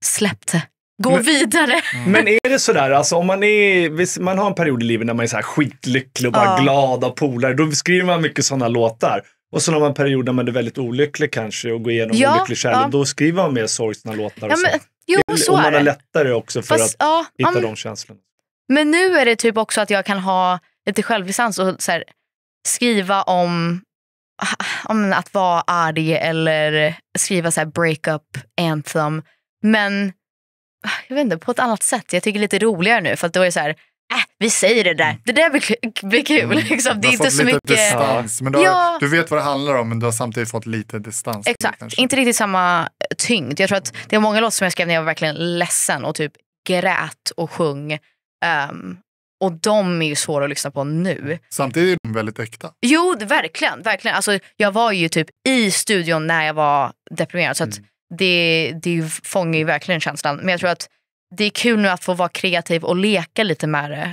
släppte. Gå men, vidare. Mm. Men är det sådär, alltså, om man, är, man har en period i livet när man är så här skitlycklig och bara ja. glad av polare, då skriver man mycket sådana låtar. Och sen har man perioder när man är väldigt olycklig kanske och går igenom ja, olycklig kärlek. Ja. Då skriver man mer sorgsna låtar. Ja, och så. Jo, så och man är det. lättare också för Fast, att ja, hitta men, de känslorna. Men nu är det typ också att jag kan ha lite självdistans och så här, skriva om, om att vara arg eller skriva så här breakup anthem. Men jag vet inte, på ett annat sätt. Jag tycker det är lite roligare nu för att då är det så här, äh, vi säger det där, mm. det där blir, blir kul. Mm. Liksom. Det är inte så mycket... Distans, men du, har, du vet vad det handlar om men du har samtidigt fått lite distans. Exakt, det, inte riktigt samma tyngd. Jag tror att det är många låtar som jag skrev när jag var verkligen ledsen och typ grät och sjöng. Um, och de är ju svåra att lyssna på nu. Samtidigt är de väldigt äkta. Jo, verkligen. verkligen. Alltså, jag var ju typ i studion när jag var deprimerad. Så mm. det, det fångar ju verkligen känslan. Men jag tror att det är kul nu att få vara kreativ och leka lite med det.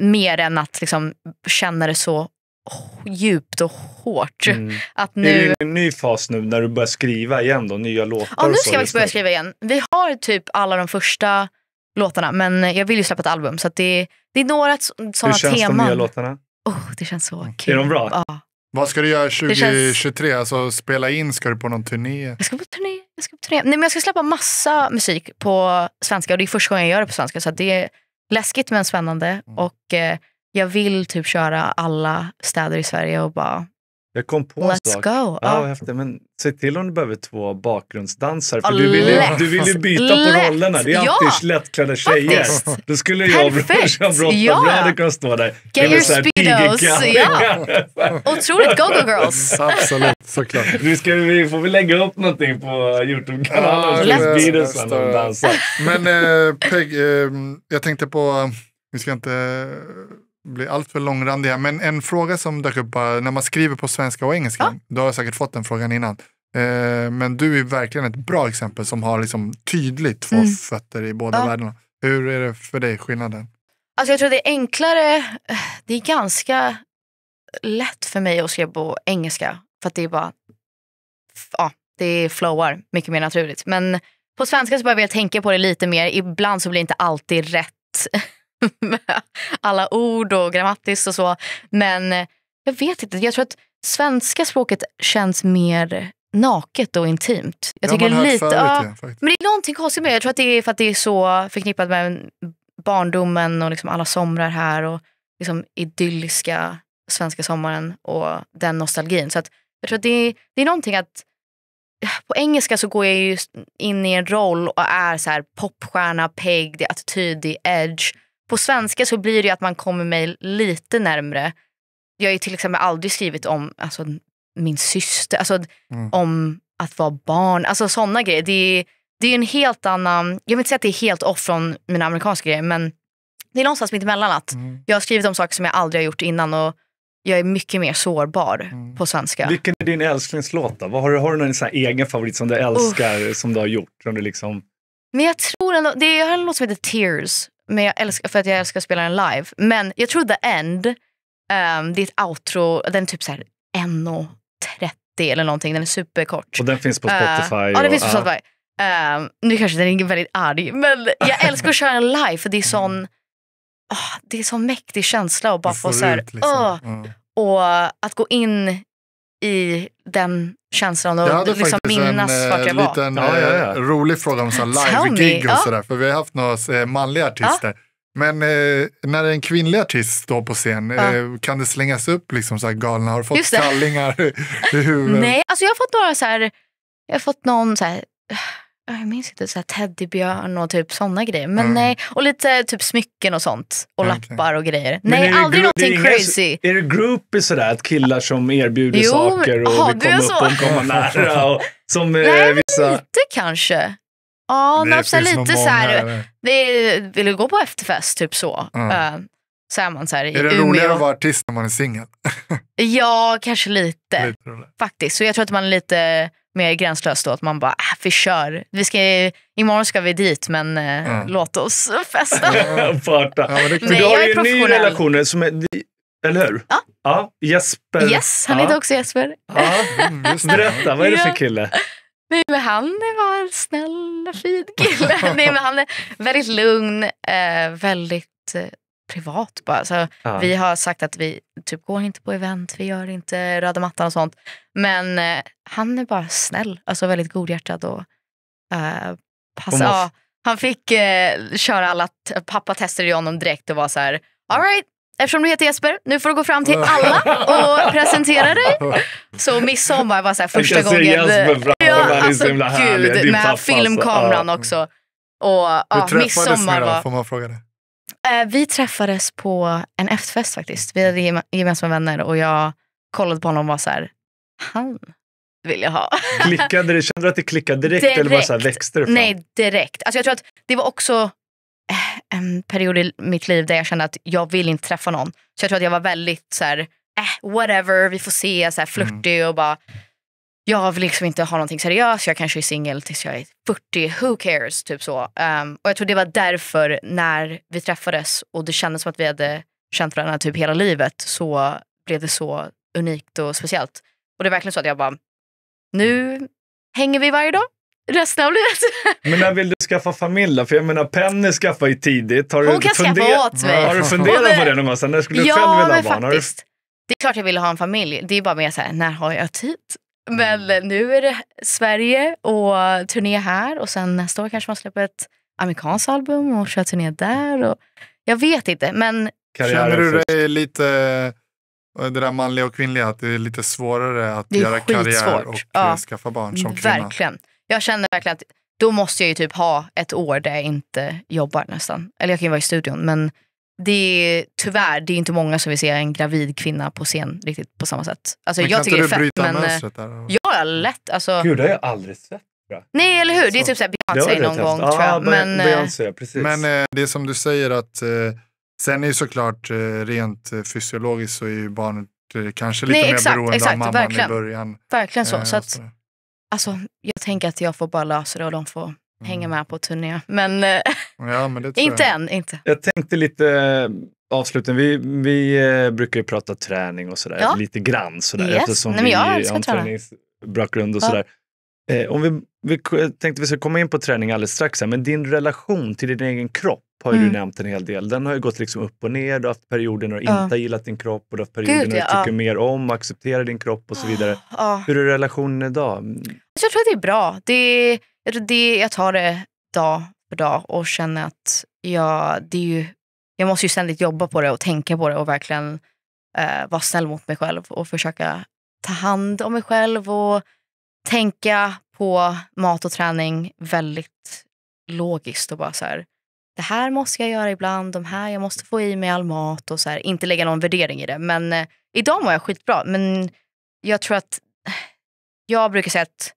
Mer än att liksom känna det så djupt och hårt. Mm. Att nu... Det en ny fas nu när du börjar skriva igen då, nya låtar. Ja, nu ska jag börja skriva igen. Vi har typ alla de första låtarna men jag vill ju släppa ett album så det, det är några sådana teman. Hur känns teman. de nya låtarna? Oh, det känns så kul. Är de bra? Ja. Vad ska du göra 2023? Känns... Alltså spela in, ska du på någon turné? Jag ska på turné jag ska på turné. Nej, men jag ska släppa massa musik på svenska och det är första gången jag gör det på svenska. Så det är läskigt men spännande. Mm. Och eh, jag vill typ köra alla städer i Sverige och bara jag kom på Let's en sak. Go. Ja, efter, men se till om du behöver två bakgrundsdansare. För oh, du, vill ju, du vill ju byta lätt. på rollerna. Det är alltid ja. lättklädda tjejer. Faktiskt. Då skulle jag och brorsan Brottarbröder kunna stå där. Get your speedos. Ja. Otroligt go-go girls. Absolut, såklart. Nu ska vi, får vi lägga upp någonting på Youtube-kanalen. Ja, speedosen Men eh, Peg, eh, jag tänkte på... Eh, vi ska inte blir alltför långrandiga. Men en fråga som dök upp bara, när man skriver på svenska och engelska. Ja. Du har säkert fått den frågan innan. Eh, men du är verkligen ett bra exempel som har liksom tydligt två mm. fötter i båda ja. världarna. Hur är det för dig, skillnaden? Alltså jag tror det är enklare. Eh, det är ganska lätt för mig att skriva på engelska. För att det är bara, ja, det flowar mycket mer naturligt. Men på svenska så behöver jag tänka på det lite mer. Ibland så blir det inte alltid rätt med alla ord och grammatiskt och så. Men eh, jag vet inte, jag tror att svenska språket känns mer naket och intimt. Jag tycker ja, man lite, förut, ja, ja, men det är någonting konstigt med det. Jag tror att det är för att det är så förknippat med barndomen och liksom alla somrar här och liksom idylliska svenska sommaren och den nostalgin. Så att jag tror att det det är någonting att på engelska så går jag ju in i en roll och är så här popstjärna, peg, det är attityd, det är edge. På svenska så blir det att man kommer mig lite närmre. Jag har ju till exempel aldrig skrivit om alltså, min syster, alltså, mm. om att vara barn, alltså sådana grejer. Det är, det är en helt annan, jag vill inte säga att det är helt off från mina amerikanska grejer men det är någonstans mitt emellan att mm. jag har skrivit om saker som jag aldrig har gjort innan och jag är mycket mer sårbar mm. på svenska. Vilken är din älsklingslåt då? Har du, har du någon sån egen favorit som du älskar, uh. som du har gjort? Som du liksom... Men jag tror ändå, det är, jag har en låt som heter Tears men jag älskar, för att jag älskar att spela den live. Men jag tror The End, um, ehm, det är ett outro, den är typ 1.30 eller någonting. Den är superkort. Och den finns på eh, Spotify. Uh, och, ja, den finns på Spotify. Uh. Um, nu kanske den är väldigt arg, men jag älskar att köra den live för det är sån, oh, det är sån mäktig känsla att bara få så här, ut, liksom. uh, mm. och att gå in i den känslan och jag liksom minnas en, vart eh, jag var. Jag hade en ja. Eh, rolig fråga om live-gig och sådär, för vi har haft några eh, manliga artister. Men eh, när en kvinnlig artist står på scen, eh, kan det slängas upp liksom så här galna? Har du fått kallingar i huvudet? Nej, alltså jag har fått några så här, jag har fått någon så här jag minns inte, så här teddybjörn och typ sådana grejer. Men mm. nej, och lite typ smycken och sånt. Och okay. lappar och grejer. Men nej, aldrig någonting inga, crazy. Är det groupies sådär, att killar som erbjuder jo, saker och aha, vill komma upp och komma nära? Och, som, eh, nej, vissa... lite kanske. Ja, det alltså så lite så vill du gå på efterfest? Typ så. Mm. Uh, så är man så här, Är det Umeå. roligare att vara artist när man är singel? ja, kanske lite. lite faktiskt. Så jag tror att man är lite mer gränslöst då. Att man bara, äh, vi kör. Vi ska, imorgon ska vi dit men eh, mm. låt oss festa. Farta. Ja, Nej, du har ju en ny relation, eh, som är, eller hur? Ja. ja. Jesper. Yes, han ja. heter också Jesper. Ja. Berätta, vad är det för kille? Nej, men han var snäll, fin kille. Nej, men han är väldigt lugn, eh, väldigt privat bara. Så ja. Vi har sagt att vi typ går inte på event, vi gör inte röda mattan och sånt. Men eh, han är bara snäll, alltså väldigt godhjärtad och eh, passa. Ja, han fick eh, köra alla, pappa testade ju honom direkt och var så här, all right. Eftersom du heter Jesper, nu får du gå fram till alla och presentera dig. Så midsommar var så här, första jag gången. Jesper ja, alltså, gud, härlig. med pappa, alltså. filmkameran alltså. också. Och, Hur ah, träffades ni då? Var... Får man fråga det? Eh, vi träffades på en efterfest faktiskt. Vi hade gemensamma vänner och jag kollade på honom och var så här, han vill jag ha. klickade det, kände du att det klickade direkt, direkt. eller bara så här, växte det fram? Nej, direkt. Alltså jag tror att det var också eh, en period i mitt liv där jag kände att jag vill inte träffa någon. Så jag tror att jag var väldigt så här, eh, whatever, vi får se, så här mm. flörtig och bara jag vill liksom inte ha någonting seriöst, jag kanske är singel tills jag är 40, who cares? Typ så. Um, och jag tror det var därför när vi träffades och det kändes som att vi hade känt varandra typ hela livet så blev det så unikt och speciellt. Och det är verkligen så att jag bara, nu hänger vi varje dag resten av livet. Men när vill du skaffa familj då? För jag menar Penny skaffar ju tidigt. Har Hon du kan funder... skaffa åt mig. Har du funderat på det någon gång? När skulle du ja, själv vilja ha barn? Ja, men Faktiskt. Du... Det är klart jag vill ha en familj. Det är bara mer så här, när har jag tid? Men mm. nu är det Sverige och turné här och sen nästa år kanske man släpper ett amerikanskt album och kör turné där. Och, jag vet inte, men... Känner du dig lite... Det där manliga och kvinnliga, att det är lite svårare att göra karriär och ja. skaffa barn som kvinna. Verkligen. Jag känner verkligen att då måste jag ju typ ha ett år där jag inte jobbar nästan. Eller jag kan ju vara i studion, men det är, tyvärr, det är inte många som vill se en gravid kvinna på scen riktigt på samma sätt. Alltså, men jag tycker det är fett, bryta eh, mönstret där? Ja, lätt. Alltså... Gud, det har jag aldrig sett. Nej, eller hur? Det är alltså, typ såhär Beyoncé någon gång tror jag. Ah, men, eh, Beyoncé, men eh, det är som du säger att eh, sen är ju såklart eh, rent eh, fysiologiskt så är ju barnet kanske lite Nej, mer beroende exakt, av mamman verkligen. i början. Verkligen så. så att, alltså, jag tänker att jag får bara lösa det och de får hänga mm. med på turné. Men, eh, ja, men inte jag. än. Inte. Jag tänkte lite eh, avslutning. Vi, vi eh, brukar ju prata träning och sådär. Ja. Lite grann sådär. Yes. Eftersom Nej, jag vi har en träningsbakgrund och ja. sådär. Eh, om vi, vi tänkte vi ska komma in på träning alldeles strax, här, men din relation till din egen kropp har ju mm. du nämnt en hel del. Den har ju gått liksom upp och ner. Du har haft perioder när du ja. inte har gillat din kropp och du har haft perioder när du ja. tycker mer om och accepterar din kropp och så vidare. Ja. Hur är relationen idag? Alltså, jag tror att det är bra. Det är jag det, jag tar det dag för dag och känner att jag, det är ju, jag måste ju ständigt jobba på det och tänka på det och verkligen eh, vara snäll mot mig själv och försöka ta hand om mig själv och tänka på mat och träning väldigt logiskt och bara så här, det här måste jag göra ibland, de här, jag måste få i mig all mat och så här, inte lägga någon värdering i det. Men eh, idag mår jag skitbra, men jag tror att jag brukar säga att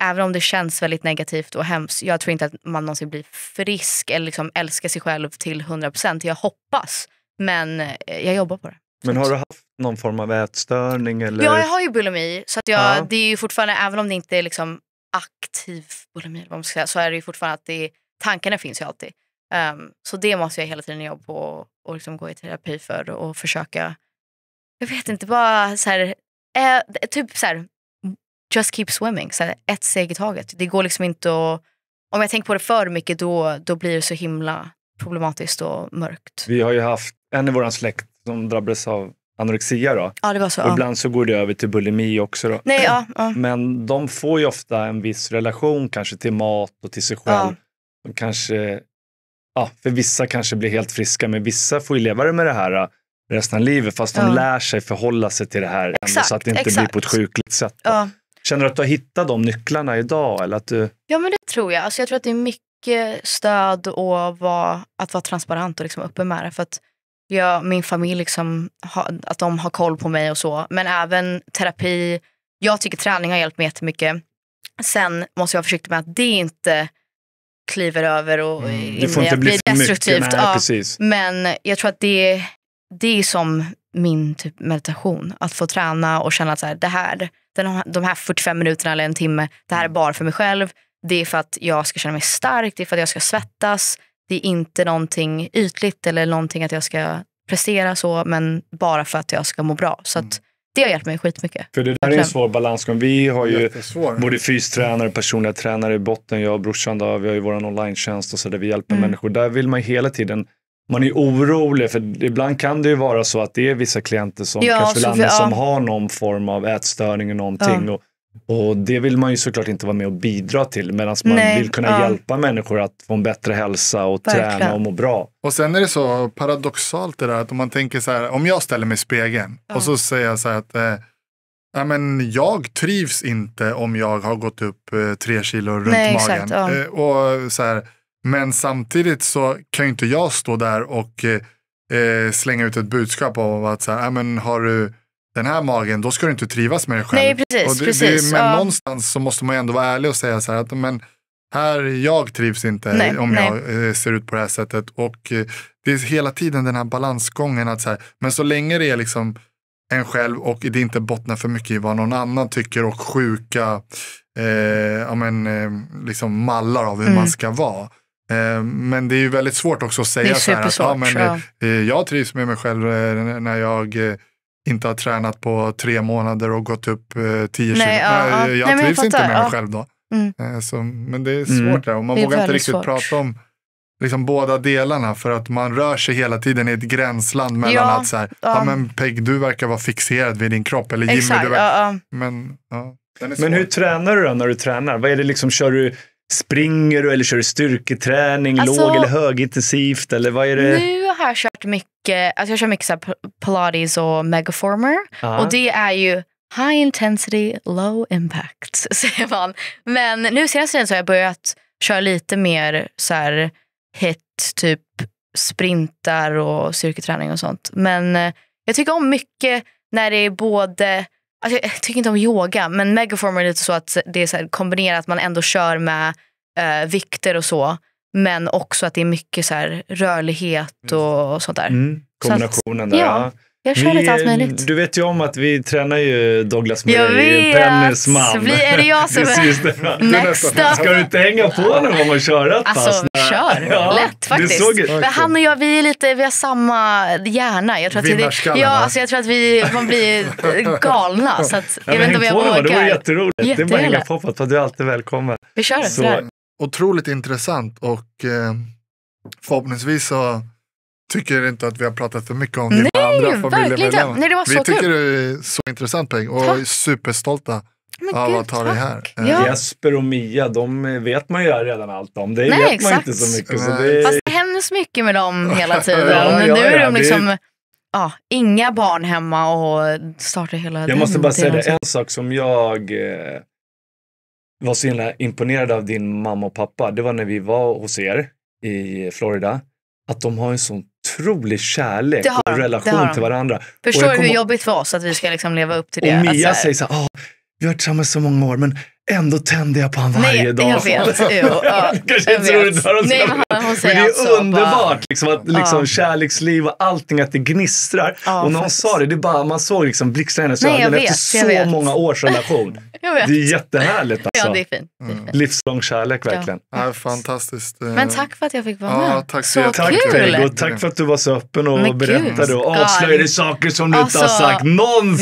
även om det känns väldigt negativt och hemskt, jag tror inte att man någonsin blir frisk eller liksom älskar sig själv till 100%. Jag hoppas, men eh, jag jobbar på det. Men har du haft någon form av ätstörning? Eller? Ja, jag har ju bulimi. Så att jag, ja. det är ju fortfarande, även om det inte är liksom aktiv bulimi vad man ska säga, så är det ju fortfarande att det, tankarna finns ju alltid. Um, så det måste jag hela tiden jobba på och, och liksom gå i terapi för och försöka, jag vet inte, bara så här, äh, typ så här, just keep swimming. Så här, ett steg i taget. Det går liksom inte att... Om jag tänker på det för mycket då, då blir det så himla problematiskt och mörkt. Vi har ju haft en i vår släkt som drabbades av anorexia. Då. Ja, det var så, och ja. Ibland så går det över till bulimi också. Då. Nej, ja, ja. Men de får ju ofta en viss relation kanske till mat och till sig själv. De kanske, ja, för vissa kanske blir helt friska, men vissa får ju leva med det här äh, resten av livet fast de lär sig förhålla sig till det här exakt, så att det inte exakt. blir på ett sjukligt sätt. Känner du att du har hittat de nycklarna idag? Eller att du... Ja, men det tror jag. Alltså, jag tror att det är mycket stöd och var, att vara transparent och liksom öppen med det. För att jag, min familj, liksom, att de har koll på mig och så. Men även terapi. Jag tycker träning har hjälpt mig jättemycket. Sen måste jag vara försiktig med att det inte kliver över och mm. det får inte bli destruktivt. Mycket, nej, Ja, men jag tror att det, det är som min typ meditation. Att få träna och känna att så här, det här den, de här 45 minuterna eller en timme, det här är mm. bara för mig själv. Det är för att jag ska känna mig stark, det är för att jag ska svettas. Det är inte någonting ytligt eller någonting att jag ska prestera så, men bara för att jag ska må bra. Så att, mm. det har hjälpt mig skitmycket. För det där är en svår balansgång. Vi har ju både fystränare, och personliga tränare i botten. Jag och brorsan, då, vi har ju vår online-tjänst och så där vi hjälper mm. människor. Där vill man ju hela tiden man är orolig för ibland kan det ju vara så att det är vissa klienter som ja, kanske vill för, ja. som har någon form av ätstörning eller någonting. Ja. Och, och, det vill man ju såklart inte vara med och bidra till medan man Nej, vill kunna hjälpa människor att få en bättre hälsa och Verkligen. träna och må bra. Och sen är det så paradoxalt det där att om man tänker så här, om jag ställer mig i spegeln och så säger jag så här att eh, Ja, men jag trivs inte om jag har gått upp eh, tre kilo runt Nej, magen. Exakt, eh, och så här, men samtidigt så kan ju inte jag stå där och eh, eh slänga ut ett budskap av att så här, har du den här magen, då ska du inte trivas med dig själv. Nej, precis, det, precis. Det, men ja. någonstans så måste man ju ändå vara ärlig och säga så här att men, här, jag trivs inte nej, om nej. jag eh, ser ut på det här sättet. Och eh, det är hela tiden den här balansgången. att så här, Men så länge det är liksom en själv och det inte bottnar för mycket i vad någon annan tycker och sjuka eh, ja, men, eh, liksom mallar av hur mm. man ska vara. Eh, men det är ju väldigt svårt också att säga så här att ja, men, eh, jag trivs med mig själv eh, när jag inte har tränat på tre månader och gått upp tio kilo. ja, jag nej, trivs jag inte med mig själv då. Mm. Så, men det är mm. svårt mm. där och man vågar inte riktigt svårt. prata om liksom båda delarna för att man rör sig hela tiden i ett gränsland mellan ja, att så här, ja. Ah, men Peg du verkar vara fixerad vid din kropp eller Jimmy Exakt, du Ja, ja. Men, ja, men hur tränar du då när du tränar? Vad är det liksom, kör du Springer du eller kör du styrketräning, alltså, låg eller högintensivt? Eller vad är det? Nu har jag kört mycket, alltså jag kör mycket så pilates och megaformer. Aha. Och det är ju high intensity, low impact, säger man. Men nu senaste tiden så har jag börjat köra lite mer så här hit, typ sprintar och styrketräning och sånt. Men eh, jag tycker om mycket när det är både Alltså, jag tycker inte om yoga men megaformer är lite så att det är så kombinerat att man ändå kör med eh, vikter och så. Men också att det är mycket så rörlighet och, mm. och sånt där. Mm. Kombinationen att, där. Ja. Jag kör vi, lite allt möjligt. Du vet ju om att vi tränar ju Douglas Murray, Pennys man. Vi, är det jag som är next up? Ska du inte hänga på honom om och köra ett alltså, pass? Alltså, kör. Ja, Lätt faktiskt. Såg... Okay. han och jag, vi, är lite, vi har samma hjärna. Jag tror att, vi, ja, alltså, jag tror att vi kommer bli galna. Så att, jag ja, vet inte om jag vågar. Det var jätteroligt. Jätteroligt. Det är bara att hänga på för att du är alltid välkommen. Vi kör. Så. Otroligt intressant och eh, förhoppningsvis så tycker inte att vi har pratat för mycket om dina andra familjemedlemmar. Nej, så vi tycker kul. du är så intressant poäng och tack. superstolta men av Gud, att ha dig här. Ja. Jesper och Mia, de vet man ju redan allt om. Det Nej, vet exakt. man inte så mycket. Så det... Fast det händer så mycket med dem hela tiden. ja, men ja, nu är de liksom... Det... Ja, inga barn hemma och startar hela Jag måste bara säga det, en sak som jag eh, var så himla imponerad av din mamma och pappa. Det var när vi var hos er i Florida. Att de har en sån otrolig kärlek och relation till varandra. Förstår du hur jobbigt för oss att vi ska liksom leva upp till det? Och Mia alltså, säger så här, vi har varit tillsammans så många år men ändå tänder jag på honom varje dag. Jag vet. Kanske inte så roligt hon Nej, hon säger men det är alltså, underbart liksom, att liksom, kärleksliv och allting, att det gnistrar. Ja, och när hon sa det, det bara, man såg liksom blixtarna i hennes ögon efter så vet. många års relation. det är jättehärligt alltså. Ja, det är fint. Mm. Livslång kärlek verkligen. Ja. fantastiskt. Men tack för att jag fick vara med. Ja, tack så, tack kul! Tack, och tack för att du var så öppen och men berättade och avslöjade saker som du alltså, inte har alltså, sagt någonstans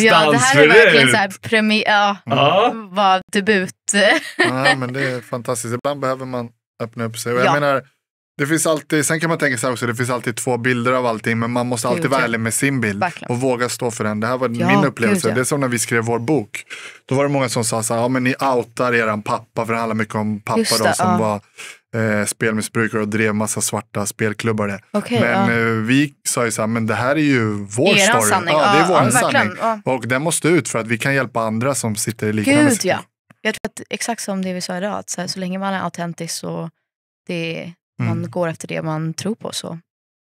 förut. Ja, det här är verkligen så premiär, ja. vad debut att... Nej, men det är fantastiskt. Ibland behöver man öppna upp sig. Och jag ja. menar, det finns alltid, sen kan man tänka sig också, det finns alltid två bilder av allting men man måste alltid Gud, vara ärlig med sin bild verkligen. och våga stå för den. Det här var ja, min upplevelse. Gud, Det är som när vi skrev vår bok. Då var det många som sa så här, ja men ni outar eran pappa för det handlar mycket om pappa Just då, som ja. var eh, spelmissbrukare och drev massa svarta spelklubbar. Okay, men eh, vi sa ju så här, men det här är ju vår Era story. Sanning. Ja, det är vår sanning. Och den måste ut för att vi kan hjälpa andra som sitter i liknande Gud, situation. Jag tror att exakt som det vi sa idag, att så, här, så länge man är autentisk så det, mm. man går efter det man tror på så